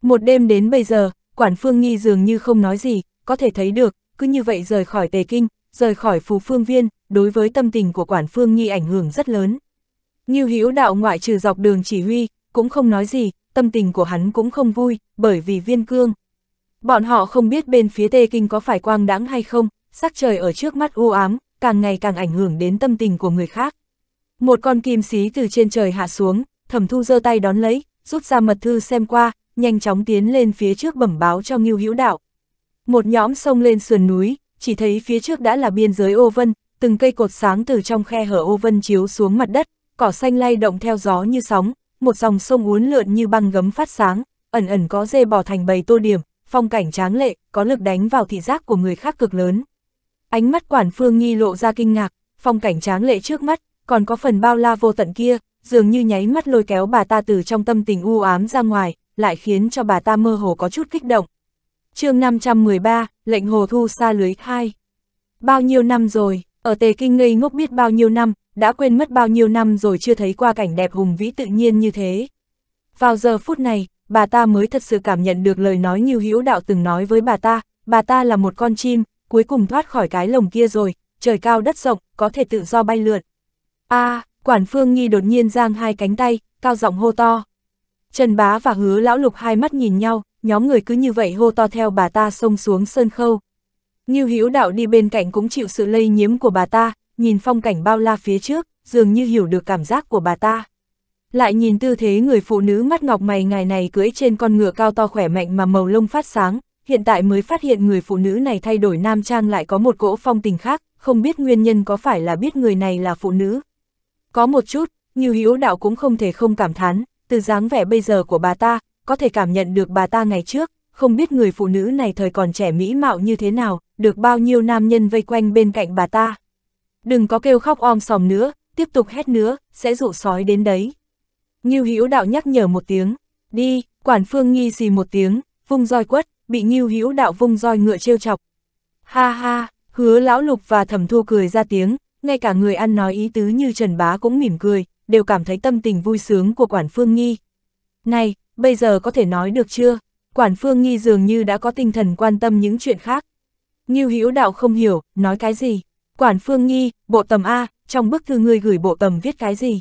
Một đêm đến bây giờ, quản phương nghi dường như không nói gì, có thể thấy được, cứ như vậy rời khỏi tề kinh, rời khỏi phù phương viên, đối với tâm tình của quản phương nghi ảnh hưởng rất lớn. Ngưu Hữu Đạo ngoại trừ dọc đường chỉ huy, cũng không nói gì, tâm tình của hắn cũng không vui, bởi vì viên cương. Bọn họ không biết bên phía Tê Kinh có phải quang đãng hay không, sắc trời ở trước mắt u ám, càng ngày càng ảnh hưởng đến tâm tình của người khác. Một con kim xí từ trên trời hạ xuống, thẩm thu giơ tay đón lấy, rút ra mật thư xem qua, nhanh chóng tiến lên phía trước bẩm báo cho Ngưu Hữu Đạo. Một nhóm sông lên sườn núi, chỉ thấy phía trước đã là biên giới ô vân, từng cây cột sáng từ trong khe hở ô vân chiếu xuống mặt đất, cỏ xanh lay động theo gió như sóng, một dòng sông uốn lượn như băng gấm phát sáng, ẩn ẩn có dê bò thành bầy tô điểm, phong cảnh tráng lệ, có lực đánh vào thị giác của người khác cực lớn. Ánh mắt quản phương nghi lộ ra kinh ngạc, phong cảnh tráng lệ trước mắt, còn có phần bao la vô tận kia, dường như nháy mắt lôi kéo bà ta từ trong tâm tình u ám ra ngoài, lại khiến cho bà ta mơ hồ có chút kích động. chương 513, lệnh hồ thu xa lưới khai. Bao nhiêu năm rồi, ở Tề Kinh ngây ngốc biết bao nhiêu năm, đã quên mất bao nhiêu năm rồi chưa thấy qua cảnh đẹp hùng vĩ tự nhiên như thế. Vào giờ phút này, bà ta mới thật sự cảm nhận được lời nói như hữu đạo từng nói với bà ta, bà ta là một con chim, cuối cùng thoát khỏi cái lồng kia rồi, trời cao đất rộng, có thể tự do bay lượn. a à, quản phương nghi đột nhiên giang hai cánh tay, cao giọng hô to. Trần bá và hứa lão lục hai mắt nhìn nhau, nhóm người cứ như vậy hô to theo bà ta xông xuống sơn khâu. Như hữu đạo đi bên cạnh cũng chịu sự lây nhiễm của bà ta, nhìn phong cảnh bao la phía trước, dường như hiểu được cảm giác của bà ta. Lại nhìn tư thế người phụ nữ mắt ngọc mày ngày này cưỡi trên con ngựa cao to khỏe mạnh mà màu lông phát sáng, hiện tại mới phát hiện người phụ nữ này thay đổi nam trang lại có một cỗ phong tình khác, không biết nguyên nhân có phải là biết người này là phụ nữ. Có một chút, như hiếu đạo cũng không thể không cảm thán, từ dáng vẻ bây giờ của bà ta, có thể cảm nhận được bà ta ngày trước, không biết người phụ nữ này thời còn trẻ mỹ mạo như thế nào, được bao nhiêu nam nhân vây quanh bên cạnh bà ta đừng có kêu khóc om sòm nữa, tiếp tục hét nữa, sẽ dụ sói đến đấy. Ngưu Hữu Đạo nhắc nhở một tiếng, đi, quản phương nghi gì một tiếng, vung roi quất, bị Ngưu Hữu Đạo vung roi ngựa trêu chọc. Ha ha, hứa lão lục và thẩm thu cười ra tiếng, ngay cả người ăn nói ý tứ như Trần Bá cũng mỉm cười, đều cảm thấy tâm tình vui sướng của quản phương nghi. Này, bây giờ có thể nói được chưa? Quản phương nghi dường như đã có tinh thần quan tâm những chuyện khác. Ngưu Hữu Đạo không hiểu, nói cái gì? Quản Phương Nhi, bộ tầm A, trong bức thư ngươi gửi bộ tầm viết cái gì?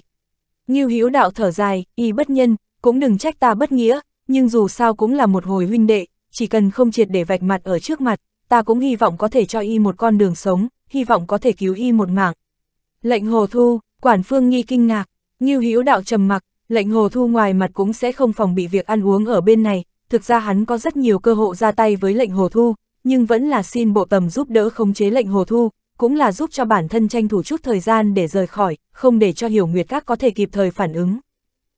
Như Hữu đạo thở dài, y bất nhân, cũng đừng trách ta bất nghĩa, nhưng dù sao cũng là một hồi huynh đệ, chỉ cần không triệt để vạch mặt ở trước mặt, ta cũng hy vọng có thể cho y một con đường sống, hy vọng có thể cứu y một mạng. Lệnh Hồ Thu, Quản Phương Nhi kinh ngạc, Ngưu Hữu đạo trầm mặc, lệnh Hồ Thu ngoài mặt cũng sẽ không phòng bị việc ăn uống ở bên này, thực ra hắn có rất nhiều cơ hội ra tay với lệnh Hồ Thu, nhưng vẫn là xin bộ tầm giúp đỡ khống chế lệnh Hồ Thu, cũng là giúp cho bản thân tranh thủ chút thời gian để rời khỏi, không để cho hiểu nguyệt các có thể kịp thời phản ứng.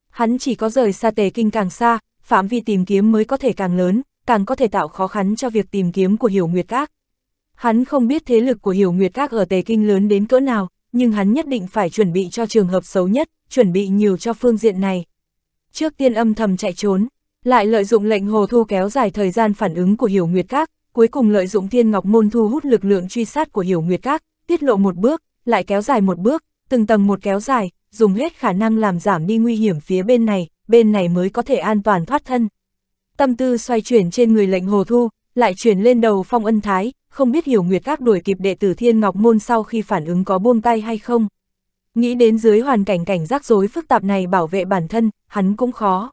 Hắn chỉ có rời xa tề kinh càng xa, phạm vi tìm kiếm mới có thể càng lớn, càng có thể tạo khó khăn cho việc tìm kiếm của hiểu nguyệt các. Hắn không biết thế lực của hiểu nguyệt các ở tề kinh lớn đến cỡ nào, nhưng hắn nhất định phải chuẩn bị cho trường hợp xấu nhất, chuẩn bị nhiều cho phương diện này. Trước tiên âm thầm chạy trốn, lại lợi dụng lệnh hồ thu kéo dài thời gian phản ứng của hiểu nguyệt các, cuối cùng lợi dụng Thiên Ngọc Môn thu hút lực lượng truy sát của Hiểu Nguyệt Các, tiết lộ một bước, lại kéo dài một bước, từng tầng một kéo dài, dùng hết khả năng làm giảm đi nguy hiểm phía bên này, bên này mới có thể an toàn thoát thân. Tâm tư xoay chuyển trên người lệnh Hồ Thu, lại chuyển lên đầu Phong Ân Thái, không biết Hiểu Nguyệt Các đuổi kịp đệ tử Thiên Ngọc Môn sau khi phản ứng có buông tay hay không. Nghĩ đến dưới hoàn cảnh cảnh rắc rối phức tạp này bảo vệ bản thân, hắn cũng khó.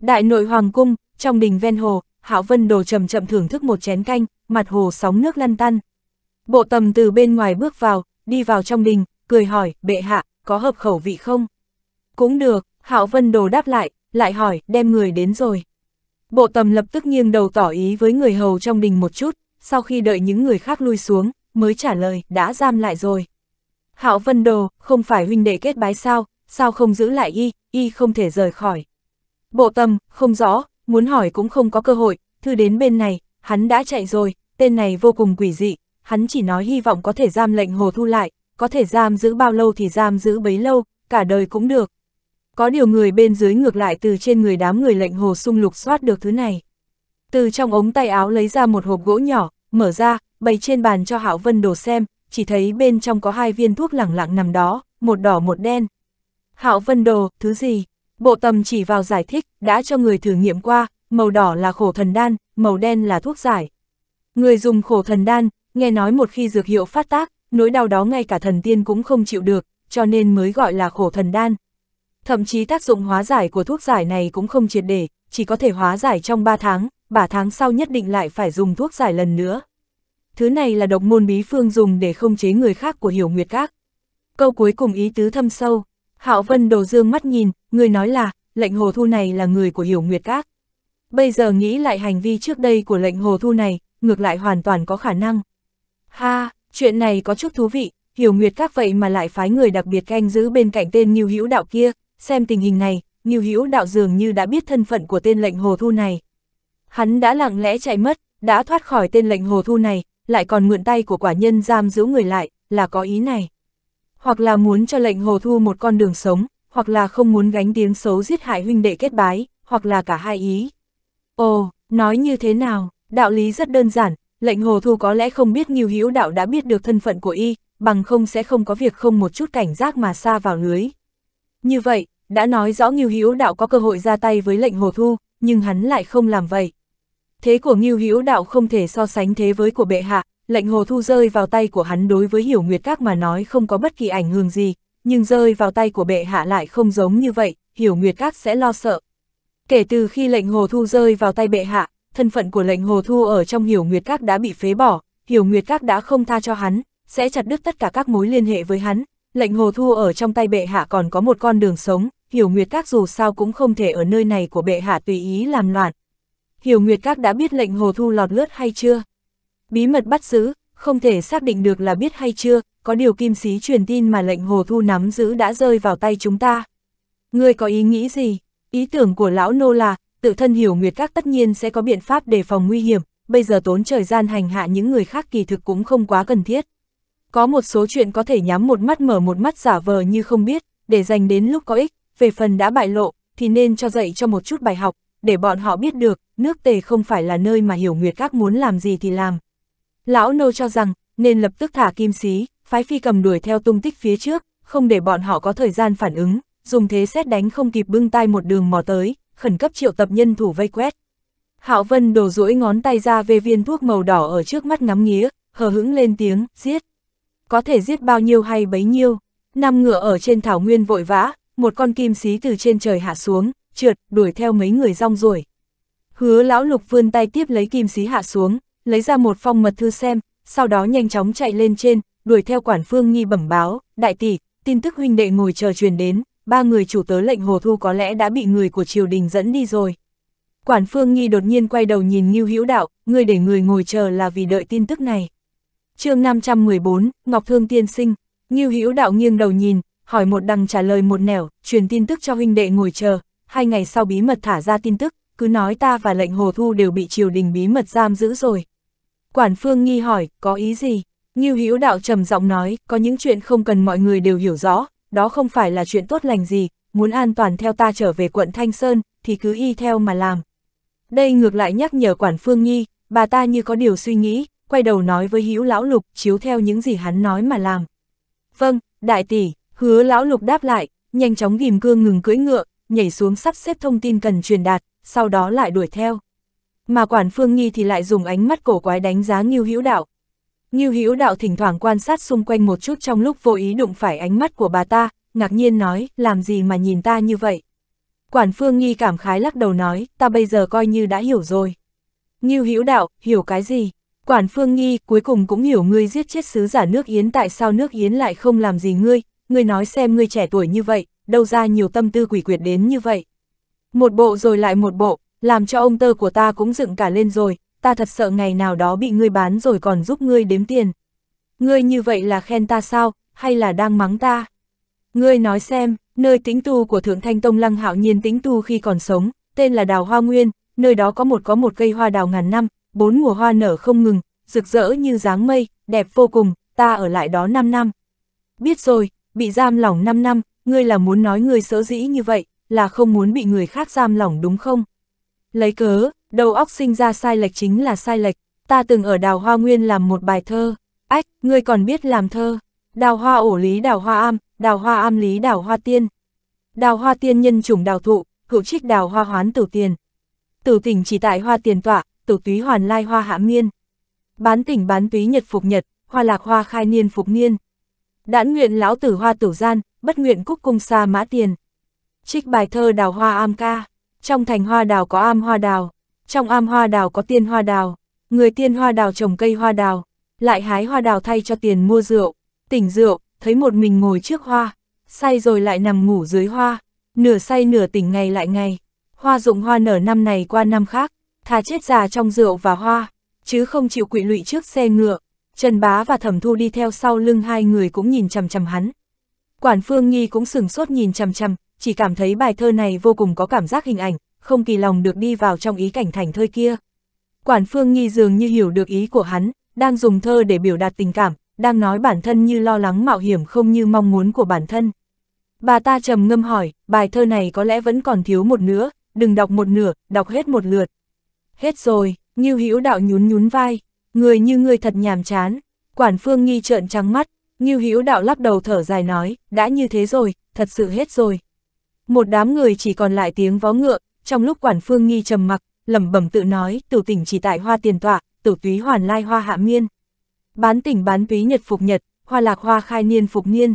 Đại nội Hoàng Cung, trong đình ven hồ, Hạo Vân Đồ chậm chậm thưởng thức một chén canh, mặt hồ sóng nước lăn tăn. Bộ tầm từ bên ngoài bước vào, đi vào trong đình, cười hỏi, bệ hạ, có hợp khẩu vị không? Cũng được, Hạo Vân Đồ đáp lại, lại hỏi, đem người đến rồi. Bộ tầm lập tức nghiêng đầu tỏ ý với người hầu trong đình một chút, sau khi đợi những người khác lui xuống, mới trả lời, đã giam lại rồi. Hạo Vân Đồ, không phải huynh đệ kết bái sao, sao không giữ lại y, y không thể rời khỏi. Bộ tầm, không rõ, muốn hỏi cũng không có cơ hội, thư đến bên này, hắn đã chạy rồi, tên này vô cùng quỷ dị, hắn chỉ nói hy vọng có thể giam lệnh hồ thu lại, có thể giam giữ bao lâu thì giam giữ bấy lâu, cả đời cũng được. Có điều người bên dưới ngược lại từ trên người đám người lệnh hồ sung lục soát được thứ này. Từ trong ống tay áo lấy ra một hộp gỗ nhỏ, mở ra, bày trên bàn cho Hạo Vân đồ xem, chỉ thấy bên trong có hai viên thuốc lẳng lặng nằm đó, một đỏ một đen. Hạo Vân đồ, thứ gì? Bộ tầm chỉ vào giải thích, đã cho người thử nghiệm qua, màu đỏ là khổ thần đan, màu đen là thuốc giải. Người dùng khổ thần đan, nghe nói một khi dược hiệu phát tác, nỗi đau đó ngay cả thần tiên cũng không chịu được, cho nên mới gọi là khổ thần đan. Thậm chí tác dụng hóa giải của thuốc giải này cũng không triệt để, chỉ có thể hóa giải trong 3 tháng, 3 tháng sau nhất định lại phải dùng thuốc giải lần nữa. Thứ này là độc môn bí phương dùng để không chế người khác của hiểu nguyệt các. Câu cuối cùng ý tứ thâm sâu, Hạo Vân đầu dương mắt nhìn, người nói là, lệnh hồ thu này là người của hiểu nguyệt các. Bây giờ nghĩ lại hành vi trước đây của lệnh hồ thu này, ngược lại hoàn toàn có khả năng. Ha, chuyện này có chút thú vị, hiểu nguyệt các vậy mà lại phái người đặc biệt canh giữ bên cạnh tên Nghiêu Hữu Đạo kia, xem tình hình này, Nghiêu Hữu Đạo dường như đã biết thân phận của tên lệnh hồ thu này. Hắn đã lặng lẽ chạy mất, đã thoát khỏi tên lệnh hồ thu này, lại còn mượn tay của quả nhân giam giữ người lại, là có ý này hoặc là muốn cho lệnh hồ thu một con đường sống, hoặc là không muốn gánh tiếng xấu giết hại huynh đệ kết bái, hoặc là cả hai ý. Ồ, nói như thế nào, đạo lý rất đơn giản, lệnh hồ thu có lẽ không biết nhiều hữu đạo đã biết được thân phận của y, bằng không sẽ không có việc không một chút cảnh giác mà xa vào lưới. Như vậy, đã nói rõ Ngưu Hữu Đạo có cơ hội ra tay với lệnh Hồ Thu, nhưng hắn lại không làm vậy. Thế của Ngưu Hữu Đạo không thể so sánh thế với của bệ hạ, lệnh hồ thu rơi vào tay của hắn đối với hiểu nguyệt các mà nói không có bất kỳ ảnh hưởng gì, nhưng rơi vào tay của bệ hạ lại không giống như vậy, hiểu nguyệt các sẽ lo sợ. Kể từ khi lệnh hồ thu rơi vào tay bệ hạ, thân phận của lệnh hồ thu ở trong hiểu nguyệt các đã bị phế bỏ, hiểu nguyệt các đã không tha cho hắn, sẽ chặt đứt tất cả các mối liên hệ với hắn, lệnh hồ thu ở trong tay bệ hạ còn có một con đường sống, hiểu nguyệt các dù sao cũng không thể ở nơi này của bệ hạ tùy ý làm loạn. Hiểu nguyệt các đã biết lệnh hồ thu lọt lướt hay chưa? Bí mật bắt giữ, không thể xác định được là biết hay chưa, có điều kim sĩ truyền tin mà lệnh hồ thu nắm giữ đã rơi vào tay chúng ta. Ngươi có ý nghĩ gì? Ý tưởng của lão nô là, tự thân hiểu nguyệt các tất nhiên sẽ có biện pháp đề phòng nguy hiểm, bây giờ tốn thời gian hành hạ những người khác kỳ thực cũng không quá cần thiết. Có một số chuyện có thể nhắm một mắt mở một mắt giả vờ như không biết, để dành đến lúc có ích, về phần đã bại lộ, thì nên cho dạy cho một chút bài học, để bọn họ biết được, nước tề không phải là nơi mà hiểu nguyệt các muốn làm gì thì làm. Lão nô cho rằng, nên lập tức thả kim xí, phái phi cầm đuổi theo tung tích phía trước, không để bọn họ có thời gian phản ứng, dùng thế xét đánh không kịp bưng tay một đường mò tới, khẩn cấp triệu tập nhân thủ vây quét. Hạo Vân đổ duỗi ngón tay ra về viên thuốc màu đỏ ở trước mắt ngắm nghía, hờ hững lên tiếng, giết. Có thể giết bao nhiêu hay bấy nhiêu. Năm ngựa ở trên thảo nguyên vội vã, một con kim xí từ trên trời hạ xuống, trượt, đuổi theo mấy người rong ruổi. Hứa lão lục vươn tay tiếp lấy kim xí hạ xuống, lấy ra một phong mật thư xem, sau đó nhanh chóng chạy lên trên, đuổi theo quản phương nghi bẩm báo, đại tỷ, tin tức huynh đệ ngồi chờ truyền đến, ba người chủ tớ lệnh hồ thu có lẽ đã bị người của triều đình dẫn đi rồi. Quản phương nghi đột nhiên quay đầu nhìn Ngưu Hữu Đạo, người để người ngồi chờ là vì đợi tin tức này. chương 514, Ngọc Thương Tiên Sinh, Ngưu Hữu Đạo nghiêng đầu nhìn, hỏi một đằng trả lời một nẻo, truyền tin tức cho huynh đệ ngồi chờ, hai ngày sau bí mật thả ra tin tức, cứ nói ta và lệnh hồ thu đều bị triều đình bí mật giam giữ rồi, Quản phương nghi hỏi, có ý gì? Ngưu Hữu đạo trầm giọng nói, có những chuyện không cần mọi người đều hiểu rõ, đó không phải là chuyện tốt lành gì, muốn an toàn theo ta trở về quận Thanh Sơn, thì cứ y theo mà làm. Đây ngược lại nhắc nhở quản phương nhi, bà ta như có điều suy nghĩ, quay đầu nói với Hữu lão lục, chiếu theo những gì hắn nói mà làm. Vâng, đại tỷ, hứa lão lục đáp lại, nhanh chóng gìm cương ngừng cưỡi ngựa, nhảy xuống sắp xếp thông tin cần truyền đạt, sau đó lại đuổi theo mà quản phương nhi thì lại dùng ánh mắt cổ quái đánh giá Ngưu Hữu Đạo. Ngưu Hữu Đạo thỉnh thoảng quan sát xung quanh một chút trong lúc vô ý đụng phải ánh mắt của bà ta, ngạc nhiên nói, làm gì mà nhìn ta như vậy? Quản phương nghi cảm khái lắc đầu nói, ta bây giờ coi như đã hiểu rồi. Ngưu Hữu Đạo, hiểu cái gì? Quản phương nghi cuối cùng cũng hiểu ngươi giết chết sứ giả nước Yến tại sao nước Yến lại không làm gì ngươi, ngươi nói xem ngươi trẻ tuổi như vậy, đâu ra nhiều tâm tư quỷ quyệt đến như vậy. Một bộ rồi lại một bộ, làm cho ông tơ của ta cũng dựng cả lên rồi, ta thật sợ ngày nào đó bị ngươi bán rồi còn giúp ngươi đếm tiền. Ngươi như vậy là khen ta sao, hay là đang mắng ta? Ngươi nói xem, nơi tính tu của Thượng Thanh Tông Lăng Hạo Nhiên tính tu khi còn sống, tên là Đào Hoa Nguyên, nơi đó có một có một cây hoa đào ngàn năm, bốn mùa hoa nở không ngừng, rực rỡ như dáng mây, đẹp vô cùng, ta ở lại đó 5 năm. Biết rồi, bị giam lỏng 5 năm, ngươi là muốn nói ngươi sở dĩ như vậy, là không muốn bị người khác giam lỏng đúng không? Lấy cớ, đầu óc sinh ra sai lệch chính là sai lệch, ta từng ở đào hoa nguyên làm một bài thơ, ách, ngươi còn biết làm thơ, đào hoa ổ lý đào hoa am, đào hoa am lý đào hoa tiên. Đào hoa tiên nhân chủng đào thụ, hữu trích đào hoa hoán tử tiền. Tử tỉnh chỉ tại hoa tiền tọa, tử túy hoàn lai hoa hạ miên. Bán tỉnh bán túy nhật phục nhật, hoa lạc hoa khai niên phục niên. Đãn nguyện lão tử hoa tử gian, bất nguyện cúc cung xa mã tiền. Trích bài thơ đào hoa am ca. Trong thành hoa đào có am hoa đào, trong am hoa đào có tiên hoa đào, người tiên hoa đào trồng cây hoa đào, lại hái hoa đào thay cho tiền mua rượu, tỉnh rượu, thấy một mình ngồi trước hoa, say rồi lại nằm ngủ dưới hoa, nửa say nửa tỉnh ngày lại ngày, hoa dụng hoa nở năm này qua năm khác, thà chết già trong rượu và hoa, chứ không chịu quỵ lụy trước xe ngựa, Trần Bá và Thẩm Thu đi theo sau lưng hai người cũng nhìn chằm chằm hắn. Quản Phương Nghi cũng sừng sốt nhìn chằm chằm, chỉ cảm thấy bài thơ này vô cùng có cảm giác hình ảnh, không kỳ lòng được đi vào trong ý cảnh thành thơ kia. Quản Phương Nghi dường như hiểu được ý của hắn, đang dùng thơ để biểu đạt tình cảm, đang nói bản thân như lo lắng mạo hiểm không như mong muốn của bản thân. Bà ta trầm ngâm hỏi, bài thơ này có lẽ vẫn còn thiếu một nữa, đừng đọc một nửa, đọc hết một lượt. Hết rồi, Ngưu Hữu Đạo nhún nhún vai, người như người thật nhàm chán. Quản Phương Nghi trợn trắng mắt, Ngưu Hữu Đạo lắc đầu thở dài nói, đã như thế rồi, thật sự hết rồi, một đám người chỉ còn lại tiếng vó ngựa, trong lúc quản phương nghi trầm mặc, lẩm bẩm tự nói, tử tỉnh chỉ tại hoa tiền tọa, tử túy hoàn lai hoa hạ miên. Bán tỉnh bán túy nhật phục nhật, hoa lạc hoa khai niên phục niên.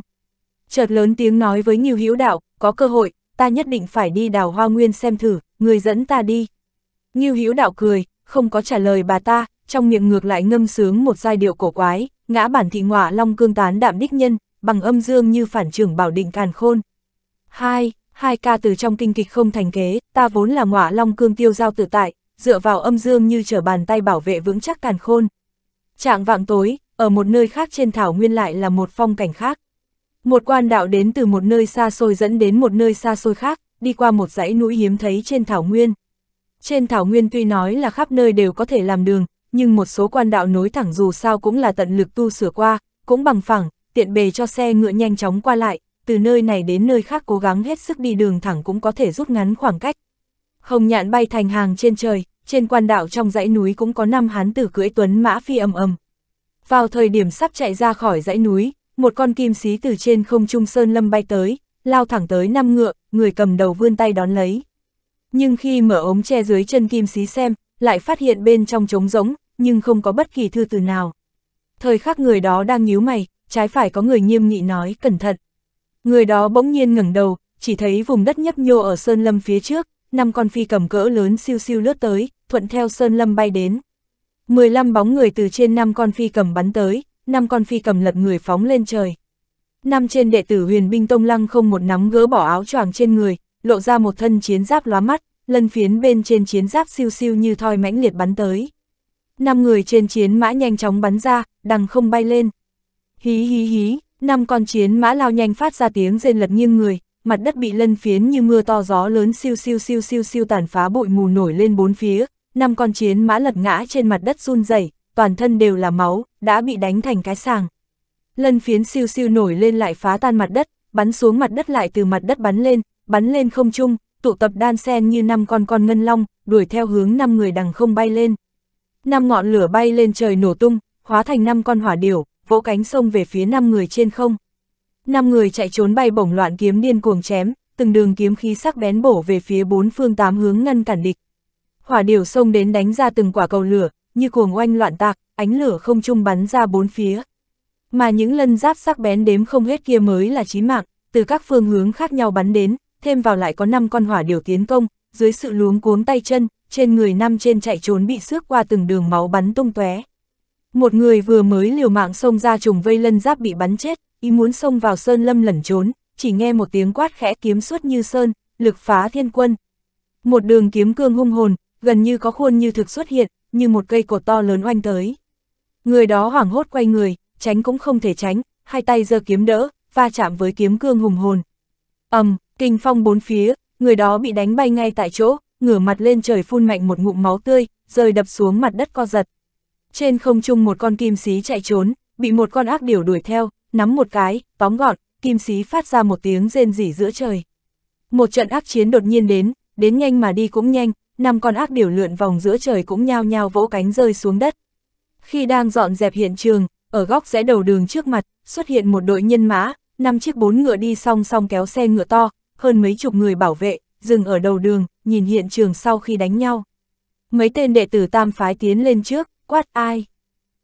Chợt lớn tiếng nói với Nghiêu Hữu Đạo, có cơ hội, ta nhất định phải đi đào hoa nguyên xem thử, người dẫn ta đi. Nghiêu Hữu Đạo cười, không có trả lời bà ta, trong miệng ngược lại ngâm sướng một giai điệu cổ quái, ngã bản thị ngọa long cương tán đạm đích nhân, bằng âm dương như phản trưởng bảo định càn khôn. hai hai ca từ trong kinh kịch không thành kế, ta vốn là ngọa long cương tiêu giao tự tại, dựa vào âm dương như trở bàn tay bảo vệ vững chắc càn khôn. Trạng vạng tối, ở một nơi khác trên thảo nguyên lại là một phong cảnh khác. Một quan đạo đến từ một nơi xa xôi dẫn đến một nơi xa xôi khác, đi qua một dãy núi hiếm thấy trên thảo nguyên. Trên thảo nguyên tuy nói là khắp nơi đều có thể làm đường, nhưng một số quan đạo nối thẳng dù sao cũng là tận lực tu sửa qua, cũng bằng phẳng, tiện bề cho xe ngựa nhanh chóng qua lại, từ nơi này đến nơi khác cố gắng hết sức đi đường thẳng cũng có thể rút ngắn khoảng cách. Hồng nhạn bay thành hàng trên trời, trên quan đạo trong dãy núi cũng có năm hán tử cưỡi tuấn mã phi âm âm Vào thời điểm sắp chạy ra khỏi dãy núi, một con kim xí từ trên không trung sơn lâm bay tới, lao thẳng tới năm ngựa, người cầm đầu vươn tay đón lấy. Nhưng khi mở ống che dưới chân kim xí xem, lại phát hiện bên trong trống rỗng, nhưng không có bất kỳ thư từ nào. Thời khắc người đó đang nhíu mày, trái phải có người nghiêm nghị nói cẩn thận, Người đó bỗng nhiên ngẩng đầu, chỉ thấy vùng đất nhấp nhô ở sơn lâm phía trước, năm con phi cầm cỡ lớn siêu siêu lướt tới, thuận theo sơn lâm bay đến. 15 bóng người từ trên năm con phi cầm bắn tới, năm con phi cầm lật người phóng lên trời. Năm trên đệ tử huyền binh tông lăng không một nắm gỡ bỏ áo choàng trên người, lộ ra một thân chiến giáp lóa mắt, lân phiến bên trên chiến giáp siêu siêu như thoi mãnh liệt bắn tới. Năm người trên chiến mã nhanh chóng bắn ra, đằng không bay lên. Hí hí hí. Năm con chiến mã lao nhanh phát ra tiếng rên lật nghiêng người, mặt đất bị lân phiến như mưa to gió lớn siêu siêu siêu siêu siêu tàn phá bụi mù nổi lên bốn phía, năm con chiến mã lật ngã trên mặt đất run rẩy, toàn thân đều là máu, đã bị đánh thành cái sàng. Lân phiến siêu siêu nổi lên lại phá tan mặt đất, bắn xuống mặt đất lại từ mặt đất bắn lên, bắn lên không trung, tụ tập đan sen như năm con con ngân long, đuổi theo hướng năm người đằng không bay lên. Năm ngọn lửa bay lên trời nổ tung, hóa thành năm con hỏa điểu, vỗ cánh sông về phía năm người trên không. Năm người chạy trốn bay bổng loạn kiếm điên cuồng chém, từng đường kiếm khí sắc bén bổ về phía bốn phương tám hướng ngăn cản địch. Hỏa điểu sông đến đánh ra từng quả cầu lửa, như cuồng oanh loạn tạc, ánh lửa không trung bắn ra bốn phía. Mà những lân giáp sắc bén đếm không hết kia mới là chí mạng, từ các phương hướng khác nhau bắn đến, thêm vào lại có năm con hỏa điểu tiến công, dưới sự luống cuống tay chân, trên người năm trên chạy trốn bị xước qua từng đường máu bắn tung tóe. Một người vừa mới liều mạng xông ra trùng vây lân giáp bị bắn chết, ý muốn xông vào sơn lâm lẩn trốn, chỉ nghe một tiếng quát khẽ kiếm suốt như sơn, lực phá thiên quân. Một đường kiếm cương hung hồn, gần như có khuôn như thực xuất hiện, như một cây cột to lớn oanh tới. Người đó hoảng hốt quay người, tránh cũng không thể tránh, hai tay giơ kiếm đỡ, va chạm với kiếm cương hùng hồn. ầm, kinh phong bốn phía, người đó bị đánh bay ngay tại chỗ, ngửa mặt lên trời phun mạnh một ngụm máu tươi, rơi đập xuống mặt đất co giật. Trên không trung một con kim xí chạy trốn, bị một con ác điểu đuổi theo, nắm một cái, tóm gọn, kim xí phát ra một tiếng rên rỉ giữa trời. Một trận ác chiến đột nhiên đến, đến nhanh mà đi cũng nhanh, năm con ác điểu lượn vòng giữa trời cũng nhao nhao vỗ cánh rơi xuống đất. Khi đang dọn dẹp hiện trường, ở góc rẽ đầu đường trước mặt, xuất hiện một đội nhân mã, năm chiếc bốn ngựa đi song song kéo xe ngựa to, hơn mấy chục người bảo vệ, dừng ở đầu đường, nhìn hiện trường sau khi đánh nhau. Mấy tên đệ tử tam phái tiến lên trước, quát ai.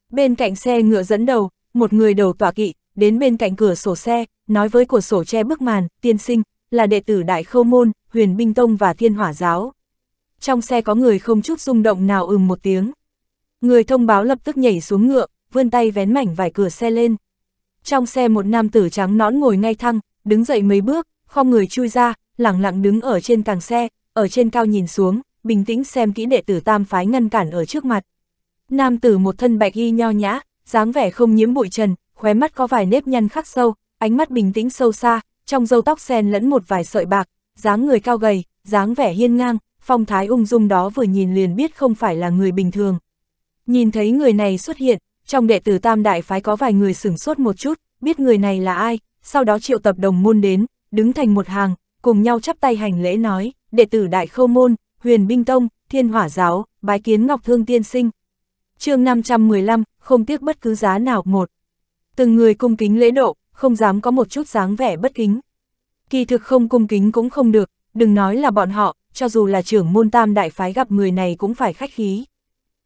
Bên cạnh xe ngựa dẫn đầu, một người đầu tỏa kỵ, đến bên cạnh cửa sổ xe, nói với cửa sổ che bức màn, tiên sinh, là đệ tử Đại Khâu Môn, Huyền Binh Tông và Thiên Hỏa Giáo. Trong xe có người không chút rung động nào ừm một tiếng. Người thông báo lập tức nhảy xuống ngựa, vươn tay vén mảnh vải cửa xe lên. Trong xe một nam tử trắng nõn ngồi ngay thăng, đứng dậy mấy bước, khom người chui ra, lặng lặng đứng ở trên càng xe, ở trên cao nhìn xuống, bình tĩnh xem kỹ đệ tử tam phái ngăn cản ở trước mặt. Nam tử một thân bạch y nho nhã, dáng vẻ không nhiễm bụi trần, khóe mắt có vài nếp nhăn khắc sâu, ánh mắt bình tĩnh sâu xa, trong râu tóc xen lẫn một vài sợi bạc, dáng người cao gầy, dáng vẻ hiên ngang, phong thái ung dung đó vừa nhìn liền biết không phải là người bình thường. Nhìn thấy người này xuất hiện, trong đệ tử Tam Đại Phái có vài người sửng sốt một chút, biết người này là ai, sau đó triệu tập đồng môn đến, đứng thành một hàng, cùng nhau chắp tay hành lễ nói, đệ tử Đại Khâu Môn, Huyền Binh Tông, Thiên Hỏa Giáo, bái kiến Ngọc Thương Tiên Sinh chương 515, không tiếc bất cứ giá nào, một. Từng người cung kính lễ độ, không dám có một chút dáng vẻ bất kính. Kỳ thực không cung kính cũng không được, đừng nói là bọn họ, cho dù là trưởng môn tam đại phái gặp người này cũng phải khách khí.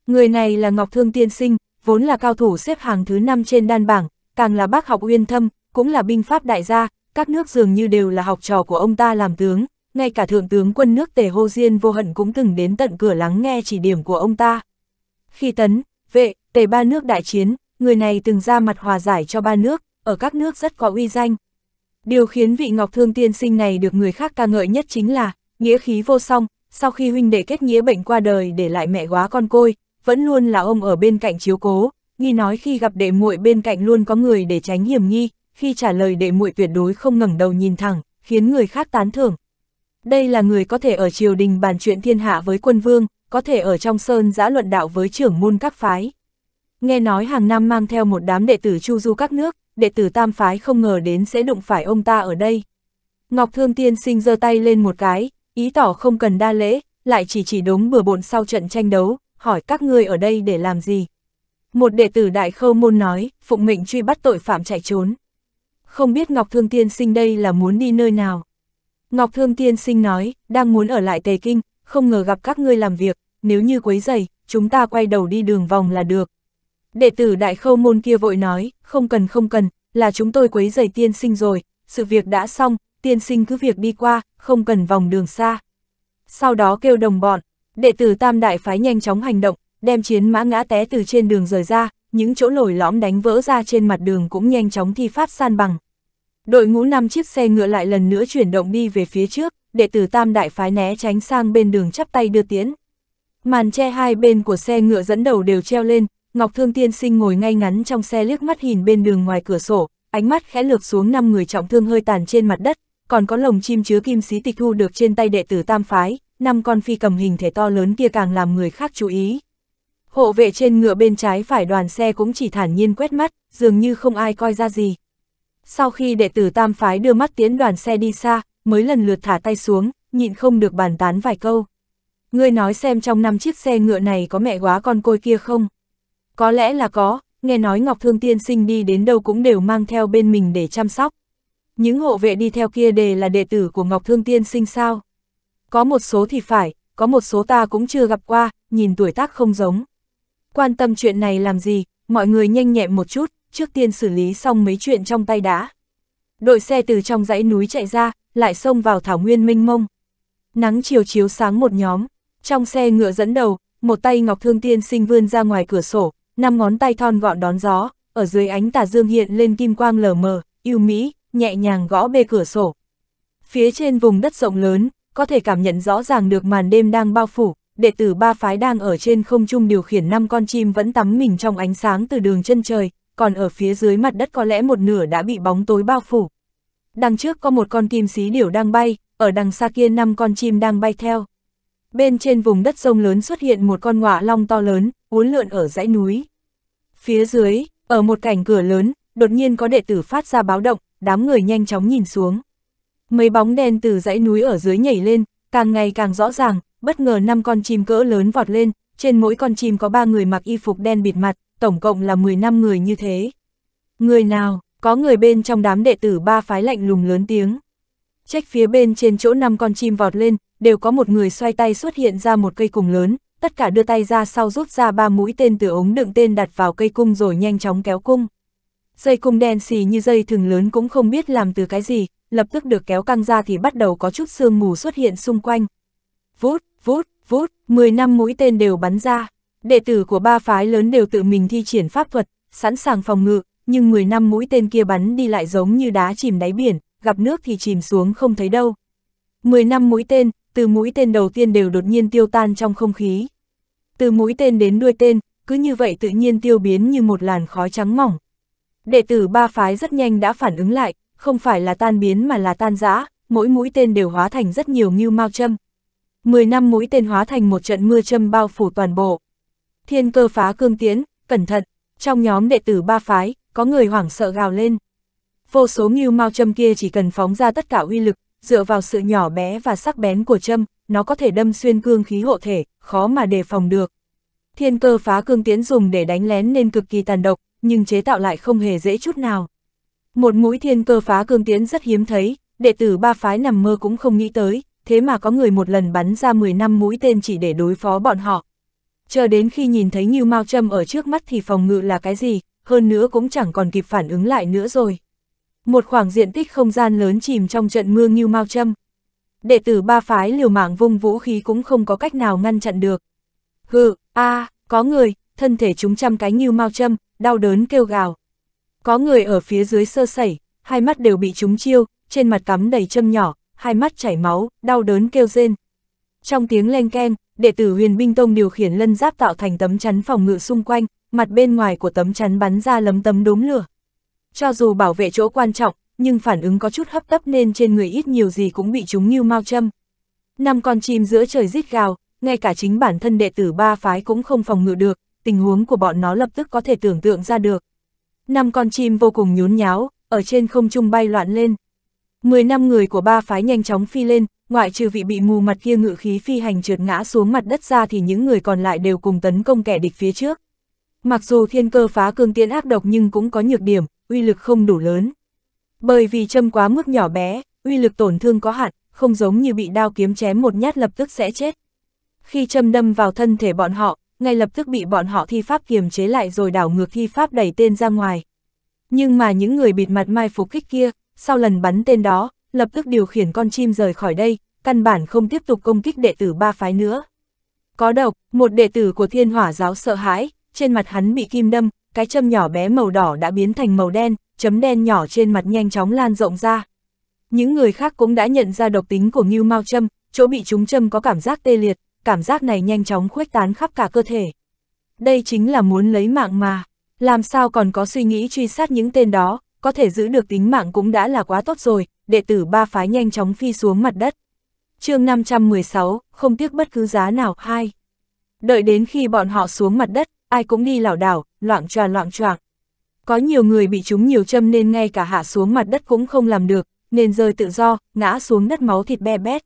Người này là Ngọc Thương Tiên Sinh, vốn là cao thủ xếp hàng thứ 5 trên đan bảng, càng là bác học uyên thâm, cũng là binh pháp đại gia, các nước dường như đều là học trò của ông ta làm tướng, ngay cả thượng tướng quân nước Tề Hô Diên vô hận cũng từng đến tận cửa lắng nghe chỉ điểm của ông ta. Khi tấn, vệ, tề ba nước đại chiến, người này từng ra mặt hòa giải cho ba nước, ở các nước rất có uy danh. Điều khiến vị Ngọc Thương tiên sinh này được người khác ca ngợi nhất chính là, nghĩa khí vô song, sau khi huynh đệ kết nghĩa bệnh qua đời để lại mẹ quá con côi, vẫn luôn là ông ở bên cạnh chiếu cố, nghi nói khi gặp đệ muội bên cạnh luôn có người để tránh hiểm nghi, khi trả lời đệ muội tuyệt đối không ngẩng đầu nhìn thẳng, khiến người khác tán thưởng. Đây là người có thể ở triều đình bàn chuyện thiên hạ với quân vương, có thể ở trong sơn giã luận đạo với trưởng môn các phái. Nghe nói hàng năm mang theo một đám đệ tử chu du các nước, đệ tử tam phái không ngờ đến sẽ đụng phải ông ta ở đây. Ngọc Thương Tiên sinh giơ tay lên một cái, ý tỏ không cần đa lễ, lại chỉ chỉ đống bừa bộn sau trận tranh đấu, hỏi các ngươi ở đây để làm gì. Một đệ tử đại khâu môn nói, phụng mệnh truy bắt tội phạm chạy trốn. Không biết Ngọc Thương Tiên sinh đây là muốn đi nơi nào. Ngọc Thương Tiên sinh nói, đang muốn ở lại Tề Kinh, không ngờ gặp các ngươi làm việc, nếu như quấy dày, chúng ta quay đầu đi đường vòng là được. Đệ tử đại khâu môn kia vội nói, không cần không cần, là chúng tôi quấy dày tiên sinh rồi, sự việc đã xong, tiên sinh cứ việc đi qua, không cần vòng đường xa. Sau đó kêu đồng bọn, đệ tử tam đại phái nhanh chóng hành động, đem chiến mã ngã té từ trên đường rời ra, những chỗ lồi lõm đánh vỡ ra trên mặt đường cũng nhanh chóng thi pháp san bằng. Đội ngũ năm chiếc xe ngựa lại lần nữa chuyển động đi về phía trước, đệ tử tam đại phái né tránh sang bên đường chắp tay đưa tiến, Màn che hai bên của xe ngựa dẫn đầu đều treo lên, Ngọc Thương Tiên Sinh ngồi ngay ngắn trong xe liếc mắt nhìn bên đường ngoài cửa sổ, ánh mắt khẽ lược xuống năm người trọng thương hơi tàn trên mặt đất, còn có lồng chim chứa kim xí tịch thu được trên tay đệ tử Tam Phái, năm con phi cầm hình thể to lớn kia càng làm người khác chú ý. Hộ vệ trên ngựa bên trái phải đoàn xe cũng chỉ thản nhiên quét mắt, dường như không ai coi ra gì. Sau khi đệ tử Tam Phái đưa mắt tiến đoàn xe đi xa, mới lần lượt thả tay xuống, nhịn không được bàn tán vài câu ngươi nói xem trong năm chiếc xe ngựa này có mẹ quá con côi kia không? Có lẽ là có, nghe nói Ngọc Thương Tiên Sinh đi đến đâu cũng đều mang theo bên mình để chăm sóc. Những hộ vệ đi theo kia đều là đệ tử của Ngọc Thương Tiên Sinh sao? Có một số thì phải, có một số ta cũng chưa gặp qua, nhìn tuổi tác không giống. Quan tâm chuyện này làm gì, mọi người nhanh nhẹn một chút, trước tiên xử lý xong mấy chuyện trong tay đã. Đội xe từ trong dãy núi chạy ra, lại xông vào thảo nguyên Minh mông. Nắng chiều chiếu sáng một nhóm, trong xe ngựa dẫn đầu, một tay Ngọc Thương Tiên sinh vươn ra ngoài cửa sổ, năm ngón tay thon gọn đón gió, ở dưới ánh tà dương hiện lên kim quang lờ mờ, yêu mỹ, nhẹ nhàng gõ bê cửa sổ. Phía trên vùng đất rộng lớn, có thể cảm nhận rõ ràng được màn đêm đang bao phủ, đệ tử ba phái đang ở trên không trung điều khiển năm con chim vẫn tắm mình trong ánh sáng từ đường chân trời, còn ở phía dưới mặt đất có lẽ một nửa đã bị bóng tối bao phủ. Đằng trước có một con kim xí điểu đang bay, ở đằng xa kia năm con chim đang bay theo. Bên trên vùng đất sông lớn xuất hiện một con ngọa long to lớn, uốn lượn ở dãy núi. Phía dưới, ở một cảnh cửa lớn, đột nhiên có đệ tử phát ra báo động, đám người nhanh chóng nhìn xuống. Mấy bóng đen từ dãy núi ở dưới nhảy lên, càng ngày càng rõ ràng, bất ngờ năm con chim cỡ lớn vọt lên, trên mỗi con chim có ba người mặc y phục đen bịt mặt, tổng cộng là 15 người như thế. Người nào, có người bên trong đám đệ tử ba phái lạnh lùng lớn tiếng. Trách phía bên trên chỗ năm con chim vọt lên, đều có một người xoay tay xuất hiện ra một cây cung lớn, tất cả đưa tay ra sau rút ra ba mũi tên từ ống đựng tên đặt vào cây cung rồi nhanh chóng kéo cung. Dây cung đen xì như dây thừng lớn cũng không biết làm từ cái gì, lập tức được kéo căng ra thì bắt đầu có chút sương mù xuất hiện xung quanh. Vút, vút, vút, 10 năm mũi tên đều bắn ra. Đệ tử của ba phái lớn đều tự mình thi triển pháp thuật, sẵn sàng phòng ngự, nhưng 10 năm mũi tên kia bắn đi lại giống như đá chìm đáy biển, gặp nước thì chìm xuống không thấy đâu. 10 năm mũi tên, từ mũi tên đầu tiên đều đột nhiên tiêu tan trong không khí. Từ mũi tên đến đuôi tên, cứ như vậy tự nhiên tiêu biến như một làn khói trắng mỏng. Đệ tử ba phái rất nhanh đã phản ứng lại, không phải là tan biến mà là tan rã, mỗi mũi tên đều hóa thành rất nhiều như mao châm. Mười năm mũi tên hóa thành một trận mưa châm bao phủ toàn bộ. Thiên cơ phá cương tiến, cẩn thận, trong nhóm đệ tử ba phái, có người hoảng sợ gào lên. Vô số nghiêu mao châm kia chỉ cần phóng ra tất cả uy lực, dựa vào sự nhỏ bé và sắc bén của châm, nó có thể đâm xuyên cương khí hộ thể, khó mà đề phòng được. Thiên cơ phá cương tiến dùng để đánh lén nên cực kỳ tàn độc, nhưng chế tạo lại không hề dễ chút nào. Một mũi thiên cơ phá cương tiến rất hiếm thấy, đệ tử ba phái nằm mơ cũng không nghĩ tới, thế mà có người một lần bắn ra 10 năm mũi tên chỉ để đối phó bọn họ. Chờ đến khi nhìn thấy như Mao Châm ở trước mắt thì phòng ngự là cái gì, hơn nữa cũng chẳng còn kịp phản ứng lại nữa rồi. Một khoảng diện tích không gian lớn chìm trong trận mưa như mau châm. Đệ tử ba phái liều mạng vung vũ khí cũng không có cách nào ngăn chặn được. Hừ, a à, có người, thân thể chúng trăm cái như mau châm, đau đớn kêu gào. Có người ở phía dưới sơ sẩy, hai mắt đều bị chúng chiêu, trên mặt cắm đầy châm nhỏ, hai mắt chảy máu, đau đớn kêu rên. Trong tiếng len keng, đệ tử huyền binh tông điều khiển lân giáp tạo thành tấm chắn phòng ngự xung quanh, mặt bên ngoài của tấm chắn bắn ra lấm tấm đốm lửa, cho dù bảo vệ chỗ quan trọng, nhưng phản ứng có chút hấp tấp nên trên người ít nhiều gì cũng bị chúng như mau châm. Năm con chim giữa trời rít gào, ngay cả chính bản thân đệ tử ba phái cũng không phòng ngự được, tình huống của bọn nó lập tức có thể tưởng tượng ra được. Năm con chim vô cùng nhốn nháo, ở trên không trung bay loạn lên. Mười năm người của ba phái nhanh chóng phi lên, ngoại trừ vị bị mù mặt kia ngự khí phi hành trượt ngã xuống mặt đất ra thì những người còn lại đều cùng tấn công kẻ địch phía trước. Mặc dù thiên cơ phá cương tiễn ác độc nhưng cũng có nhược điểm, uy lực không đủ lớn. Bởi vì châm quá mức nhỏ bé, uy lực tổn thương có hạn, không giống như bị đao kiếm chém một nhát lập tức sẽ chết. Khi châm đâm vào thân thể bọn họ, ngay lập tức bị bọn họ thi pháp kiềm chế lại rồi đảo ngược thi pháp đẩy tên ra ngoài. Nhưng mà những người bịt mặt mai phục kích kia, sau lần bắn tên đó, lập tức điều khiển con chim rời khỏi đây, căn bản không tiếp tục công kích đệ tử ba phái nữa. Có độc, một đệ tử của thiên hỏa giáo sợ hãi, trên mặt hắn bị kim đâm, cái châm nhỏ bé màu đỏ đã biến thành màu đen, chấm đen nhỏ trên mặt nhanh chóng lan rộng ra. Những người khác cũng đã nhận ra độc tính của Ngưu Mao châm, chỗ bị trúng châm có cảm giác tê liệt, cảm giác này nhanh chóng khuếch tán khắp cả cơ thể. Đây chính là muốn lấy mạng mà, làm sao còn có suy nghĩ truy sát những tên đó, có thể giữ được tính mạng cũng đã là quá tốt rồi, đệ tử ba phái nhanh chóng phi xuống mặt đất. chương 516, không tiếc bất cứ giá nào, hai. Đợi đến khi bọn họ xuống mặt đất, ai cũng đi lảo đảo, loạn tròa loạn choạng. Có nhiều người bị trúng nhiều châm nên ngay cả hạ xuống mặt đất cũng không làm được, nên rơi tự do, ngã xuống đất máu thịt be bét.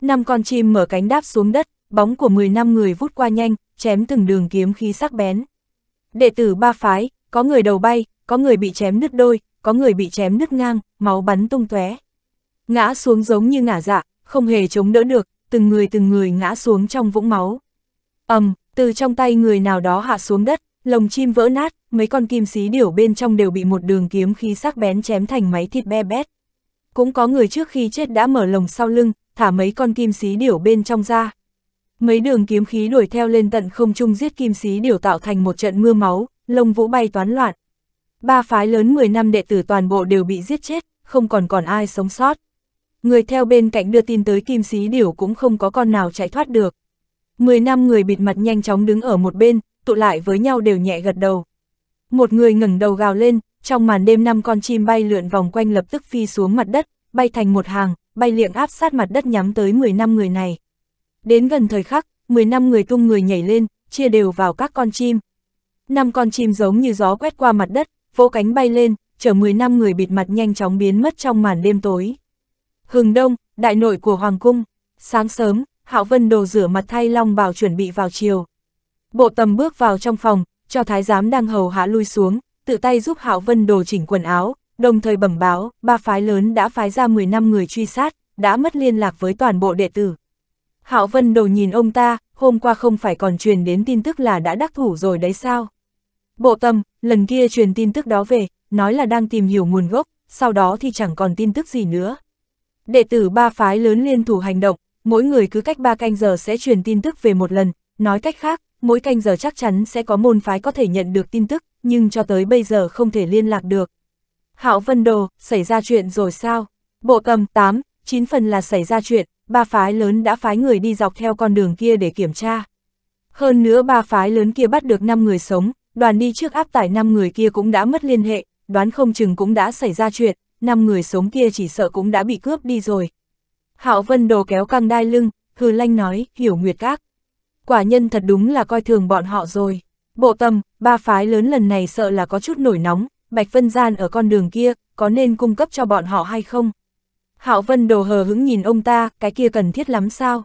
Năm con chim mở cánh đáp xuống đất, bóng của 10 năm người vút qua nhanh, chém từng đường kiếm khí sắc bén. Đệ tử ba phái, có người đầu bay, có người bị chém nứt đôi, có người bị chém nứt ngang, máu bắn tung tóe. Ngã xuống giống như ngả dạ, không hề chống đỡ được, từng người từng người ngã xuống trong vũng máu. Ầm, từ trong tay người nào đó hạ xuống đất, lồng chim vỡ nát, mấy con kim xí điểu bên trong đều bị một đường kiếm khí sắc bén chém thành máy thịt be bét. Cũng có người trước khi chết đã mở lồng sau lưng, thả mấy con kim xí điểu bên trong ra. Mấy đường kiếm khí đuổi theo lên tận không trung giết kim xí điểu tạo thành một trận mưa máu, lồng vũ bay toán loạn. Ba phái lớn 10 năm đệ tử toàn bộ đều bị giết chết, không còn còn ai sống sót. Người theo bên cạnh đưa tin tới kim xí điểu cũng không có con nào chạy thoát được. Mười năm người bịt mặt nhanh chóng đứng ở một bên, tụ lại với nhau đều nhẹ gật đầu. Một người ngẩng đầu gào lên, trong màn đêm năm con chim bay lượn vòng quanh lập tức phi xuống mặt đất, bay thành một hàng, bay liệng áp sát mặt đất nhắm tới mười năm người này. Đến gần thời khắc, mười năm người tung người nhảy lên, chia đều vào các con chim. Năm con chim giống như gió quét qua mặt đất, vỗ cánh bay lên, chở mười năm người bịt mặt nhanh chóng biến mất trong màn đêm tối. Hừng đông, đại nội của Hoàng Cung, sáng sớm, Hạo Vân đồ rửa mặt thay long bào chuẩn bị vào chiều. Bộ tầm bước vào trong phòng, cho thái giám đang hầu hạ lui xuống, tự tay giúp Hạo Vân đồ chỉnh quần áo, đồng thời bẩm báo, ba phái lớn đã phái ra 10 năm người truy sát, đã mất liên lạc với toàn bộ đệ tử. Hạo Vân đồ nhìn ông ta, hôm qua không phải còn truyền đến tin tức là đã đắc thủ rồi đấy sao? Bộ tâm, lần kia truyền tin tức đó về, nói là đang tìm hiểu nguồn gốc, sau đó thì chẳng còn tin tức gì nữa. Đệ tử ba phái lớn liên thủ hành động, mỗi người cứ cách 3 canh giờ sẽ truyền tin tức về một lần, nói cách khác, mỗi canh giờ chắc chắn sẽ có môn phái có thể nhận được tin tức, nhưng cho tới bây giờ không thể liên lạc được. Hạo Vân Đồ, xảy ra chuyện rồi sao? Bộ cầm 8, 9 phần là xảy ra chuyện, ba phái lớn đã phái người đi dọc theo con đường kia để kiểm tra. Hơn nữa ba phái lớn kia bắt được 5 người sống, đoàn đi trước áp tải 5 người kia cũng đã mất liên hệ, đoán không chừng cũng đã xảy ra chuyện, 5 người sống kia chỉ sợ cũng đã bị cướp đi rồi, Hạo Vân Đồ kéo căng đai lưng, hừ lanh nói, hiểu nguyệt các. Quả nhân thật đúng là coi thường bọn họ rồi. Bộ tâm, ba phái lớn lần này sợ là có chút nổi nóng, Bạch Vân Gian ở con đường kia, có nên cung cấp cho bọn họ hay không? Hạo Vân Đồ hờ hững nhìn ông ta, cái kia cần thiết lắm sao?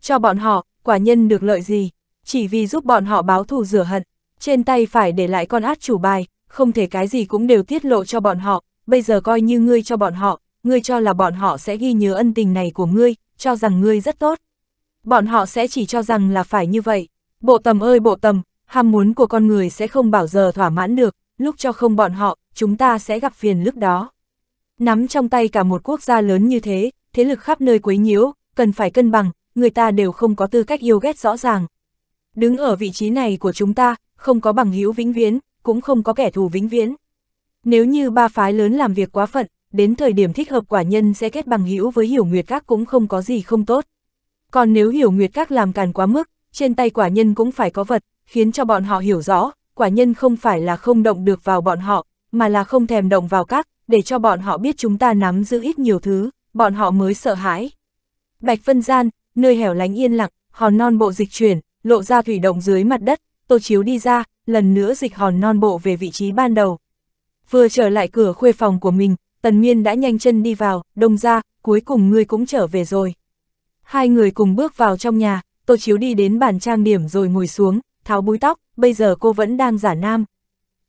Cho bọn họ, quả nhân được lợi gì? Chỉ vì giúp bọn họ báo thù rửa hận, trên tay phải để lại con át chủ bài, không thể cái gì cũng đều tiết lộ cho bọn họ, bây giờ coi như ngươi cho bọn họ, ngươi cho là bọn họ sẽ ghi nhớ ân tình này của ngươi, cho rằng ngươi rất tốt. Bọn họ sẽ chỉ cho rằng là phải như vậy. Bộ tầm ơi bộ tầm, ham muốn của con người sẽ không bảo giờ thỏa mãn được, lúc cho không bọn họ, chúng ta sẽ gặp phiền lúc đó. Nắm trong tay cả một quốc gia lớn như thế, thế lực khắp nơi quấy nhiễu, cần phải cân bằng, người ta đều không có tư cách yêu ghét rõ ràng. Đứng ở vị trí này của chúng ta, không có bằng hữu vĩnh viễn, cũng không có kẻ thù vĩnh viễn. Nếu như ba phái lớn làm việc quá phận, đến thời điểm thích hợp quả nhân sẽ kết bằng hữu với hiểu nguyệt các cũng không có gì không tốt. Còn nếu hiểu nguyệt các làm càn quá mức, trên tay quả nhân cũng phải có vật, khiến cho bọn họ hiểu rõ, quả nhân không phải là không động được vào bọn họ, mà là không thèm động vào các, để cho bọn họ biết chúng ta nắm giữ ít nhiều thứ, bọn họ mới sợ hãi. Bạch Vân Gian, nơi hẻo lánh yên lặng, hòn non bộ dịch chuyển, lộ ra thủy động dưới mặt đất, tô chiếu đi ra, lần nữa dịch hòn non bộ về vị trí ban đầu. Vừa trở lại cửa khuê phòng của mình, Tần Nguyên đã nhanh chân đi vào, Đông ra, cuối cùng ngươi cũng trở về rồi. Hai người cùng bước vào trong nhà, Tô Chiếu đi đến bàn trang điểm rồi ngồi xuống, tháo búi tóc, bây giờ cô vẫn đang giả nam.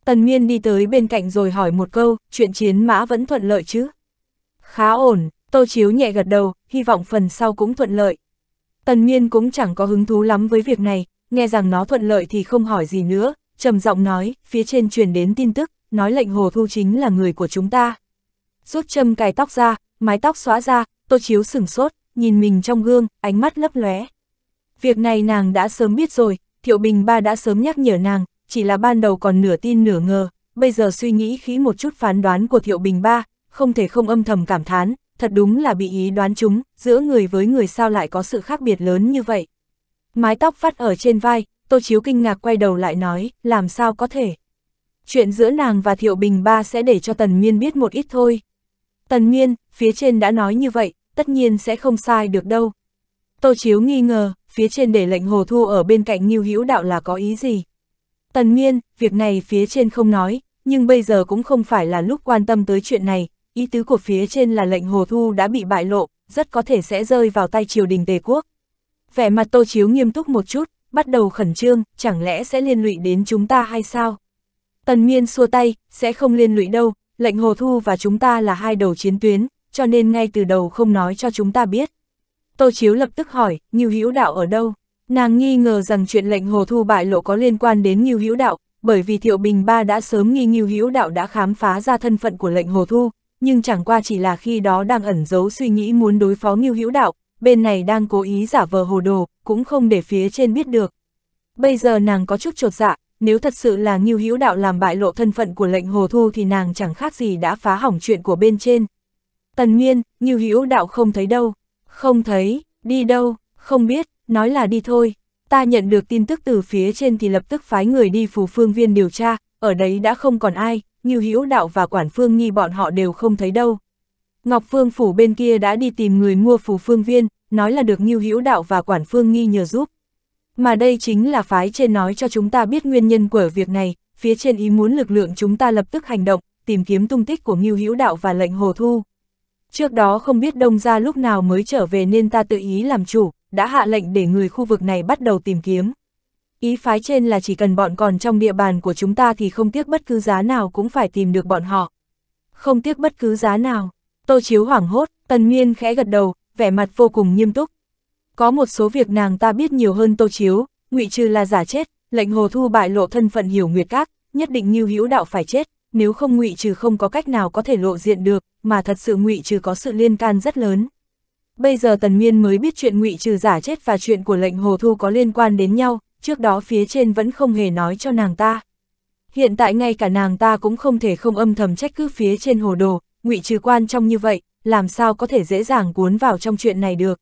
Tần Nguyên đi tới bên cạnh rồi hỏi một câu, chuyện chiến mã vẫn thuận lợi chứ? Khá ổn, Tô Chiếu nhẹ gật đầu, hy vọng phần sau cũng thuận lợi. Tần Nguyên cũng chẳng có hứng thú lắm với việc này, nghe rằng nó thuận lợi thì không hỏi gì nữa, trầm giọng nói, phía trên truyền đến tin tức, nói lệnh Hồ Thu chính là người của chúng ta rút châm cài tóc ra, mái tóc xóa ra, tô chiếu sửng sốt, nhìn mình trong gương, ánh mắt lấp lóe. Việc này nàng đã sớm biết rồi, Thiệu Bình ba đã sớm nhắc nhở nàng, chỉ là ban đầu còn nửa tin nửa ngờ, bây giờ suy nghĩ khí một chút phán đoán của Thiệu Bình ba, không thể không âm thầm cảm thán, thật đúng là bị ý đoán chúng, giữa người với người sao lại có sự khác biệt lớn như vậy. Mái tóc phát ở trên vai, Tô Chiếu kinh ngạc quay đầu lại nói, làm sao có thể. Chuyện giữa nàng và Thiệu Bình ba sẽ để cho Tần Miên biết một ít thôi. Tần Nguyên, phía trên đã nói như vậy, tất nhiên sẽ không sai được đâu. Tô Chiếu nghi ngờ, phía trên để lệnh hồ thu ở bên cạnh Ngưu Hữu Đạo là có ý gì? Tần Nguyên, việc này phía trên không nói, nhưng bây giờ cũng không phải là lúc quan tâm tới chuyện này, ý tứ của phía trên là lệnh hồ thu đã bị bại lộ, rất có thể sẽ rơi vào tay triều đình tề quốc. Vẻ mặt Tô Chiếu nghiêm túc một chút, bắt đầu khẩn trương, chẳng lẽ sẽ liên lụy đến chúng ta hay sao? Tần Nguyên xua tay, sẽ không liên lụy đâu, lệnh Hồ Thu và chúng ta là hai đầu chiến tuyến, cho nên ngay từ đầu không nói cho chúng ta biết. Tô Chiếu lập tức hỏi, Ngưu Hữu Đạo ở đâu? Nàng nghi ngờ rằng chuyện lệnh Hồ Thu bại lộ có liên quan đến Ngưu Hữu Đạo, bởi vì Thiệu Bình Ba đã sớm nghi Ngưu Hữu Đạo đã khám phá ra thân phận của lệnh Hồ Thu, nhưng chẳng qua chỉ là khi đó đang ẩn giấu suy nghĩ muốn đối phó Ngưu Hữu Đạo, bên này đang cố ý giả vờ hồ đồ, cũng không để phía trên biết được. Bây giờ nàng có chút trột dạ, nếu thật sự là Ngưu Hữu Đạo làm bại lộ thân phận của lệnh hồ thu thì nàng chẳng khác gì đã phá hỏng chuyện của bên trên. Tần Nguyên, Ngưu Hữu Đạo không thấy đâu, không thấy, đi đâu, không biết, nói là đi thôi. Ta nhận được tin tức từ phía trên thì lập tức phái người đi phù phương viên điều tra, ở đấy đã không còn ai, Ngưu Hữu Đạo và Quản Phương Nghi bọn họ đều không thấy đâu. Ngọc Phương phủ bên kia đã đi tìm người mua phù phương viên, nói là được Ngưu Hữu Đạo và Quản Phương Nghi nhờ giúp. Mà đây chính là phái trên nói cho chúng ta biết nguyên nhân của việc này, phía trên ý muốn lực lượng chúng ta lập tức hành động, tìm kiếm tung tích của Ngưu Hữu Đạo và lệnh Hồ Thu. Trước đó không biết Đông Gia lúc nào mới trở về nên ta tự ý làm chủ, đã hạ lệnh để người khu vực này bắt đầu tìm kiếm. Ý phái trên là chỉ cần bọn còn trong địa bàn của chúng ta thì không tiếc bất cứ giá nào cũng phải tìm được bọn họ. Không tiếc bất cứ giá nào. Tô Chiếu hoảng hốt, Tần Miên khẽ gật đầu, vẻ mặt vô cùng nghiêm túc, có một số việc nàng ta biết nhiều hơn Tô Chiếu, ngụy trừ là giả chết, lệnh Hồ Thu bại lộ thân phận hiểu nguyệt các, nhất định như Hữu Đạo phải chết, nếu không ngụy trừ không có cách nào có thể lộ diện được, mà thật sự ngụy trừ có sự liên can rất lớn. Bây giờ Tần Miên mới biết chuyện ngụy trừ giả chết và chuyện của lệnh Hồ Thu có liên quan đến nhau, trước đó phía trên vẫn không hề nói cho nàng ta. Hiện tại ngay cả nàng ta cũng không thể không âm thầm trách cứ phía trên hồ đồ, ngụy trừ quan trong như vậy, làm sao có thể dễ dàng cuốn vào trong chuyện này được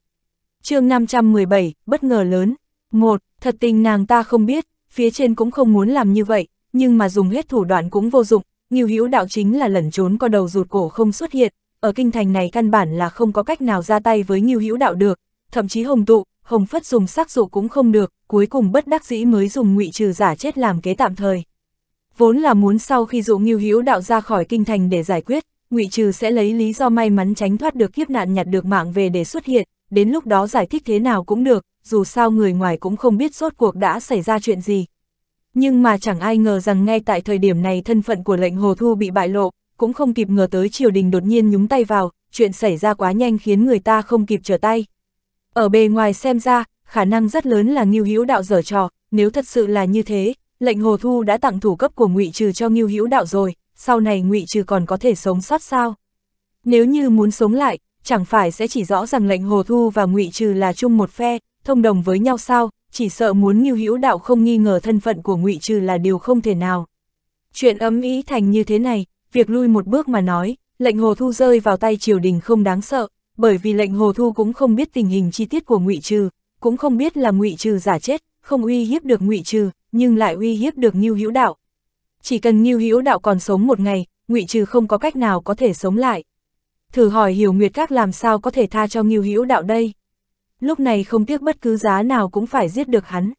chương 517, bất ngờ lớn. một Thật tình nàng ta không biết, phía trên cũng không muốn làm như vậy, nhưng mà dùng hết thủ đoạn cũng vô dụng, nghiêu hữu đạo chính là lẩn trốn co đầu rụt cổ không xuất hiện, ở kinh thành này căn bản là không có cách nào ra tay với nghiêu hữu đạo được, thậm chí hồng tụ, hồng phất dùng sắc dụ cũng không được, cuối cùng bất đắc dĩ mới dùng ngụy trừ giả chết làm kế tạm thời. Vốn là muốn sau khi dụ nghiêu hữu đạo ra khỏi kinh thành để giải quyết, ngụy trừ sẽ lấy lý do may mắn tránh thoát được kiếp nạn nhặt được mạng về để xuất hiện, đến lúc đó giải thích thế nào cũng được, dù sao người ngoài cũng không biết rốt cuộc đã xảy ra chuyện gì. Nhưng mà chẳng ai ngờ rằng ngay tại thời điểm này thân phận của lệnh hồ thu bị bại lộ, cũng không kịp ngờ tới triều đình đột nhiên nhúng tay vào, chuyện xảy ra quá nhanh khiến người ta không kịp trở tay. Ở bề ngoài xem ra, khả năng rất lớn là Ngưu Hữu đạo dở trò, nếu thật sự là như thế, lệnh Hồ Thu đã tặng thủ cấp của Ngụy Trừ cho Ngưu Hữu đạo rồi, sau này Ngụy Trừ còn có thể sống sót sao? Nếu như muốn sống lại, chẳng phải sẽ chỉ rõ rằng lệnh Hồ Thu và ngụy Trừ là chung một phe, thông đồng với nhau sao, chỉ sợ muốn Ngưu Hữu Đạo không nghi ngờ thân phận của ngụy Trừ là điều không thể nào. Chuyện ấm ý thành như thế này, việc lui một bước mà nói, lệnh Hồ Thu rơi vào tay triều đình không đáng sợ, bởi vì lệnh Hồ Thu cũng không biết tình hình chi tiết của ngụy Trừ, cũng không biết là ngụy Trừ giả chết, không uy hiếp được ngụy Trừ, nhưng lại uy hiếp được Ngưu Hữu Đạo. Chỉ cần Ngưu Hữu Đạo còn sống một ngày, ngụy Trừ không có cách nào có thể sống lại thử hỏi hiểu nguyệt các làm sao có thể tha cho Ngưu Hữu đạo đây. Lúc này không tiếc bất cứ giá nào cũng phải giết được hắn.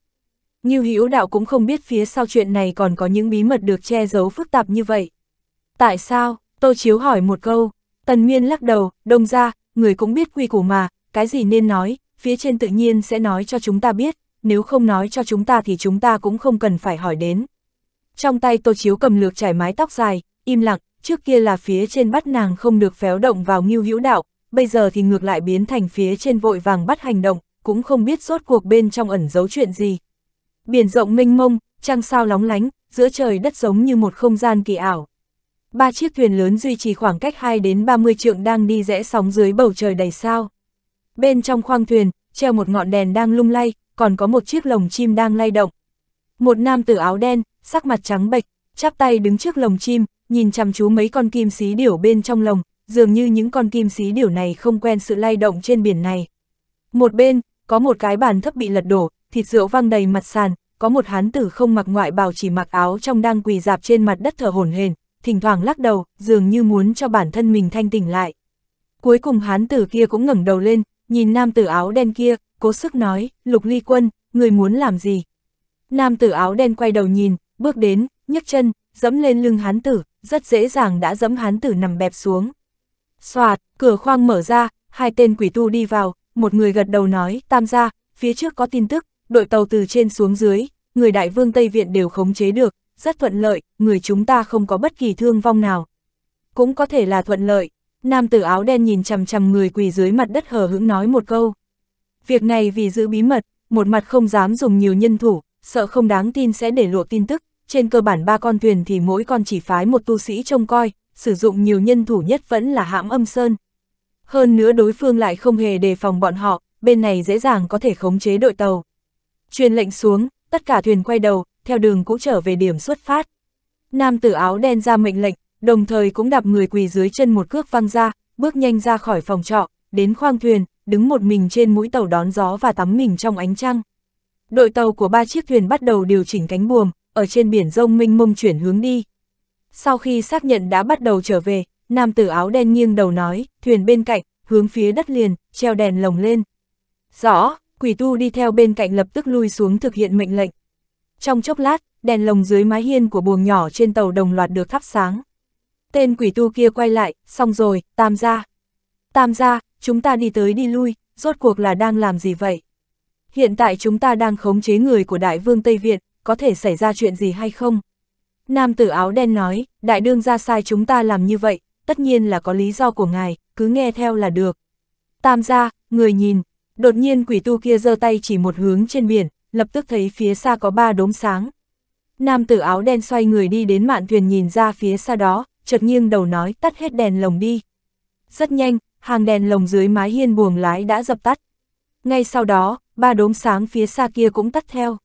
Ngưu Hữu đạo cũng không biết phía sau chuyện này còn có những bí mật được che giấu phức tạp như vậy. Tại sao? Tô Chiếu hỏi một câu. Tần Nguyên lắc đầu, đông ra, người cũng biết quy củ mà, cái gì nên nói, phía trên tự nhiên sẽ nói cho chúng ta biết, nếu không nói cho chúng ta thì chúng ta cũng không cần phải hỏi đến. Trong tay Tô Chiếu cầm lược trải mái tóc dài, im lặng, trước kia là phía trên bắt nàng không được phéo động vào nghiêu hữu đạo, bây giờ thì ngược lại biến thành phía trên vội vàng bắt hành động, cũng không biết rốt cuộc bên trong ẩn giấu chuyện gì. Biển rộng mênh mông, trăng sao lóng lánh, giữa trời đất giống như một không gian kỳ ảo. Ba chiếc thuyền lớn duy trì khoảng cách 2 đến 30 trượng đang đi rẽ sóng dưới bầu trời đầy sao. Bên trong khoang thuyền, treo một ngọn đèn đang lung lay, còn có một chiếc lồng chim đang lay động. Một nam tử áo đen, sắc mặt trắng bệch, chắp tay đứng trước lồng chim, nhìn chăm chú mấy con kim xí điểu bên trong lồng, dường như những con kim xí điểu này không quen sự lay động trên biển này. Một bên, có một cái bàn thấp bị lật đổ, thịt rượu văng đầy mặt sàn, có một hán tử không mặc ngoại bào chỉ mặc áo trong đang quỳ dạp trên mặt đất thở hổn hển, thỉnh thoảng lắc đầu, dường như muốn cho bản thân mình thanh tỉnh lại. Cuối cùng hán tử kia cũng ngẩng đầu lên, nhìn nam tử áo đen kia, cố sức nói, lục ly quân, người muốn làm gì? Nam tử áo đen quay đầu nhìn, bước đến, nhấc chân, dẫm lên lưng hán tử, rất dễ dàng đã dẫm hán tử nằm bẹp xuống. Xoạt, cửa khoang mở ra, hai tên quỷ tu đi vào, một người gật đầu nói, tam gia, phía trước có tin tức, đội tàu từ trên xuống dưới, người đại vương Tây Viện đều khống chế được, rất thuận lợi, người chúng ta không có bất kỳ thương vong nào. Cũng có thể là thuận lợi, nam tử áo đen nhìn chằm chằm người quỳ dưới mặt đất hờ hững nói một câu. Việc này vì giữ bí mật, một mặt không dám dùng nhiều nhân thủ, sợ không đáng tin sẽ để lộ tin tức, trên cơ bản ba con thuyền thì mỗi con chỉ phái một tu sĩ trông coi, sử dụng nhiều nhân thủ nhất vẫn là hãm âm sơn. Hơn nữa đối phương lại không hề đề phòng bọn họ, bên này dễ dàng có thể khống chế đội tàu. Truyền lệnh xuống, tất cả thuyền quay đầu, theo đường cũ trở về điểm xuất phát. Nam tử áo đen ra mệnh lệnh, đồng thời cũng đạp người quỳ dưới chân một cước văng ra, bước nhanh ra khỏi phòng trọ, đến khoang thuyền, đứng một mình trên mũi tàu đón gió và tắm mình trong ánh trăng. Đội tàu của ba chiếc thuyền bắt đầu điều chỉnh cánh buồm, ở trên biển rông minh mông chuyển hướng đi. Sau khi xác nhận đã bắt đầu trở về, nam tử áo đen nghiêng đầu nói, thuyền bên cạnh, hướng phía đất liền, treo đèn lồng lên. Rõ, quỷ tu đi theo bên cạnh lập tức lui xuống thực hiện mệnh lệnh. Trong chốc lát, đèn lồng dưới mái hiên của buồng nhỏ trên tàu đồng loạt được thắp sáng. Tên quỷ tu kia quay lại, xong rồi, tam gia. Tam gia, chúng ta đi tới đi lui, rốt cuộc là đang làm gì vậy? Hiện tại chúng ta đang khống chế người của Đại vương Tây Việt, có thể xảy ra chuyện gì hay không? Nam tử áo đen nói, đại đương ra sai chúng ta làm như vậy, tất nhiên là có lý do của ngài, cứ nghe theo là được. Tam gia, người nhìn, đột nhiên quỷ tu kia giơ tay chỉ một hướng trên biển, lập tức thấy phía xa có ba đốm sáng. Nam tử áo đen xoay người đi đến mạn thuyền nhìn ra phía xa đó, chợt nghiêng đầu nói tắt hết đèn lồng đi. Rất nhanh, hàng đèn lồng dưới mái hiên buồng lái đã dập tắt. Ngay sau đó, ba đốm sáng phía xa kia cũng tắt theo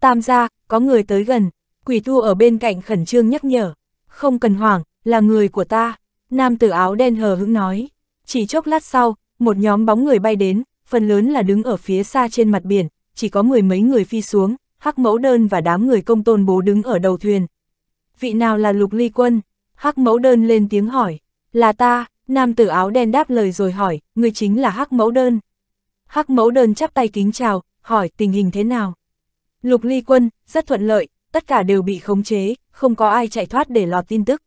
tam gia, có người tới gần, quỷ thu ở bên cạnh khẩn trương nhắc nhở, không cần hoảng, là người của ta, nam tử áo đen hờ hững nói, chỉ chốc lát sau, một nhóm bóng người bay đến, phần lớn là đứng ở phía xa trên mặt biển, chỉ có mười mấy người phi xuống, hắc mẫu đơn và đám người công tôn bố đứng ở đầu thuyền. Vị nào là lục ly quân? Hắc mẫu đơn lên tiếng hỏi, là ta, nam tử áo đen đáp lời rồi hỏi, người chính là hắc mẫu đơn. Hắc mẫu đơn chắp tay kính chào, hỏi tình hình thế nào? Lục ly quân, rất thuận lợi, tất cả đều bị khống chế, không có ai chạy thoát để lọt tin tức.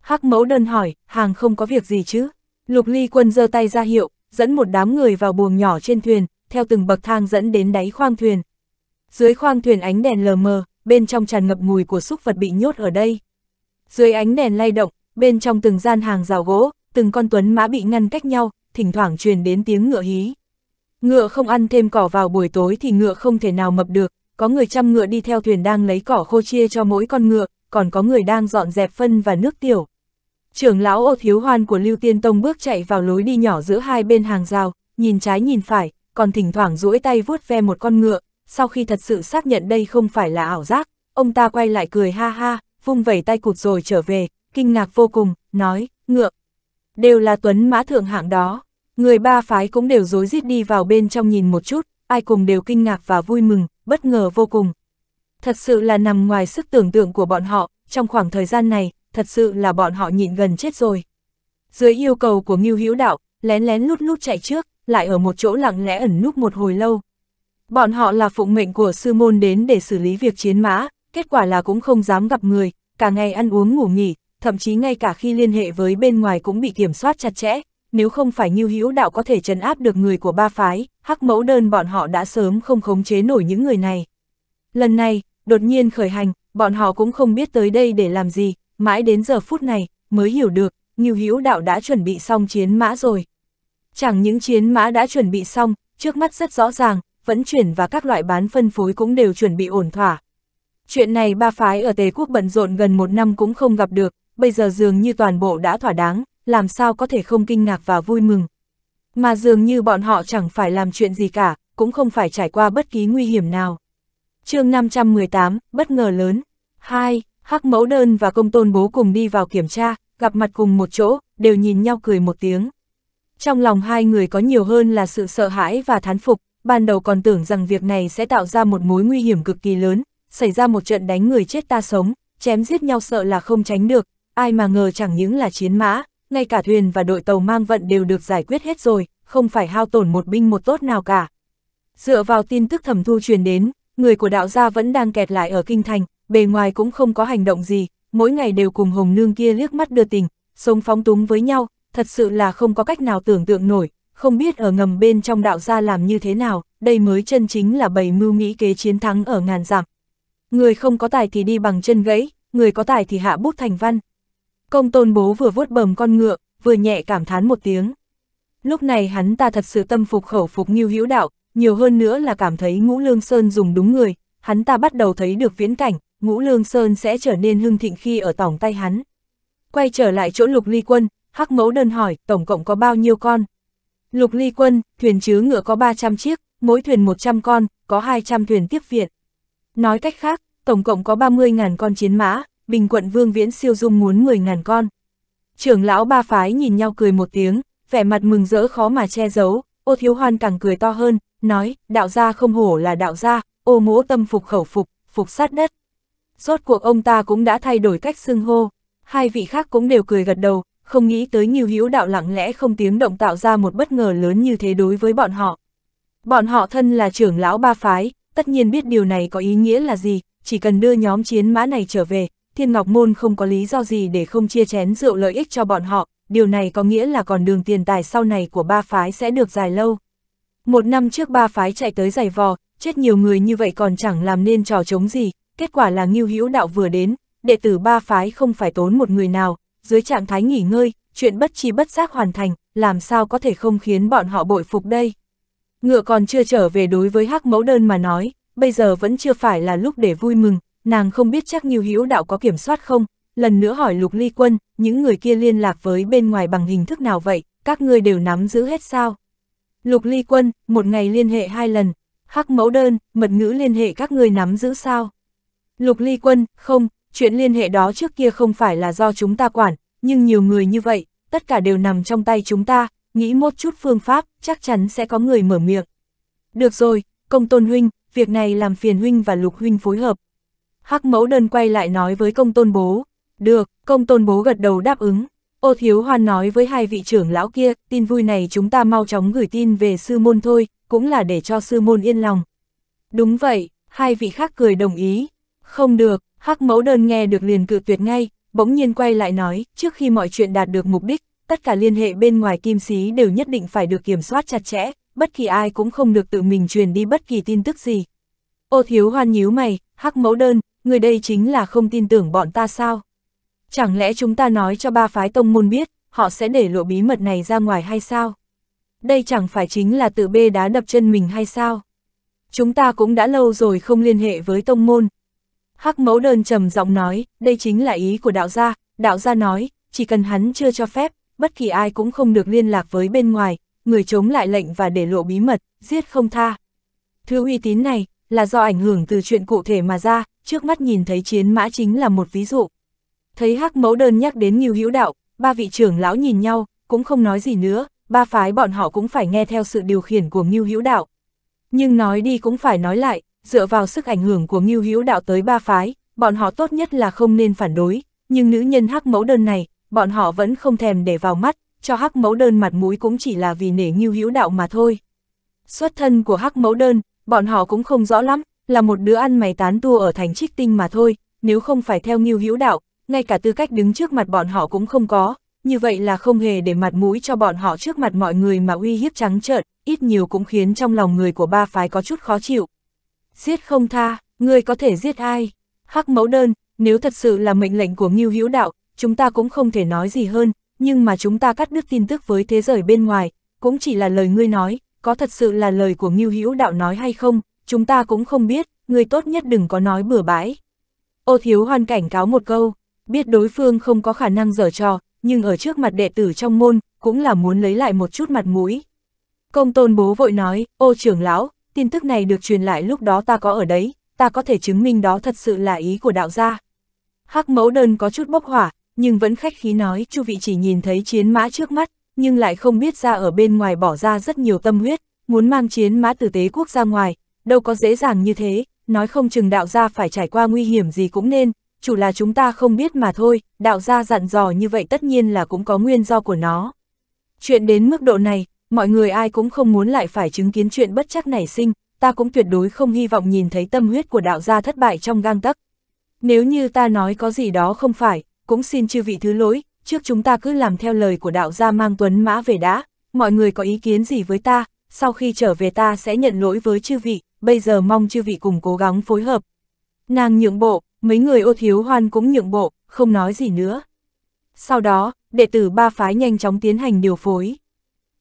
Hắc mẫu đơn hỏi, hàng không có việc gì chứ? Lục ly quân giơ tay ra hiệu, dẫn một đám người vào buồng nhỏ trên thuyền, theo từng bậc thang dẫn đến đáy khoang thuyền. Dưới khoang thuyền ánh đèn lờ mờ, bên trong tràn ngập mùi của súc vật bị nhốt ở đây. Dưới ánh đèn lay động, bên trong từng gian hàng rào gỗ, từng con tuấn mã bị ngăn cách nhau, thỉnh thoảng truyền đến tiếng ngựa hí. Ngựa không ăn thêm cỏ vào buổi tối thì ngựa không thể nào mập được, có người chăm ngựa đi theo thuyền đang lấy cỏ khô chia cho mỗi con ngựa, còn có người đang dọn dẹp phân và nước tiểu. Trưởng lão ô thiếu hoan của Lưu Tiên Tông bước chạy vào lối đi nhỏ giữa hai bên hàng rào, nhìn trái nhìn phải, còn thỉnh thoảng duỗi tay vuốt ve một con ngựa, sau khi thật sự xác nhận đây không phải là ảo giác, ông ta quay lại cười ha ha, vung vẩy tay cụt rồi trở về, kinh ngạc vô cùng, nói, ngựa. Đều là tuấn mã thượng hạng đó, người ba phái cũng đều rối rít đi vào bên trong nhìn một chút, ai cùng đều kinh ngạc và vui mừng, bất ngờ vô cùng. Thật sự là nằm ngoài sức tưởng tượng của bọn họ, trong khoảng thời gian này, thật sự là bọn họ nhịn gần chết rồi. Dưới yêu cầu của Ngưu Hữu Đạo, lén lén lút lút chạy trước, lại ở một chỗ lặng lẽ ẩn núp một hồi lâu. Bọn họ là phụng mệnh của sư môn đến để xử lý việc chiến mã, kết quả là cũng không dám gặp người, cả ngày ăn uống ngủ nghỉ, thậm chí ngay cả khi liên hệ với bên ngoài cũng bị kiểm soát chặt chẽ, nếu không phải Ngưu Hữu Đạo có thể trấn áp được người của ba phái, hắc mẫu đơn bọn họ đã sớm không khống chế nổi những người này. Lần này, đột nhiên khởi hành, bọn họ cũng không biết tới đây để làm gì, mãi đến giờ phút này, mới hiểu được, Ngưu Hữu Đạo đã chuẩn bị xong chiến mã rồi. Chẳng những chiến mã đã chuẩn bị xong, trước mắt rất rõ ràng, vận chuyển và các loại bán phân phối cũng đều chuẩn bị ổn thỏa. Chuyện này ba phái ở Tề Quốc bận rộn gần một năm cũng không gặp được, bây giờ dường như toàn bộ đã thỏa đáng, làm sao có thể không kinh ngạc và vui mừng. Mà dường như bọn họ chẳng phải làm chuyện gì cả, cũng không phải trải qua bất kỳ nguy hiểm nào. chương 518, bất ngờ lớn. 2. Hắc mẫu đơn và công tôn bố cùng đi vào kiểm tra, gặp mặt cùng một chỗ, đều nhìn nhau cười một tiếng. Trong lòng hai người có nhiều hơn là sự sợ hãi và thán phục, ban đầu còn tưởng rằng việc này sẽ tạo ra một mối nguy hiểm cực kỳ lớn, xảy ra một trận đánh người chết ta sống, chém giết nhau sợ là không tránh được, ai mà ngờ chẳng những là chiến mã, ngay cả thuyền và đội tàu mang vận đều được giải quyết hết rồi, không phải hao tổn một binh một tốt nào cả. Dựa vào tin tức thẩm thu truyền đến, người của đạo gia vẫn đang kẹt lại ở kinh thành, bề ngoài cũng không có hành động gì, mỗi ngày đều cùng hồng nương kia liếc mắt đưa tình, sống phóng túng với nhau, thật sự là không có cách nào tưởng tượng nổi, không biết ở ngầm bên trong đạo gia làm như thế nào, đây mới chân chính là bầy mưu nghĩ kế chiến thắng ở ngàn giảm. Người không có tài thì đi bằng chân gãy, người có tài thì hạ bút thành văn. Công tôn bố vừa vuốt bầm con ngựa, vừa nhẹ cảm thán một tiếng. Lúc này hắn ta thật sự tâm phục khẩu phục nghiêu hữu đạo, nhiều hơn nữa là cảm thấy ngũ lương sơn dùng đúng người, hắn ta bắt đầu thấy được viễn cảnh, ngũ lương sơn sẽ trở nên hưng thịnh khi ở tỏng tay hắn. Quay trở lại chỗ lục ly quân, hắc mẫu đơn hỏi tổng cộng có bao nhiêu con. Lục ly quân, thuyền chứa ngựa có 300 chiếc, mỗi thuyền 100 con, có 200 thuyền tiếp viện. Nói cách khác, tổng cộng có 30.000 con chiến mã, Bình quận Vương Viễn siêu dung muốn 10 ngàn con. Trưởng lão ba phái nhìn nhau cười một tiếng, vẻ mặt mừng rỡ khó mà che giấu, ô thiếu hoan càng cười to hơn, nói, đạo gia không hổ là đạo gia, ô mỗ tâm phục khẩu phục, phục sát đất. Rốt cuộc ông ta cũng đã thay đổi cách xưng hô, hai vị khác cũng đều cười gật đầu, không nghĩ tới nhiều hữu đạo lặng lẽ không tiếng động tạo ra một bất ngờ lớn như thế đối với bọn họ. Bọn họ thân là trưởng lão ba phái, tất nhiên biết điều này có ý nghĩa là gì, chỉ cần đưa nhóm chiến mã này trở về, thiên ngọc môn không có lý do gì để không chia chén rượu lợi ích cho bọn họ, điều này có nghĩa là còn đường tiền tài sau này của ba phái sẽ được dài lâu. Một năm trước ba phái chạy tới giày vò, chết nhiều người như vậy còn chẳng làm nên trò chống gì, kết quả là Ngưu hữu đạo vừa đến, đệ tử ba phái không phải tốn một người nào, dưới trạng thái nghỉ ngơi, chuyện bất chi bất giác hoàn thành, làm sao có thể không khiến bọn họ bội phục đây. Ngựa còn chưa trở về đối với hắc mẫu đơn mà nói, bây giờ vẫn chưa phải là lúc để vui mừng, nàng không biết chắc nhiều hữu đạo có kiểm soát không, lần nữa hỏi lục ly quân, những người kia liên lạc với bên ngoài bằng hình thức nào vậy, các ngươi đều nắm giữ hết sao. Lục ly quân, một ngày liên hệ hai lần, khắc mẫu đơn, mật ngữ liên hệ các ngươi nắm giữ sao. Lục ly quân, không, chuyện liên hệ đó trước kia không phải là do chúng ta quản, nhưng nhiều người như vậy, tất cả đều nằm trong tay chúng ta, nghĩ một chút phương pháp, chắc chắn sẽ có người mở miệng. Được rồi, công tôn huynh, việc này làm phiền huynh và lục huynh phối hợp, Hắc mẫu đơn quay lại nói với công tôn bố. Được, công tôn bố gật đầu đáp ứng. Ô Thiếu Hoan nói với hai vị trưởng lão kia, tin vui này chúng ta mau chóng gửi tin về sư môn thôi, cũng là để cho sư môn yên lòng. Đúng vậy, hai vị khác cười đồng ý. Không được, Hắc mẫu đơn nghe được liền cự tuyệt ngay, bỗng nhiên quay lại nói, trước khi mọi chuyện đạt được mục đích, tất cả liên hệ bên ngoài kim xí đều nhất định phải được kiểm soát chặt chẽ, bất kỳ ai cũng không được tự mình truyền đi bất kỳ tin tức gì. Ô thiếu hoan nhíu mày, hắc mẫu đơn, người đây chính là không tin tưởng bọn ta sao? Chẳng lẽ chúng ta nói cho ba phái tông môn biết, họ sẽ để lộ bí mật này ra ngoài hay sao? Đây chẳng phải chính là tự bê đá đập chân mình hay sao? Chúng ta cũng đã lâu rồi không liên hệ với tông môn. Hắc mẫu đơn trầm giọng nói, đây chính là ý của đạo gia, đạo gia nói, chỉ cần hắn chưa cho phép, bất kỳ ai cũng không được liên lạc với bên ngoài, người chống lại lệnh và để lộ bí mật, giết không tha. Thứ uy tín này, là do ảnh hưởng từ chuyện cụ thể mà ra, trước mắt nhìn thấy chiến mã chính là một ví dụ. Thấy hắc mẫu đơn nhắc đến Ngưu Hữu Đạo, ba vị trưởng lão nhìn nhau, cũng không nói gì nữa, ba phái bọn họ cũng phải nghe theo sự điều khiển của Ngưu Hữu Đạo. Nhưng nói đi cũng phải nói lại, dựa vào sức ảnh hưởng của Ngưu Hữu Đạo tới ba phái, bọn họ tốt nhất là không nên phản đối, nhưng nữ nhân hắc mẫu đơn này, bọn họ vẫn không thèm để vào mắt, cho hắc mẫu đơn mặt mũi cũng chỉ là vì nể Ngưu Hữu Đạo mà thôi. Xuất thân của hắc mẫu đơn, bọn họ cũng không rõ lắm, là một đứa ăn mày tán tu ở thành trích tinh mà thôi, nếu không phải theo nghiêu hữu đạo, ngay cả tư cách đứng trước mặt bọn họ cũng không có, như vậy là không hề để mặt mũi cho bọn họ trước mặt mọi người mà uy hiếp trắng trợn, ít nhiều cũng khiến trong lòng người của ba phái có chút khó chịu. Giết không tha, ngươi có thể giết ai? Hắc mẫu đơn, nếu thật sự là mệnh lệnh của nghiêu hữu đạo, chúng ta cũng không thể nói gì hơn, nhưng mà chúng ta cắt đứt tin tức với thế giới bên ngoài, cũng chỉ là lời ngươi nói, có thật sự là lời của Ngưu Hữu Đạo nói hay không, chúng ta cũng không biết, người tốt nhất đừng có nói bừa bãi. Ô Thiếu Hoan cảnh cáo một câu, biết đối phương không có khả năng dở trò, nhưng ở trước mặt đệ tử trong môn, cũng là muốn lấy lại một chút mặt mũi. Công tôn bố vội nói, ô trưởng lão, tin tức này được truyền lại lúc đó ta có ở đấy, ta có thể chứng minh đó thật sự là ý của đạo gia. Hắc mẫu đơn có chút bốc hỏa, nhưng vẫn khách khí nói chu vị chỉ nhìn thấy chiến mã trước mắt, nhưng lại không biết ra ở bên ngoài bỏ ra rất nhiều tâm huyết, muốn mang chiến mã tử tế quốc ra ngoài, đâu có dễ dàng như thế, nói không chừng đạo gia phải trải qua nguy hiểm gì cũng nên, chủ là chúng ta không biết mà thôi, đạo gia dặn dò như vậy tất nhiên là cũng có nguyên do của nó. Chuyện đến mức độ này, mọi người ai cũng không muốn lại phải chứng kiến chuyện bất chắc nảy sinh, ta cũng tuyệt đối không hy vọng nhìn thấy tâm huyết của đạo gia thất bại trong gang tấc. Nếu như ta nói có gì đó không phải, cũng xin chư vị thứ lỗi, trước chúng ta cứ làm theo lời của đạo gia mang tuấn mã về đã, mọi người có ý kiến gì với ta, sau khi trở về ta sẽ nhận lỗi với chư vị, bây giờ mong chư vị cùng cố gắng phối hợp. Nàng nhượng bộ, mấy người ô thiếu hoan cũng nhượng bộ, không nói gì nữa. Sau đó, đệ tử ba phái nhanh chóng tiến hành điều phối.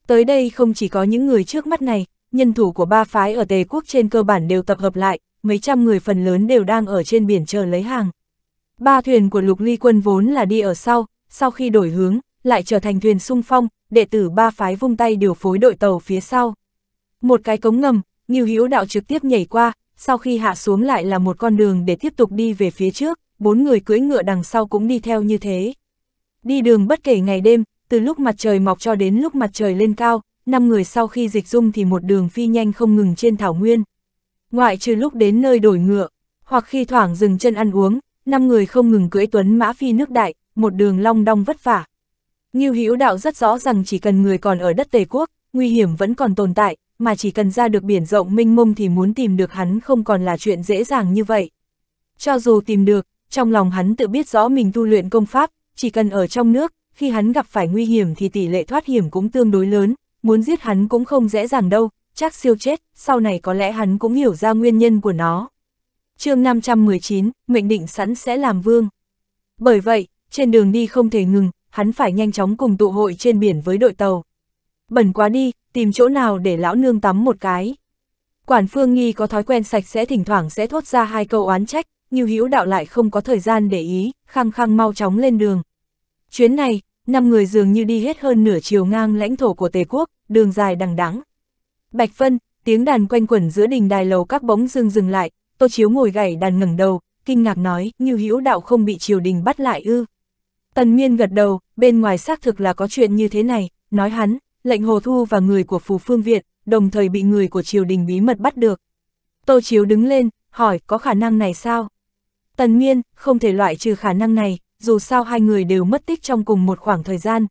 Tới đây không chỉ có những người trước mắt này, nhân thủ của ba phái ở Tề quốc trên cơ bản đều tập hợp lại, mấy trăm người phần lớn đều đang ở trên biển chờ lấy hàng. Ba thuyền của lục ly quân vốn là đi ở sau, sau khi đổi hướng, lại trở thành thuyền sung phong, đệ tử ba phái vung tay điều phối đội tàu phía sau. Một cái cống ngầm, Ngưu Hữu Đạo trực tiếp nhảy qua, sau khi hạ xuống lại là một con đường để tiếp tục đi về phía trước, bốn người cưỡi ngựa đằng sau cũng đi theo như thế. Đi đường bất kể ngày đêm, từ lúc mặt trời mọc cho đến lúc mặt trời lên cao, năm người sau khi dịch dung thì một đường phi nhanh không ngừng trên thảo nguyên. Ngoại trừ lúc đến nơi đổi ngựa, hoặc khi thoảng dừng chân ăn uống, năm người không ngừng cưỡi tuấn mã phi nước đại, một đường long đong vất vả. Ngưu Hữu Đạo rất rõ rằng chỉ cần người còn ở đất Tề Quốc, nguy hiểm vẫn còn tồn tại, mà chỉ cần ra được biển rộng Minh mông thì muốn tìm được hắn không còn là chuyện dễ dàng như vậy. Cho dù tìm được, trong lòng hắn tự biết rõ mình tu luyện công pháp, chỉ cần ở trong nước, khi hắn gặp phải nguy hiểm thì tỷ lệ thoát hiểm cũng tương đối lớn, muốn giết hắn cũng không dễ dàng đâu, chắc siêu chết, sau này có lẽ hắn cũng hiểu ra nguyên nhân của nó. chương 519, mệnh định sẵn sẽ làm vương. Bởi vậy, trên đường đi không thể ngừng, hắn phải nhanh chóng cùng tụ hội trên biển với đội tàu. Bẩn quá đi, tìm chỗ nào để lão nương tắm một cái. Quản Phương Nghi có thói quen sạch sẽ thỉnh thoảng sẽ thốt ra hai câu oán trách, như hữu đạo lại không có thời gian để ý, khăng khăng mau chóng lên đường. Chuyến này, năm người dường như đi hết hơn nửa chiều ngang lãnh thổ của Tề Quốc, đường dài đằng đẵng. Bạch Vân, tiếng đàn quanh quẩn giữa đình đài lầu các bóng dưng dừng lại, Tô Chiếu ngồi gảy đàn ngẩng đầu, kinh ngạc nói, như hữu đạo không bị triều đình bắt lại ư. Tần Nguyên gật đầu, bên ngoài xác thực là có chuyện như thế này, nói hắn, lệnh Hồ Thu và người của Phù Phương Viện, đồng thời bị người của triều đình bí mật bắt được. Tô Chiếu đứng lên, hỏi có khả năng này sao? Tần Nguyên không thể loại trừ khả năng này, dù sao hai người đều mất tích trong cùng một khoảng thời gian.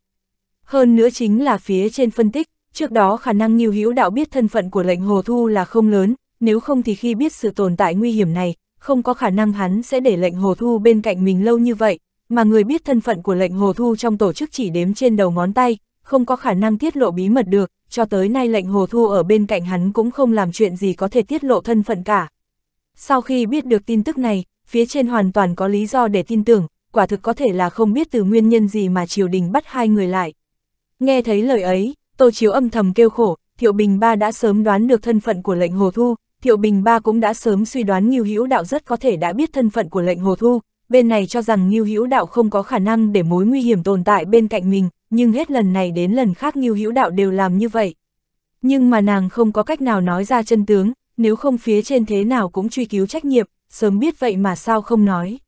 Hơn nữa chính là phía trên phân tích, trước đó khả năng Nhiêu Hữu Đạo biết thân phận của lệnh Hồ Thu là không lớn, nếu không thì khi biết sự tồn tại nguy hiểm này, không có khả năng hắn sẽ để lệnh Hồ Thu bên cạnh mình lâu như vậy, mà người biết thân phận của lệnh hồ thu trong tổ chức chỉ đếm trên đầu ngón tay, không có khả năng tiết lộ bí mật được, cho tới nay lệnh hồ thu ở bên cạnh hắn cũng không làm chuyện gì có thể tiết lộ thân phận cả. Sau khi biết được tin tức này, phía trên hoàn toàn có lý do để tin tưởng, quả thực có thể là không biết từ nguyên nhân gì mà triều đình bắt hai người lại. Nghe thấy lời ấy, Tô Chiếu âm thầm kêu khổ, Thiệu Bình Ba đã sớm đoán được thân phận của lệnh Hồ Thu, Thiệu Bình Ba cũng đã sớm suy đoán Nghiêu Hữu Đạo rất có thể đã biết thân phận của lệnh Hồ Thu, bên này cho rằng Ngưu Hữu Đạo không có khả năng để mối nguy hiểm tồn tại bên cạnh mình, nhưng hết lần này đến lần khác Ngưu Hữu Đạo đều làm như vậy. Nhưng mà nàng không có cách nào nói ra chân tướng, nếu không phía trên thế nào cũng truy cứu trách nhiệm, sớm biết vậy mà sao không nói.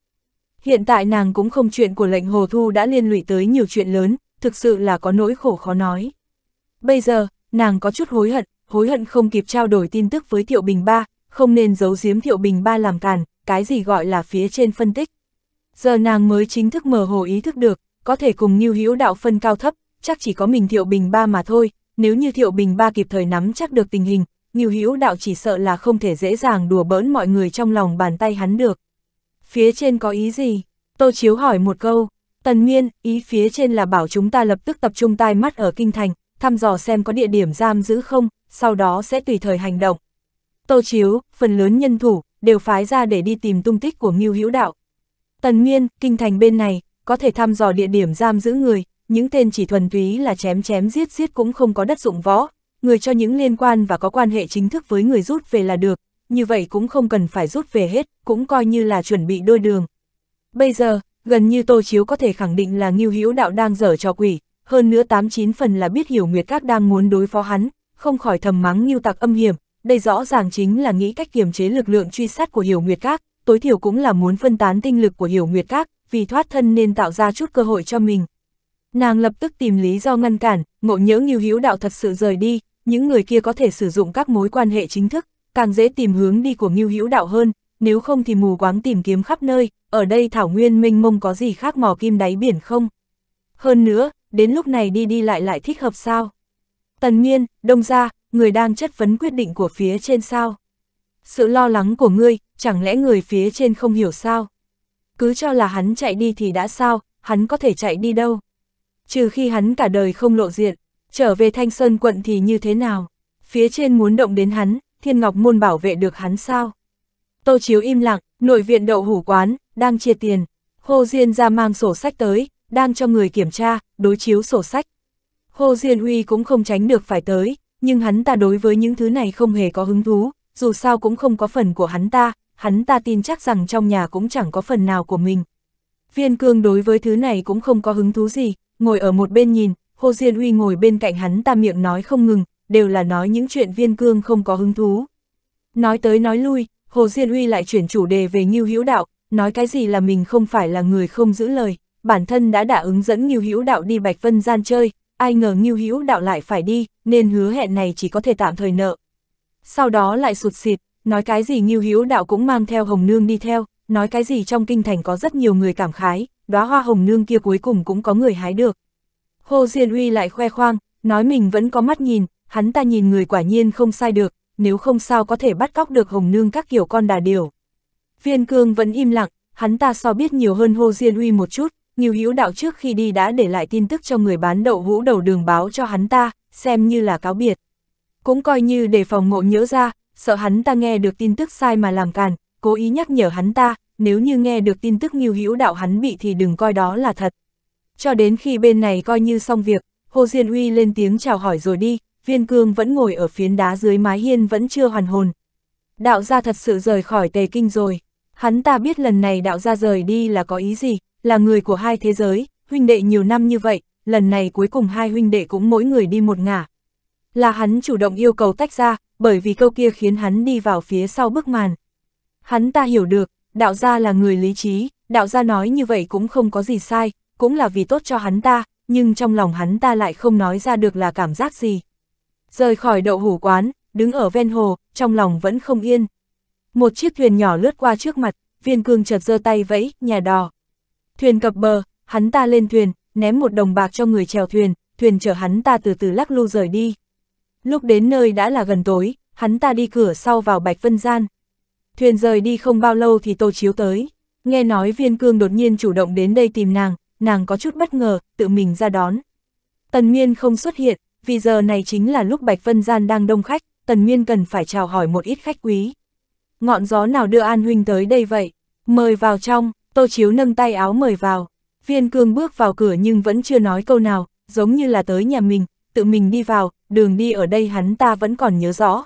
Hiện tại nàng cũng không chuyện của lệnh Hồ Thu đã liên lụy tới nhiều chuyện lớn, thực sự là có nỗi khổ khó nói. Bây giờ, nàng có chút hối hận, hối hận không kịp trao đổi tin tức với Thiệu Bình Ba, không nên giấu giếm Thiệu Bình Ba làm càn, cái gì gọi là phía trên phân tích giờ nàng mới chính thức mở hồ ý thức được, có thể cùng Ngưu Hữu Đạo phân cao thấp, chắc chỉ có mình Thiệu Bình Ba mà thôi, nếu như Thiệu Bình Ba kịp thời nắm chắc được tình hình, Ngưu Hữu Đạo chỉ sợ là không thể dễ dàng đùa bỡn mọi người trong lòng bàn tay hắn được. Phía trên có ý gì? Tô Chiếu hỏi một câu, Tần Miên, ý phía trên là bảo chúng ta lập tức tập trung tai mắt ở Kinh Thành, thăm dò xem có địa điểm giam giữ không, sau đó sẽ tùy thời hành động. Tô Chiếu, phần lớn nhân thủ, đều phái ra để đi tìm tung tích của Ngưu Hữu Đạo, Tần Nguyên, kinh thành bên này, có thể thăm dò địa điểm giam giữ người, những tên chỉ thuần túy là chém chém giết giết cũng không có đất dụng võ, người cho những liên quan và có quan hệ chính thức với người rút về là được, như vậy cũng không cần phải rút về hết, cũng coi như là chuẩn bị đôi đường. Bây giờ, gần như Tô Chiếu có thể khẳng định là Ngưu Hữu Đạo đang dở trò quỷ, hơn nữa 89 phần là biết hiểu Nguyệt Các đang muốn đối phó hắn, không khỏi thầm mắng Ngưu Tặc âm hiểm, đây rõ ràng chính là nghĩ cách kiềm chế lực lượng truy sát của Hiểu Nguyệt Các, tối thiểu cũng là muốn phân tán tinh lực của Hiểu Nguyệt Các, vì thoát thân nên tạo ra chút cơ hội cho mình. Nàng lập tức tìm lý do ngăn cản, ngộ nhỡ nghiêu hữu đạo thật sự rời đi, những người kia có thể sử dụng các mối quan hệ chính thức, càng dễ tìm hướng đi của nghiêu hữu đạo hơn, nếu không thì mù quáng tìm kiếm khắp nơi, ở đây thảo nguyên minh mông có gì khác mò kim đáy biển không? Hơn nữa, đến lúc này đi đi lại lại thích hợp sao? Tần nguyên Đông Gia, người đang chất vấn quyết định của phía trên sao? sự lo lắng của ngươi, chẳng lẽ người phía trên không hiểu sao? Cứ cho là hắn chạy đi thì đã sao, hắn có thể chạy đi đâu? Trừ khi hắn cả đời không lộ diện, trở về Thanh Sơn quận thì như thế nào? Phía trên muốn động đến hắn, Thiên Ngọc môn bảo vệ được hắn sao? Tô Chiếu im lặng, nội viện đậu hủ quán, đang chia tiền. hô Diên ra mang sổ sách tới, đang cho người kiểm tra, đối chiếu sổ sách. hô Diên uy cũng không tránh được phải tới, nhưng hắn ta đối với những thứ này không hề có hứng thú, dù sao cũng không có phần của hắn ta, hắn ta tin chắc rằng trong nhà cũng chẳng có phần nào của mình. Viên cương đối với thứ này cũng không có hứng thú gì, ngồi ở một bên nhìn, Hồ Diên Uy ngồi bên cạnh hắn ta miệng nói không ngừng, đều là nói những chuyện viên cương không có hứng thú. Nói tới nói lui, Hồ Diên Uy lại chuyển chủ đề về Ngưu Hữu Đạo, nói cái gì là mình không phải là người không giữ lời, bản thân đã đã ứng dẫn Ngưu Hữu Đạo đi Bạch Vân Gian chơi, ai ngờ Ngưu Hữu Đạo lại phải đi, nên hứa hẹn này chỉ có thể tạm thời nợ sau đó lại sụt xịt, nói cái gì Ngưu hiếu Đạo cũng mang theo Hồng Nương đi theo, nói cái gì trong kinh thành có rất nhiều người cảm khái, đóa hoa hồng nương kia cuối cùng cũng có người hái được. Hồ Diên Uy lại khoe khoang, nói mình vẫn có mắt nhìn, hắn ta nhìn người quả nhiên không sai được, nếu không sao có thể bắt cóc được hồng nương các kiểu con đà điều. Viên Cương vẫn im lặng, hắn ta so biết nhiều hơn Hồ Diên Uy một chút, Ngưu hiếu Đạo trước khi đi đã để lại tin tức cho người bán đậu hũ đầu đường báo cho hắn ta, xem như là cáo biệt cũng coi như để phòng ngộ nhớ ra, sợ hắn ta nghe được tin tức sai mà làm càn, cố ý nhắc nhở hắn ta, nếu như nghe được tin tức nghiêu hữu đạo hắn bị thì đừng coi đó là thật. Cho đến khi bên này coi như xong việc, Hồ Diên Uy lên tiếng chào hỏi rồi đi, viên cương vẫn ngồi ở phiến đá dưới mái hiên vẫn chưa hoàn hồn. Đạo gia thật sự rời khỏi tề kinh rồi, hắn ta biết lần này đạo gia rời đi là có ý gì, là người của hai thế giới, huynh đệ nhiều năm như vậy, lần này cuối cùng hai huynh đệ cũng mỗi người đi một ngả, là hắn chủ động yêu cầu tách ra, bởi vì câu kia khiến hắn đi vào phía sau bức màn. Hắn ta hiểu được, đạo gia là người lý trí, đạo gia nói như vậy cũng không có gì sai, cũng là vì tốt cho hắn ta, nhưng trong lòng hắn ta lại không nói ra được là cảm giác gì. Rời khỏi đậu hủ quán, đứng ở ven hồ, trong lòng vẫn không yên. Một chiếc thuyền nhỏ lướt qua trước mặt, viên cương chợt giơ tay vẫy, nhà đò. Thuyền cập bờ, hắn ta lên thuyền, ném một đồng bạc cho người chèo thuyền, thuyền chở hắn ta từ từ lắc lư rời đi. Lúc đến nơi đã là gần tối, hắn ta đi cửa sau vào Bạch Vân Gian. Thuyền rời đi không bao lâu thì Tô Chiếu tới. Nghe nói viên cương đột nhiên chủ động đến đây tìm nàng, nàng có chút bất ngờ, tự mình ra đón. Tần Nguyên không xuất hiện, vì giờ này chính là lúc Bạch Vân Gian đang đông khách, Tần Nguyên cần phải chào hỏi một ít khách quý. Ngọn gió nào đưa An Huynh tới đây vậy? Mời vào trong, Tô Chiếu nâng tay áo mời vào. Viên cương bước vào cửa nhưng vẫn chưa nói câu nào, giống như là tới nhà mình, tự mình đi vào, đường đi ở đây hắn ta vẫn còn nhớ rõ.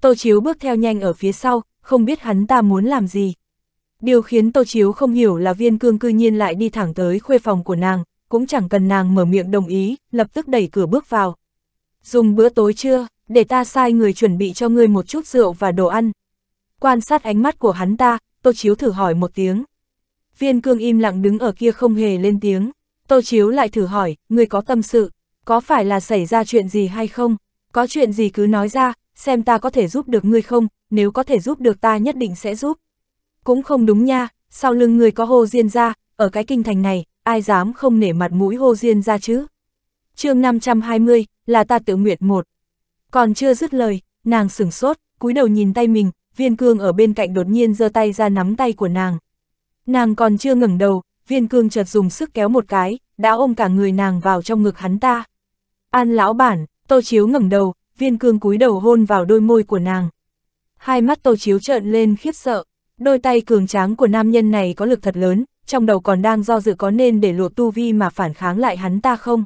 Tô Chiếu bước theo nhanh ở phía sau, không biết hắn ta muốn làm gì. Điều khiến Tô Chiếu không hiểu là viên cương cư nhiên lại đi thẳng tới khuê phòng của nàng, cũng chẳng cần nàng mở miệng đồng ý, lập tức đẩy cửa bước vào. Dùng bữa tối chưa, để ta sai người chuẩn bị cho ngươi một chút rượu và đồ ăn. Quan sát ánh mắt của hắn ta, Tô Chiếu thử hỏi một tiếng. Viên cương im lặng đứng ở kia không hề lên tiếng. Tô Chiếu lại thử hỏi, ngươi có tâm sự có phải là xảy ra chuyện gì hay không? Có chuyện gì cứ nói ra, xem ta có thể giúp được ngươi không, nếu có thể giúp được ta nhất định sẽ giúp. Cũng không đúng nha, sau lưng ngươi có hô diên ra, ở cái kinh thành này, ai dám không nể mặt mũi hô diên ra chứ? chương 520, là ta tự nguyện một. Còn chưa dứt lời, nàng sửng sốt, cúi đầu nhìn tay mình, viên cương ở bên cạnh đột nhiên giơ tay ra nắm tay của nàng. Nàng còn chưa ngẩng đầu, viên cương chợt dùng sức kéo một cái, đã ôm cả người nàng vào trong ngực hắn ta. An lão bản, Tô Chiếu ngẩng đầu, viên cương cúi đầu hôn vào đôi môi của nàng. Hai mắt Tô Chiếu trợn lên khiếp sợ, đôi tay cường tráng của nam nhân này có lực thật lớn, trong đầu còn đang do dự có nên để lộ tu vi mà phản kháng lại hắn ta không.